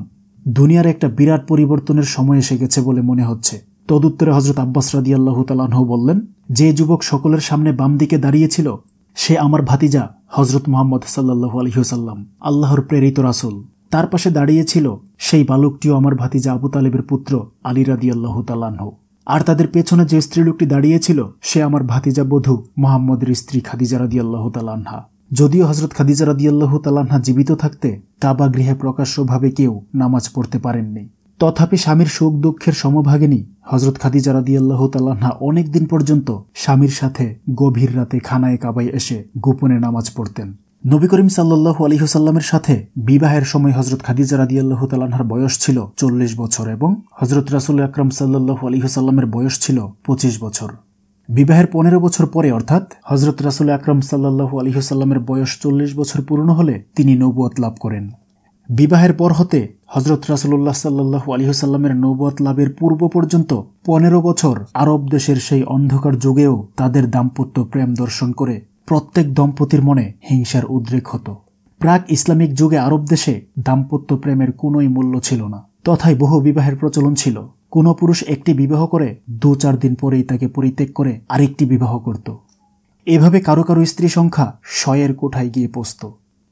দুনিয়ার একটা বিরাট পরিবর্তনের সময় এসে গেছে বলে মনে হচ্ছে তদুত্তরে হজরত আব্বাস রাদি আল্লাহ তালাহ বললেন যে যুবক সকলের সামনে বাম দিকে দাঁড়িয়েছিল সে আমার ভাতিজা হজরত মোহাম্মদ সাল্লাহ আলহিউসাল্লাম আল্লাহর প্রেরিত রাসুল তার পাশে দাঁড়িয়েছিল সেই বালকটিও আমার ভাতিজা আবু তালেবের পুত্র আলী রাদি আল্লাহ তাল্লাহ আর তাদের পেছনে যে স্ত্রীলোকটি দাঁড়িয়েছিল সে আমার ভাতিজা বধূ মোহাম্মদের স্ত্রী খাদিজা রাদি আল্লাহ তাল্লাহা যদিও হজরত খাদিজা আল্লাহ তালান্না জীবিত থাকতে কাবা গৃহে প্রকাশ্যভাবে কেউ নামাজ পড়তে পারেননি তথাপি স্বামীর সুখ দুঃখের সমভাগিনী হজরত খাদিজা রাদিয়াল্লাহ তাল্লাহা অনেকদিন পর্যন্ত স্বামীর সাথে গভীর রাতে খানায় কাবায় এসে গোপনে নামাজ পড়তেন নবী করিম সাল্লাহু আলিহসাল্লামের সাথে বিবাহের সময় হজরত খাদিজা রাদিয়াল্লাহ তাল্লাহার বয়স ছিল চল্লিশ বছর এবং হজরত রাসুল আকরাম সাল্লাহু আলিহসাল্লামের বয়স ছিল পঁচিশ বছর বিবাহের পনেরো বছর পরে অর্থাৎ হজরত রাসুল আকরম সাল্লাহু আলিহসাল্লামের বয়স চল্লিশ বছর পূর্ণ হলে তিনি নবুয়ত লাভ করেন বিবাহের পর হতে হজরত রাসুল্লাহ সাল্লু আলিহসাল্লামের নৌবত লাভের পূর্ব পর্যন্ত পনেরো বছর আরব দেশের সেই অন্ধকার যুগেও তাদের দাম্পত্য প্রেম দর্শন করে প্রত্যেক দম্পতির মনে হিংসার উদ্রেক হতো প্রাক ইসলামিক যুগে আরব দেশে দাম্পত্য প্রেমের কোনোই মূল্য ছিল না তথায় বহু বিবাহের প্রচলন ছিল কোনো পুরুষ একটি বিবাহ করে দু চার দিন পরেই তাকে পরিত্যাগ করে আরেকটি বিবাহ করত এভাবে কারো কারো স্ত্রী সংখ্যা শয়ের কোঠায় গিয়ে পৌঁছত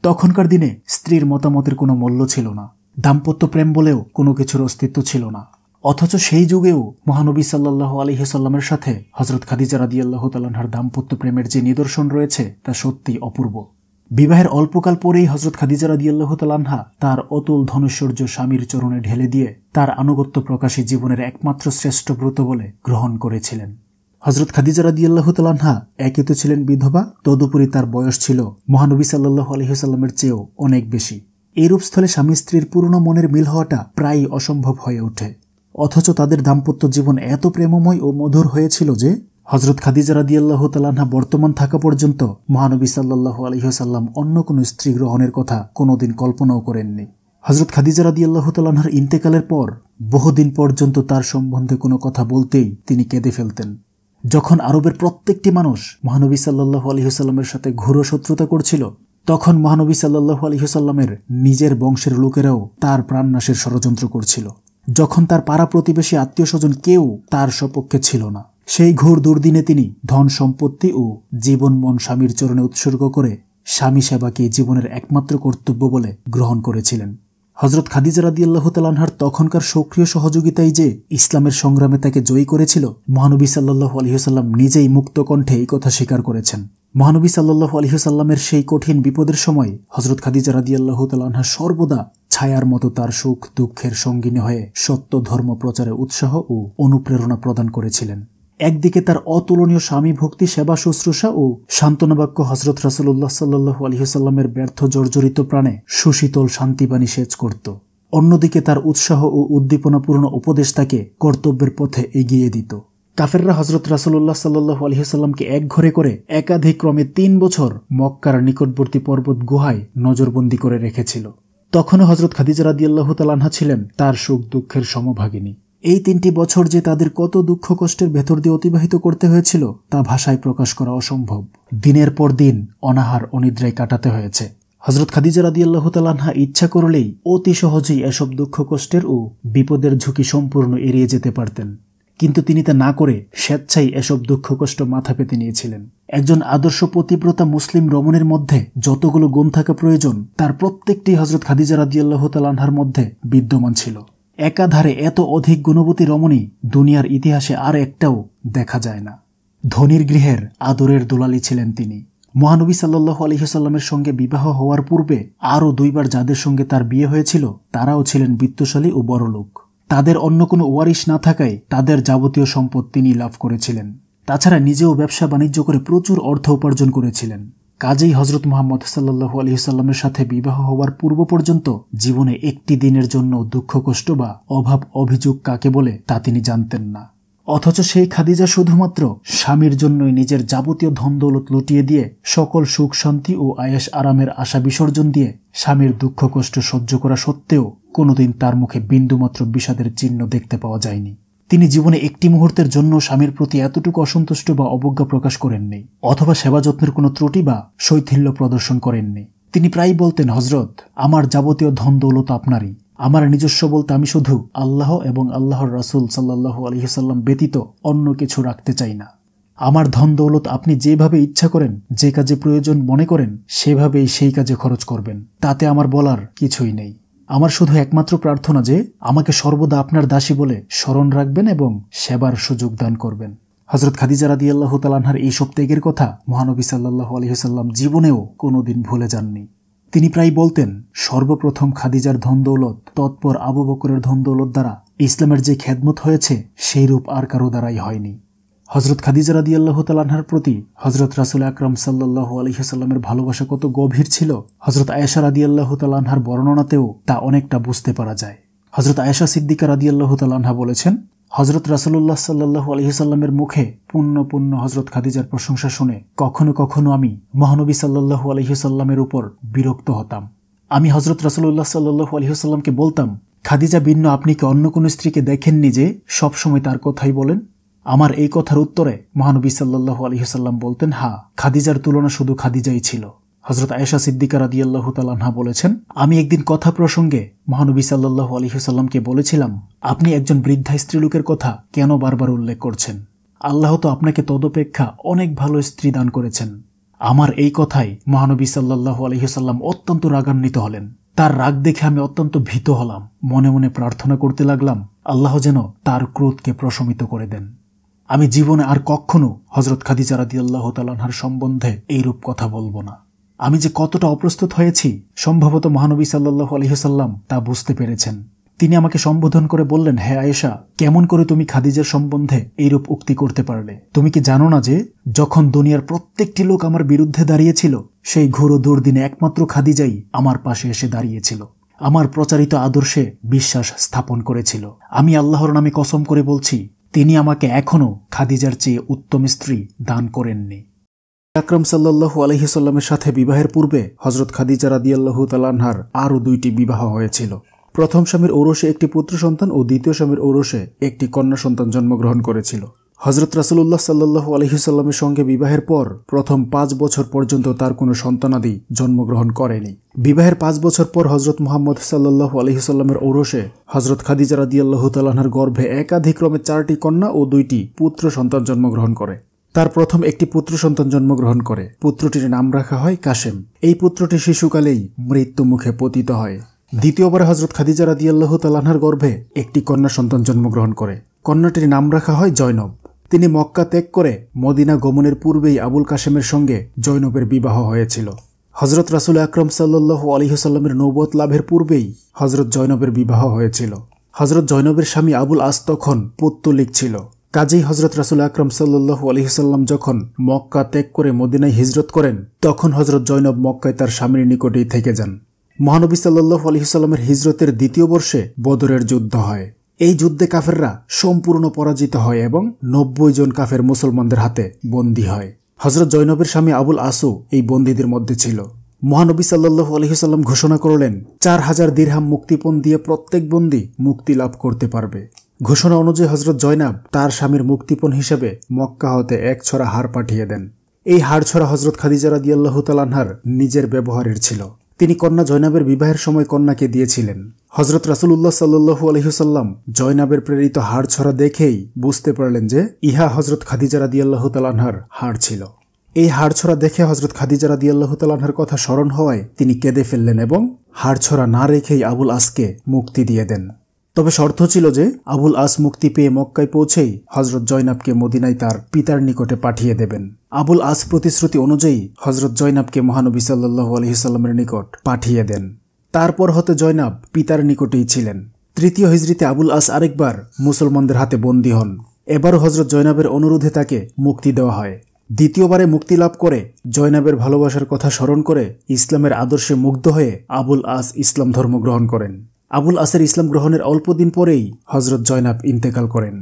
তখনকার দিনে স্ত্রীর মতামতের কোনো মূল্য ছিল না দাম্পত্য প্রেম বলেও কোনো কিছুর অস্তিত্ব ছিল না অথচ সেই যুগেও মহানবী সাল্লাহ আলহিহাল্লামের সাথে হজরত খাদিজা রাদি আল্লাহ তালাহার দাম্পত্য প্রেমের যে নিদর্শন রয়েছে তা সত্যি অপূর্ব বিবাহের অল্পকাল পরেই হজরত খাদিজা রাদি আল্লাহ তালাহা তার অতুল ধনুশ্বর্য স্বামীর চরণে ঢেলে দিয়ে তার আনুগত্য প্রকাশী জীবনের একমাত্র শ্রেষ্ঠ ব্রত বলে গ্রহণ করেছিলেন হজরত খাদিজা রাদি আল্লাহ একই একে তো ছিলেন বিধবা তদুপরি তার বয়স ছিল মহানবী সাল্লাহ আলহিহাল্লামের চেয়েও অনেক বেশি এরূপ স্থলে স্বামী স্ত্রীর পুরনো মনের মিল হওয়াটা প্রায়ই অসম্ভব হয়ে ওঠে অথচ তাদের দাম্পত্য জীবন এত প্রেমময় ও মধুর হয়েছিল যে হজরত খাদিজা রাদি আল্লাহ তালানহা বর্তমান থাকা পর্যন্ত মহানবী সাল্লাহ আলহিহাল্লাম অন্য কোনো স্ত্রী গ্রহণের কথা কোনোদিন কল্পনাও করেননি হজরত খাদিজা রাদি আল্লাহ তালানহার ইন্তেকালের পর বহুদিন পর্যন্ত তার সম্বন্ধে কোনো কথা বলতেই তিনি কেঁদে ফেলতেন যখন আরবের প্রত্যেকটি মানুষ মহানবী সাল্লাহু আলহিহাল্লামের সাথে ঘোর শত্রুতা করছিল তখন মহানবী সাল্লাহু আলহিহাল্লামের নিজের বংশের লোকেরাও তার প্রাণনাশের ষড়যন্ত্র করছিল যখন তার পাড়া প্রতিবেশী আত্মীয় স্বজন কেউ তার সপক্ষে ছিল না সেই ঘোর দুর্দিনে তিনি ধন সম্পত্তি ও জীবন মন স্বামীর চরণে উৎসর্গ করে স্বামী সেবাকে জীবনের একমাত্র কর্তব্য বলে গ্রহণ করেছিলেন হজরত খাদিজা রাদি আল্লাহ তালানহার তখনকার সক্রিয় সহযোগিতাই যে ইসলামের সংগ্রামে তাকে জয়ী করেছিল মহানবী সাল্লাহ আলহিহসাল্লাম নিজেই মুক্ত কণ্ঠে এই কথা স্বীকার করেছেন মহানবী সাল্লাহ আলহিহসাল্লামের সেই কঠিন বিপদের সময় হজরত খাদিজা রাদি আল্লাহ তালানহা সর্বদা ছায়ার মতো তার সুখ দুঃখের সঙ্গিনী হয়ে সত্য ধর্ম প্রচারে উৎসাহ ও অনুপ্রেরণা প্রদান করেছিলেন একদিকে তার অতুলনীয় স্বামী ভক্তি সেবা শুশ্রূষা ও সান্ত্বনাবাক্য হজরত রাসুল্লাহ সাল্লু আলহিহাস্লামের ব্যর্থ জর্জরিত প্রাণে সুশীতল শান্তিবাণী সেচ করত অন্যদিকে তার উৎসাহ ও উদ্দীপনাপূর্ণ উপদেশ তাকে কর্তব্যের পথে এগিয়ে দিত কাফেররা হজরত রাসুল্লাহ সাল্লু আলহিহাস্লামকে এক ঘরে করে একাধিক্রমে তিন বছর মক্কার নিকটবর্তী পর্বত গুহায় নজরবন্দি করে রেখেছিল তখনও হজরত খাদিজা রাদিয়াল্লাহ তালানহা ছিলেন তার সুখ দুঃখের সমভাগিনী এই তিনটি বছর যে তাদের কত দুঃখ কষ্টের ভেতর দিয়ে অতিবাহিত করতে হয়েছিল তা ভাষায় প্রকাশ করা অসম্ভব দিনের পর দিন অনাহার অনিদ্রায় কাটাতে হয়েছে হজরত খাদিজা রাদি আল্লাহ তালাহা ইচ্ছা করলেই অতি সহজেই এসব দুঃখ কষ্টের ও বিপদের ঝুঁকি সম্পূর্ণ এড়িয়ে যেতে পারতেন কিন্তু তিনি তা না করে স্বেচ্ছাই এসব দুঃখ কষ্ট মাথা পেতে নিয়েছিলেন একজন আদর্শ প্রতিব্রতা মুসলিম রমণের মধ্যে যতগুলো গুণ থাকা প্রয়োজন তার প্রত্যেকটি হজরত খাদিজা রাদিয়াল্লাহ তালানহার মধ্যে বিদ্যমান ছিল একাধারে এত অধিক গুণবতী রমণী দুনিয়ার ইতিহাসে আর একটাও দেখা যায় না ধনির গৃহের আদরের দুলালি ছিলেন তিনি মহানবী সাল্লু আলহিহাল্লামের সঙ্গে বিবাহ হওয়ার পূর্বে আরও দুইবার যাদের সঙ্গে তার বিয়ে হয়েছিল তারাও ছিলেন বিত্তশালী ও বড়লোক তাদের অন্য কোনো ওয়ারিশ না থাকায় তাদের যাবতীয় সম্পদ তিনি লাভ করেছিলেন তাছাড়া নিজেও ব্যবসা বাণিজ্য করে প্রচুর অর্থ উপার্জন করেছিলেন কাজেই হজরত মোহাম্মদ সাল্লাহু সাল্লামের সাথে বিবাহ হওয়ার পূর্ব পর্যন্ত জীবনে একটি দিনের জন্য দুঃখ কষ্ট বা অভাব অভিযোগ কাকে বলে তা তিনি জানতেন না অথচ সেই খাদিজা শুধুমাত্র স্বামীর জন্যই নিজের যাবতীয় ধন দৌলত লুটিয়ে দিয়ে সকল সুখ শান্তি ও আয়েস আরামের আশা বিসর্জন দিয়ে স্বামীর দুঃখ কষ্ট সহ্য করা সত্ত্বেও কোনোদিন তার মুখে বিন্দুমাত্র বিষাদের চিহ্ন দেখতে পাওয়া যায়নি তিনি জীবনে একটি মুহূর্তের জন্য স্বামীর প্রতি এতটুকু অসন্তুষ্ট বা অবজ্ঞা প্রকাশ করেননি অথবা সেবা যত্নের কোনো ত্রুটি বা শৈথিল্য প্রদর্শন করেননি তিনি প্রায়ই বলতেন হজরত আমার যাবতীয় ধন দৌলত আপনারই আমার নিজস্ব বলতে আমি শুধু আল্লাহ এবং আল্লাহর রাসুল সাল্লাহ আলহিহাল্লাম ব্যতীত অন্য কিছু রাখতে চাই না আমার ধন দৌলত আপনি যেভাবে ইচ্ছা করেন যে কাজে প্রয়োজন মনে করেন সেভাবেই সেই কাজে খরচ করবেন তাতে আমার বলার কিছুই নেই আমার শুধু একমাত্র প্রার্থনা যে আমাকে সর্বদা আপনার দাসী বলে স্মরণ রাখবেন এবং সেবার সুযোগ দান করবেন হজরত খাদিজা রাদি আল্লাহ তালাহার এই সব ত্যাগের কথা মহানবী সাল্লাহ আলহিহাল্লাম জীবনেও কোনোদিন ভুলে যাননি তিনি প্রায় বলতেন সর্বপ্রথম খাদিজার ধন দৌলত তৎপর আবু বকরের ধন দৌলত দ্বারা ইসলামের যে খেদমত হয়েছে সেই রূপ আর কারো দ্বারাই হয়নি হজরত খাদিজা রাদি আল্লাহ তালাহার প্রতি হজরত রাসুল আকরাম সাল্লাহ আলহিহাসাল্লামের ভালোবাসা কত গভীর ছিল হজরত আয়েশা রাদি আল্লাহ তালাহার বর্ণনাতেও তা অনেকটা বুঝতে পারা যায় হজরত আয়েশা সিদ্দিকা রাদি আল্লাহ তালাহা বলেছেন হজরত রাসুল্লাহ সাল্লাহ আলহিহাসাল্লামের মুখে পূর্ণ পূর্ণ হজরত খাদিজার প্রশংসা শুনে কখনো কখনো আমি মহানবী সাল্লাহ সাল্লামের উপর বিরক্ত হতাম আমি হজরত রাসুল্লাহ সাল্লাহ সাল্লামকে বলতাম খাদিজা বিন্ন আপনি কি অন্য কোনো স্ত্রীকে দেখেননি যে সবসময় তার কথাই বলেন আমার এই কথার উত্তরে মহানবী সাল্লাহু আলহিহাল্লাম বলতেন হা খাদিজার তুলনা শুধু খাদিজাই ছিল হজরত আয়েশা সিদ্দিকা রাদিয়াল্লাহু তালাহা বলেছেন আমি একদিন কথা প্রসঙ্গে মহানবী সাল্লাহু আলহিহাল্লামকে বলেছিলাম আপনি একজন বৃদ্ধা স্ত্রীলোকের কথা কেন বারবার উল্লেখ করছেন আল্লাহ তো আপনাকে তদপেক্ষা অনেক ভালো স্ত্রী দান করেছেন আমার এই কথাই মহানবী সাল্লাহু আলহিহাল্লাম অত্যন্ত রাগান্বিত হলেন তার রাগ দেখে আমি অত্যন্ত ভীত হলাম মনে মনে প্রার্থনা করতে লাগলাম আল্লাহ যেন তার ক্রোধকে প্রশমিত করে দেন আমি জীবনে আর কখনো হজরত খাদিজা রাদি আল্লাহ তালানহার সম্বন্ধে এইরূপ কথা বলবো না আমি যে কতটা অপ্রস্তুত হয়েছি সম্ভবত মহানবী সাল্লাহ আলহিহসাল্লাম তা বুঝতে পেরেছেন তিনি আমাকে সম্বোধন করে বললেন হ্যাঁ আয়েশা কেমন করে তুমি খাদিজার সম্বন্ধে এইরূপ উক্তি করতে পারলে তুমি কি জানো না যে যখন দুনিয়ার প্রত্যেকটি লোক আমার বিরুদ্ধে দাঁড়িয়েছিল সেই ঘোর দুর্দিনে একমাত্র খাদিজাই আমার পাশে এসে দাঁড়িয়েছিল আমার প্রচারিত আদর্শে বিশ্বাস স্থাপন করেছিল আমি আল্লাহর নামে কসম করে বলছি তিনি আমাকে এখনও খাদিজার চেয়ে উত্তম স্ত্রী দান করেননি আকরম সাল্লাহু সাল্লামের সাথে বিবাহের পূর্বে হজরত খাদিজা রাদিয়াল্লাহু তালানহার আরও দুইটি বিবাহ হয়েছিল প্রথম স্বামীর ঔরসে একটি পুত্র সন্তান ও দ্বিতীয় স্বামীর ঔরসে একটি কন্যা সন্তান জন্মগ্রহণ করেছিল হজরত রাসুল্লাহ সাল্লু আলহিসাল্লামের সঙ্গে বিবাহের পর প্রথম পাঁচ বছর পর্যন্ত তার কোনো সন্তানাদি জন্মগ্রহণ করেনি বিবাহের পাঁচ বছর পর হজরত মোহাম্মদ সাল্লু আলহিসাল্লামের ঔরসে হজরত খাদিজা রাদিয়াল্লাহ তালাহার গর্ভে একাধিক্রমে চারটি কন্যা ও দুইটি পুত্র সন্তান জন্মগ্রহণ করে তার প্রথম একটি পুত্র সন্তান জন্মগ্রহণ করে পুত্রটির নাম রাখা হয় কাশেম এই পুত্রটি শিশুকালেই মৃত্যু মুখে পতিত হয় দ্বিতীয়বার হজরত খাদিজা রাদিয়াল্লাহ তালাহার গর্ভে একটি কন্যা সন্তান জন্মগ্রহণ করে কন্যাটির নাম রাখা হয় জয়নব তিনি মক্কা ত্যাগ করে মদিনা গমনের পূর্বেই আবুল কাশেমের সঙ্গে জৈনবের বিবাহ হয়েছিল হজরত রাসুল আকরম সাল্লু আলিহসাল্লামের নৌবত লাভের পূর্বেই হজরত জৈনবের বিবাহ হয়েছিল হজরত জৈনবের স্বামী আবুল আস তখন পুত্তলিক ছিল কাজেই হজরত রাসুল আকরম সাল্লু আলিহসাল্লাম যখন মক্কা ত্যাগ করে মদিনায় হিজরত করেন তখন হজরত জৈনব মক্কায় তার স্বামীর নিকটেই থেকে যান মহানবী সাল্লু আলহিহাল্লামের হিজরতের দ্বিতীয় বর্ষে বদরের যুদ্ধ হয় এই যুদ্ধে কাফেররা সম্পূর্ণ পরাজিত হয় এবং নব্বই জন কাফের মুসলমানদের হাতে বন্দী হয় হজরত জৈনবের স্বামী আবুল আসু এই বন্দীদের মধ্যে ছিল মহানবী সাল্লু আলহিসাল্লাম ঘোষণা করলেন চার হাজার দীর্হাম মুক্তিপণ দিয়ে প্রত্যেক বন্দী মুক্তি লাভ করতে পারবে ঘোষণা অনুযায়ী হজরত জয়নাব তার স্বামীর মুক্তিপণ হিসেবে মক্কা হতে এক ছড়া হার পাঠিয়ে দেন এই হার ছড়া হজরত খাদিজা আল্লাহ তালাহার নিজের ব্যবহারের ছিল তিনি কন্যা জয়নাবের বিবাহের সময় কন্যাকে দিয়েছিলেন হজরত রাসুল্লাহ সাল্লু আলহিহসাল্লাম জয়নাবের প্রেরিত হাড় ছড়া দেখেই বুঝতে পারলেন যে ইহা হজরত খাদিজা রাদিয়াল্লাহ তালানহার হাড় ছিল এই ছড়া দেখে হজরত খাদিজা রাদিয়াল্লাহ তালানহার কথা স্মরণ হওয়ায় তিনি কেঁদে ফেললেন এবং ছড়া না রেখেই আবুল আসকে মুক্তি দিয়ে দেন তবে শর্ত ছিল যে আবুল আস মুক্তি পেয়ে মক্কায় পৌঁছেই হজরত জয়নাবকে মদিনায় তার পিতার নিকটে পাঠিয়ে দেবেন আবুল আস প্রতিশ্রুতি অনুযায়ী হজরত জয়নাবকে মহানবী সাল্লু আলহিসাল্লামের নিকট পাঠিয়ে দেন তারপর হতে জয়নাব পিতার নিকটেই ছিলেন তৃতীয় হিজড়িতে আবুল আস আরেকবার মুসলমানদের হাতে বন্দী হন এবারও হজরত জয়নাবের অনুরোধে তাকে মুক্তি দেওয়া হয় দ্বিতীয়বারে মুক্তি লাভ করে জয়নাবের ভালোবাসার কথা স্মরণ করে ইসলামের আদর্শে মুগ্ধ হয়ে আবুল আস ইসলাম ধর্ম গ্রহণ করেন আবুল আসের ইসলাম গ্রহণের অল্প দিন পরেই হজরত জয়নাব ইন্তেকাল করেন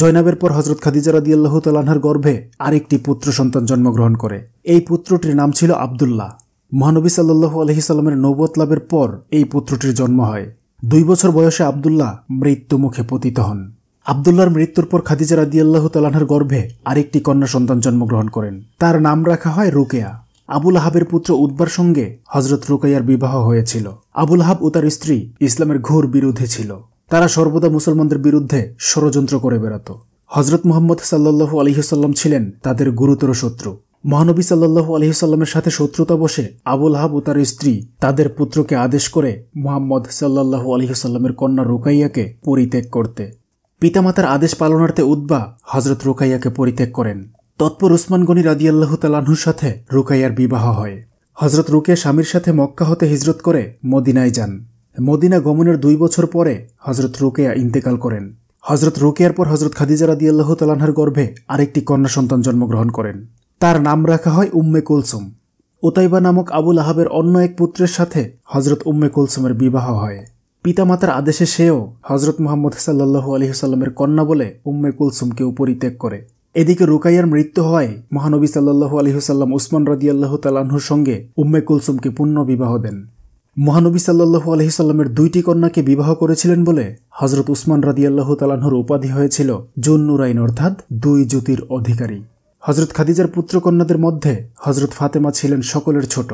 জয়নাবের পর হজরত খাদিজা আল্লাহ তালাহার গর্ভে আরেকটি পুত্র সন্তান জন্মগ্রহণ করে এই পুত্রটির নাম ছিল আবদুল্লাহ মহানবী সাল্লু সাল্লামের নৌবত লাভের পর এই পুত্রটির জন্ম হয় দুই বছর বয়সে আবদুল্লাহ মৃত্যু মুখে পতিত হন আবদুল্লার মৃত্যুর পর খাদিজা রাদিয়াল্লাহ তালাহার গর্ভে আরেকটি কন্যা সন্তান জন্মগ্রহণ করেন তার নাম রাখা হয় রুকেয়া আবুল আহাবের পুত্র উদ্বার সঙ্গে হজরত রুকাইয়ার বিবাহ হয়েছিল আবুল আহাব ও তার স্ত্রী ইসলামের ঘোর বিরোধী ছিল তারা সর্বদা মুসলমানদের বিরুদ্ধে ষড়যন্ত্র করে বেড়াত হজরত মোহাম্মদ সাল্লু আলহিহসাল্লাম ছিলেন তাদের গুরুতর শত্রু মহানবী সাল্লাহু আলহিসাল্লামের সাথে শত্রুতা বসে আবুল আহাব ও তার স্ত্রী তাদের পুত্রকে আদেশ করে মুহাম্মদ সাল্লাহু আলহিসাল্লামের কন্যা রোকাইয়াকে পরিত্যাগ করতে পিতামাতার আদেশ পালনার্থে উদ্বা হজরত রোকাইয়াকে পরিত্যাগ করেন তৎপর উসমান গনি আল্লাহ তালাহুর সাথে রুকাইয়ার বিবাহ হয় হজরত রুকিয়া স্বামীর সাথে মক্কা হতে হিজরত করে মদিনায় যান মদিনা গমনের দুই বছর পরে হজরত রুকিয়া ইন্তেকাল করেন হজরত রুকিয়ার পর হজরত খাদিজা আল্লাহ তালাহার গর্ভে আরেকটি কন্যা সন্তান জন্মগ্রহণ করেন তার নাম রাখা হয় উম্মে কুলসুম ওতাইবা নামক আবুল আহাবের অন্য এক পুত্রের সাথে হজরত উম্মে কুলসুমের বিবাহ হয় পিতামাতার আদেশে সেও হজরত মোহাম্মদ সাল্লু সাল্লামের কন্যা বলে উম্মে কুলসুমকেও পরিত্যাগ করে এদিকে রুকাইয়ার মৃত্যু হয় মহানবী সাল্লু আলহিহাল্লাম উসমান আল্লাহ তালাহুর সঙ্গে উম্মে কুলসুমকে পূর্ণ বিবাহ দেন মহানবী সাল্লু সাল্লামের দুইটি কন্যাকে বিবাহ করেছিলেন বলে হজরত উসমান আল্লাহ তালাহুর উপাধি হয়েছিল জুন নুরাইন অর্থাৎ দুই জ্যোতির অধিকারী হজরত খাদিজার পুত্রকন্যাদের মধ্যে হজরত ফাতেমা ছিলেন সকলের ছোট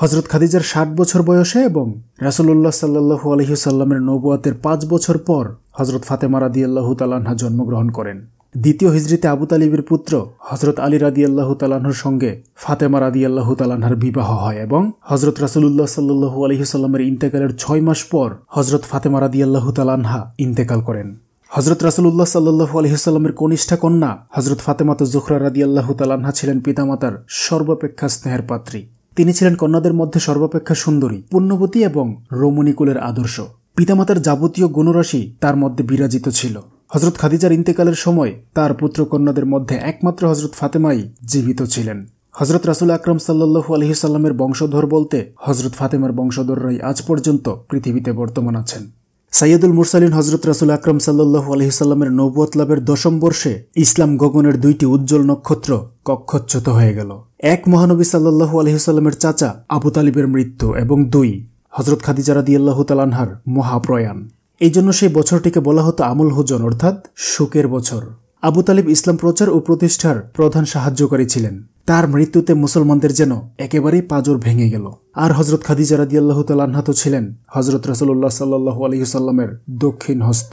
হজরত খাদিজার ষাট বছর বয়সে এবং রাসুল্লাহ সাল্লাহু আলহিসাল্লামের নবুয়াতের পাঁচ বছর পর হজরত ফাতেমা রাদি আল্লাহ তালাহা জন্মগ্রহণ করেন দ্বিতীয় হিজড়িতে আবু তালিবের পুত্র হজরত আলী রাদি আল্লাহ তালাহর সঙ্গে ফাতেমা রাদি আল্লাহ তালাহার বিবাহ হয় এবং হজরত রাসুল্লাহ সাল্লু আলহিসাল্লামের ইন্তেকালের ছয় মাস পর হজরত ফাতেমা রাদি আল্লাহ তালাহা ইন্তেকাল করেন হজরত রাসুল্লাহ সাল্লু আলহিহাল্লামের কনিষ্ঠা কন্যা হজরত ফাতেমাত জুখরা রাদি আল্লাহ তালান্না ছিলেন পিতামাতার সর্বাপেক্ষা স্নেহের পাত্রী তিনি ছিলেন কন্যাদের মধ্যে সর্বাপেক্ষা সুন্দরী পুণ্যবতী এবং রমণীকুলের আদর্শ পিতামাতার যাবতীয় গুণরাশি তার মধ্যে বিরাজিত ছিল হজরত খাদিজার ইন্তেকালের সময় তার পুত্র কন্যাদের মধ্যে একমাত্র হজরত ফাতেমাই জীবিত ছিলেন হজরত রাসুল আকরম সাল্লু আলহিসাল্লামের বংশধর বলতে হজরত ফাতেমার বংশধররাই আজ পর্যন্ত পৃথিবীতে বর্তমান আছেন সাইয়দুল মুরসালিন হজরত রাসুল আকরম সাল্লু আলহিসাল্লামের নবুয়ত লাভের দশম বর্ষে ইসলাম গগনের দুইটি উজ্জ্বল নক্ষত্র কক্ষচ্যুত হয়ে গেল এক মহানবী সাল্লু আলহিসাল্লামের চাচা আবু তালিবের মৃত্যু এবং দুই হজরত খাদিজা রাদিয়াল্লাহু তালানহার মহাপ্রয়াণ এই জন্য সেই বছরটিকে বলা হতো আমুল হুজন অর্থাৎ শোকের বছর আবু তালিব ইসলাম প্রচার ও প্রতিষ্ঠার প্রধান সাহায্যকারী ছিলেন তার মৃত্যুতে মুসলমানদের যেন একেবারেই পাজর ভেঙে গেল আর হজরত খাদিজা রাদি আল্লাহ তালাহাত ছিলেন হজরত রসুল্লাহ সাল্লু আলহিহসাল্লামের দক্ষিণ হস্ত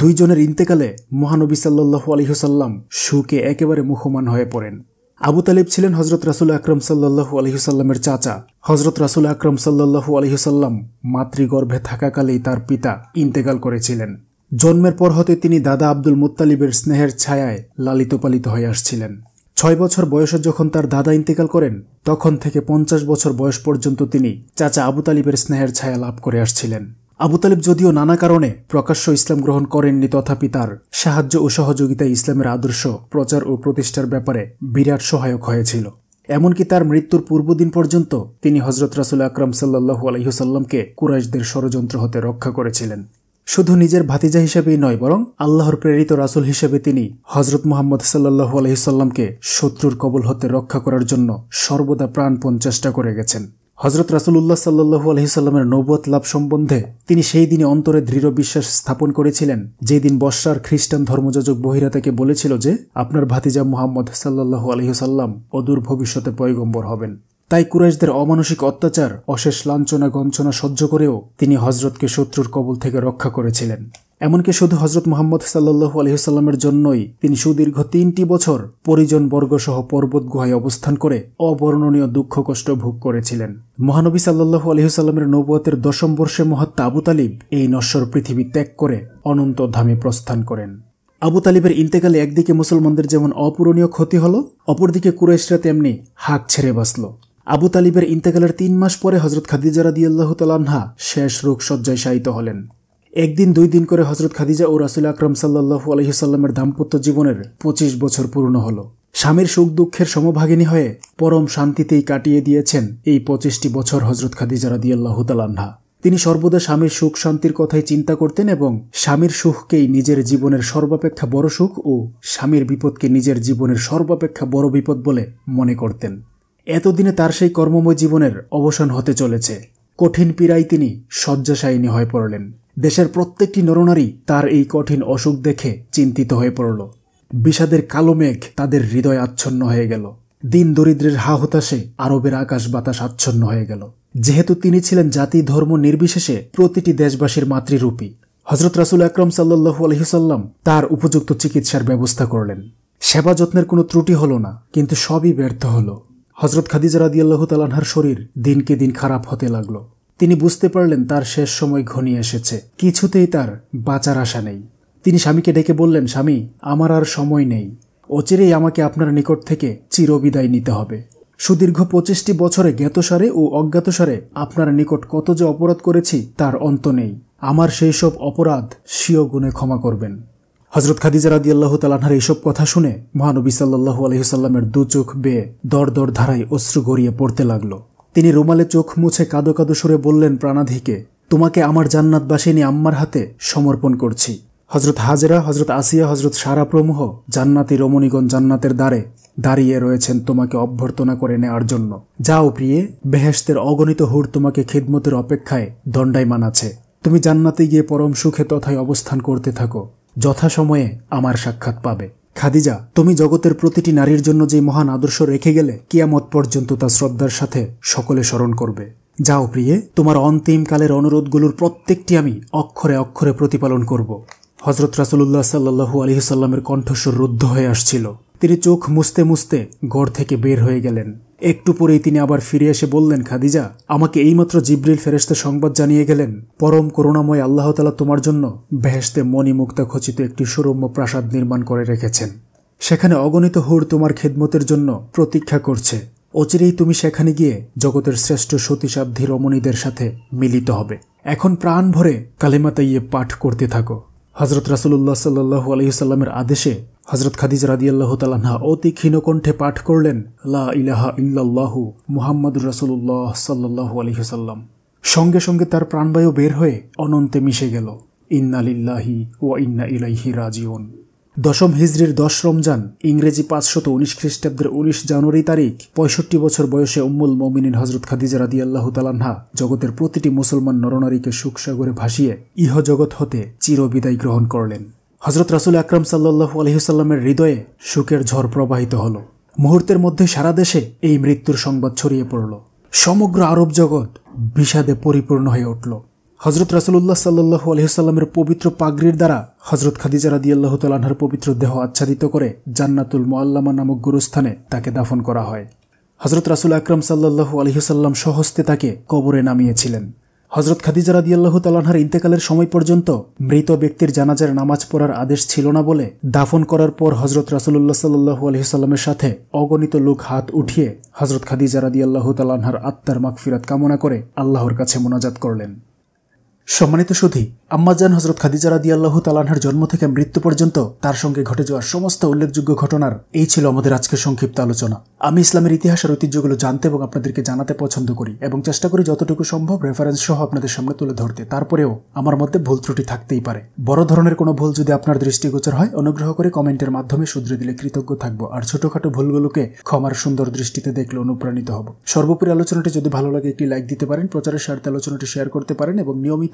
দুইজনের ইন্তেকালে মহানবী সাল্লু আলহিহসাল্লাম সুকে একেবারে মুখমান হয়ে পড়েন আবু তালিব ছিলেন হজরত রাসুল আকরম সাল্লাহু আলহিহসাল্লামের চাচা হজরত রাসুল আকরম সাল্লাহু আলহিহসাল্লাম মাতৃগর্ভে থাকাকালেই তার পিতা ইন্তেকাল করেছিলেন জন্মের পর হতে তিনি দাদা আব্দুল মুত্তালিবের স্নেহের ছায়ায় লালিত পালিত হয়ে আসছিলেন ছয় বছর বয়সে যখন তার দাদা ইন্তেকাল করেন তখন থেকে পঞ্চাশ বছর বয়স পর্যন্ত তিনি চাচা আবু তালিবের স্নেহের ছায়া লাভ করে আসছিলেন আবু তালিব যদিও নানা কারণে প্রকাশ্য ইসলাম গ্রহণ করেননি তথাপি তার সাহায্য ও সহযোগিতায় ইসলামের আদর্শ প্রচার ও প্রতিষ্ঠার ব্যাপারে বিরাট সহায়ক হয়েছিল এমনকি তার মৃত্যুর পূর্বদিন পর্যন্ত তিনি হজরত রাসুল আকরাম সাল্লাহু আলহিহসাল্লামকে কুরাইশদের ষড়যন্ত্র হতে রক্ষা করেছিলেন শুধু নিজের ভাতিজা হিসেবেই নয় বরং আল্লাহর প্রেরিত রাসুল হিসেবে তিনি হজরত মোহাম্মদ সাল্লু আলহিসাল্লামকে শত্রুর কবল হতে রক্ষা করার জন্য সর্বদা প্রাণপণ চেষ্টা করে গেছেন হজরত রাসুল্লাহ সাল্লু আলহিসাল্লামের নৌবত লাভ সম্বন্ধে তিনি সেই দিনে অন্তরে দৃঢ় বিশ্বাস স্থাপন করেছিলেন যেদিন বর্ষার খ্রিস্টান ধর্মযোজক বহিরাতাকে বলেছিল যে আপনার ভাতিজা মুহাম্মদ সাল্লু আলহিসাল্লাম অদূর ভবিষ্যতে পয়গম্বর হবেন তাই কুরাইশদের অমানসিক অত্যাচার অশেষ লাঞ্ছনা গঞ্চনা সহ্য করেও তিনি হজরতকে শত্রুর কবল থেকে রক্ষা করেছিলেন এমনকি শুধু হজরত মোহাম্মদ সাল্লু আলহিহাল্লামের জন্যই তিনি সুদীর্ঘ তিনটি বছর পরিজন বর্গসহ পর্বত গুহায় অবস্থান করে অবর্ণনীয় দুঃখ কষ্ট ভোগ করেছিলেন মহানবী সাল্লু আলহিহাল্লামের নবুয়াতের দশম বর্ষে মহাত্মা আবু তালিব এই নশ্বর পৃথিবী ত্যাগ করে অনন্ত ধামে প্রস্থান করেন আবু তালিবের ইন্তেকালে একদিকে মুসলমানদের যেমন অপূরণীয় ক্ষতি হল অপরদিকে কুরেশরা তেমনি হাক ছেড়ে বাঁচল আবু তালিবের ইন্তেকালের তিন মাস পরে হজরত খাদিজা রাদি আল্লাহ শেষ রোগ শয্যায় শায়িত হলেন একদিন দুই দিন করে হজরত খাদিজা ও রাসুল আকরম সাল্লাহু আলহিসাল্লামের দাম্পত্য জীবনের পঁচিশ বছর পূর্ণ হল স্বামীর সুখ দুঃখের সমভাগিনী হয়ে পরম শান্তিতেই কাটিয়ে দিয়েছেন এই পঁচিশটি বছর হজরত খাদিজা রাদি আল্লাহ তিনি সর্বদা স্বামীর সুখ শান্তির কথাই চিন্তা করতেন এবং স্বামীর সুখকেই নিজের জীবনের সর্বাপেক্ষা বড় সুখ ও স্বামীর বিপদকে নিজের জীবনের সর্বাপেক্ষা বড় বিপদ বলে মনে করতেন এতদিনে তার সেই কর্মময় জীবনের অবসান হতে চলেছে কঠিন পীড়ায় তিনি শয্যাশায়িনী হয়ে পড়লেন দেশের প্রত্যেকটি নরনারী তার এই কঠিন অসুখ দেখে চিন্তিত হয়ে পড়ল বিষাদের কালো মেঘ তাদের হৃদয় আচ্ছন্ন হয়ে গেল দিন দরিদ্রের হা হতাশে আরবের আকাশ বাতাস আচ্ছন্ন হয়ে গেল যেহেতু তিনি ছিলেন জাতি ধর্ম নির্বিশেষে প্রতিটি দেশবাসীর মাতৃরূপী হজরত রাসুল আকরম সাল্লু আলহিসাল্লাম তার উপযুক্ত চিকিৎসার ব্যবস্থা করলেন সেবা যত্নের কোনো ত্রুটি হল না কিন্তু সবই ব্যর্থ হলো হজরত খাদিজা রাদিয়াল্লাহ তালানহার শরীর দিনকে দিন খারাপ হতে লাগল তিনি বুঝতে পারলেন তার শেষ সময় ঘনিয়ে এসেছে কিছুতেই তার বাঁচার আশা নেই তিনি স্বামীকে ডেকে বললেন স্বামী আমার আর সময় নেই অচিরেই আমাকে আপনার নিকট থেকে চিরবিদায় নিতে হবে সুদীর্ঘ পঁচিশটি বছরে জ্ঞাতসারে ও অজ্ঞাতসারে আপনার নিকট কত যে অপরাধ করেছি তার অন্ত নেই আমার সেই সব অপরাধ স্বীয় গুণে ক্ষমা করবেন হজরত খাদিজা রাদি আল্লাহ তালানহার এইসব কথা শুনে মহানবী সাল্লাহ আলহিহাল্লামের দু চোখ বেয়ে দর দর ধারায় অশ্রু গড়িয়ে পড়তে লাগল তিনি রুমালে চোখ মুছে কাদো কাদো সুরে বললেন প্রাণাধিকে তোমাকে আমার জান্নাত বাসিনী আম্মার হাতে সমর্পণ করছি হজরত হাজেরা হজরত আসিয়া হজরত সারা প্রমুহ জান্নাতি রমণীগণ জান্নাতের দ্বারে দাঁড়িয়ে রয়েছেন তোমাকে অভ্যর্থনা করে নেওয়ার জন্য যাও প্রিয়ে বেহেস্তের অগণিত হুড় তোমাকে খিদমতের অপেক্ষায় দণ্ডায়মান আছে তুমি জান্নাতে গিয়ে পরম সুখে তথায় অবস্থান করতে থাকো যথাসময়ে আমার সাক্ষাৎ পাবে খাদিজা তুমি জগতের প্রতিটি নারীর জন্য যে মহান আদর্শ রেখে গেলে কিয়ামত পর্যন্ত তা শ্রদ্ধার সাথে সকলে স্মরণ করবে যাও প্রিয়ে তোমার অন্তিমকালের অনুরোধগুলোর প্রত্যেকটি আমি অক্ষরে অক্ষরে প্রতিপালন করব হজরত রাসুল্লাহ সাল্লু আলহিসাল্লামের কণ্ঠস্বর রুদ্ধ হয়ে আসছিল তিনি চোখ মুছতে মুছতে গড় থেকে বের হয়ে গেলেন একটু পরেই তিনি আবার ফিরে এসে বললেন খাদিজা আমাকে এইমাত্র জিব্রিল ফেরেস্তে সংবাদ জানিয়ে গেলেন পরম করুণাময় আল্লাহতালা তোমার জন্য বেহেস্তে মণিমুক্তা খচিত একটি সুরম্য প্রাসাদ নির্মাণ করে রেখেছেন সেখানে অগণিত হুর তোমার খেদমতের জন্য প্রতীক্ষা করছে অচিরেই তুমি সেখানে গিয়ে জগতের শ্রেষ্ঠ সতীসাধ্যী রমণীদের সাথে মিলিত হবে এখন প্রাণ ভরে কালিমাতাইয়ে পাঠ করতে থাকো হজরত রাসুল্লাহ সাল্লু আলহিসাল্লামের আদেশে হজরত খাদিজ রাদিয়াল্লাহ তালাহা অতি ক্ষীণকণ্ঠে পাঠ করলেন লা ইলাহা ইল্লাল্লাহু মুহাম্মদুর রাসুল্লাহ সাল্লু আলহিহাল্লাম সঙ্গে সঙ্গে তার প্রাণবায়ু বের হয়ে অনন্তে মিশে গেল ইন্নালিল্লাহি ও ইন্না ইলাইহি রাজিউন দশম হিজড়ির দশ রমজান ইংরেজি পাঁচশত উনিশ খ্রিস্টাব্দের উনিশ জানুয়ারি তারিখ পঁয়ষট্টি বছর বয়সে উম্মুল মমিনিন হজরত খাদিজ রাদি আল্লাহ তালান্না জগতের প্রতিটি মুসলমান নরনারীকে সুখসাগরে ভাসিয়ে ইহজগৎ হতে চিরবিদায় গ্রহণ করলেন হজরত রাসুল আকরাম সাল্লু আলহিসাল্লামের হৃদয়ে সুখের ঝড় প্রবাহিত হল মুহূর্তের মধ্যে সারা দেশে এই মৃত্যুর সংবাদ ছড়িয়ে পড়ল সমগ্র আরব জগৎ বিষাদে পরিপূর্ণ হয়ে উঠল হজরত রাসুল্লাহ সাল্লু আলহিসাল্লামের পবিত্র পাগড়ির দ্বারা হজরত খাদিজা রাদি আল্লাহ তালাহার পবিত্র দেহ আচ্ছাদিত করে জান্নাতুল মোয়াল্লামা নামক গুরুস্থানে তাকে দাফন করা হয় হজরত রাসুল আকরম সাল্লাহু আলহিসাল্লাম সহস্তে তাকে কবরে নামিয়েছিলেন হজরত খাদিজা রাদিয়াল্লাহ তালানহার ইন্তেকালের সময় পর্যন্ত মৃত ব্যক্তির জানাজার নামাজ পড়ার আদেশ ছিল না বলে দাফন করার পর হজরত রাসুল্লাহ সাল্লু আলহিসাল্লামের সাথে অগণিত লোক হাত উঠিয়ে হজরত খাদিজা রাদিয়াল্লাহ তালানহার আত্মার মাকফিরাত কামনা করে আল্লাহর কাছে মোনাজাত করলেন সম্মানিত সুধি আম্মাজান হজরত খাদিজা রাদি আল্লাহ তালানহার জন্ম থেকে মৃত্যু পর্যন্ত তার সঙ্গে ঘটে যাওয়া সমস্ত উল্লেখযোগ্য ঘটনার এই ছিল আমাদের আজকের সংক্ষিপ্ত আলোচনা আমি ইসলামের ইতিহাসের ঐতিহ্যগুলো জানতে এবং আপনাদেরকে জানাতে পছন্দ করি এবং চেষ্টা করি যতটুকু সম্ভব রেফারেন্স সহ আপনাদের সামনে তুলে ধরতে তারপরেও আমার মধ্যে ভুল ত্রুটি থাকতেই পারে বড় ধরনের কোনো ভুল যদি আপনার দৃষ্টিগোচর হয় অনুগ্রহ করে কমেন্টের মাধ্যমে শুধরে দিলে কৃতজ্ঞ থাকবো আর ছোটখাটো ভুলগুলোকে ক্ষমার সুন্দর দৃষ্টিতে দেখলে অনুপ্রাণিত হব সর্বোপরি আলোচনাটি যদি ভালো লাগে একটি লাইক দিতে পারেন প্রচারের স্বার্থে আলোচনাটি শেয়ার করতে পারেন এবং নিয়মিত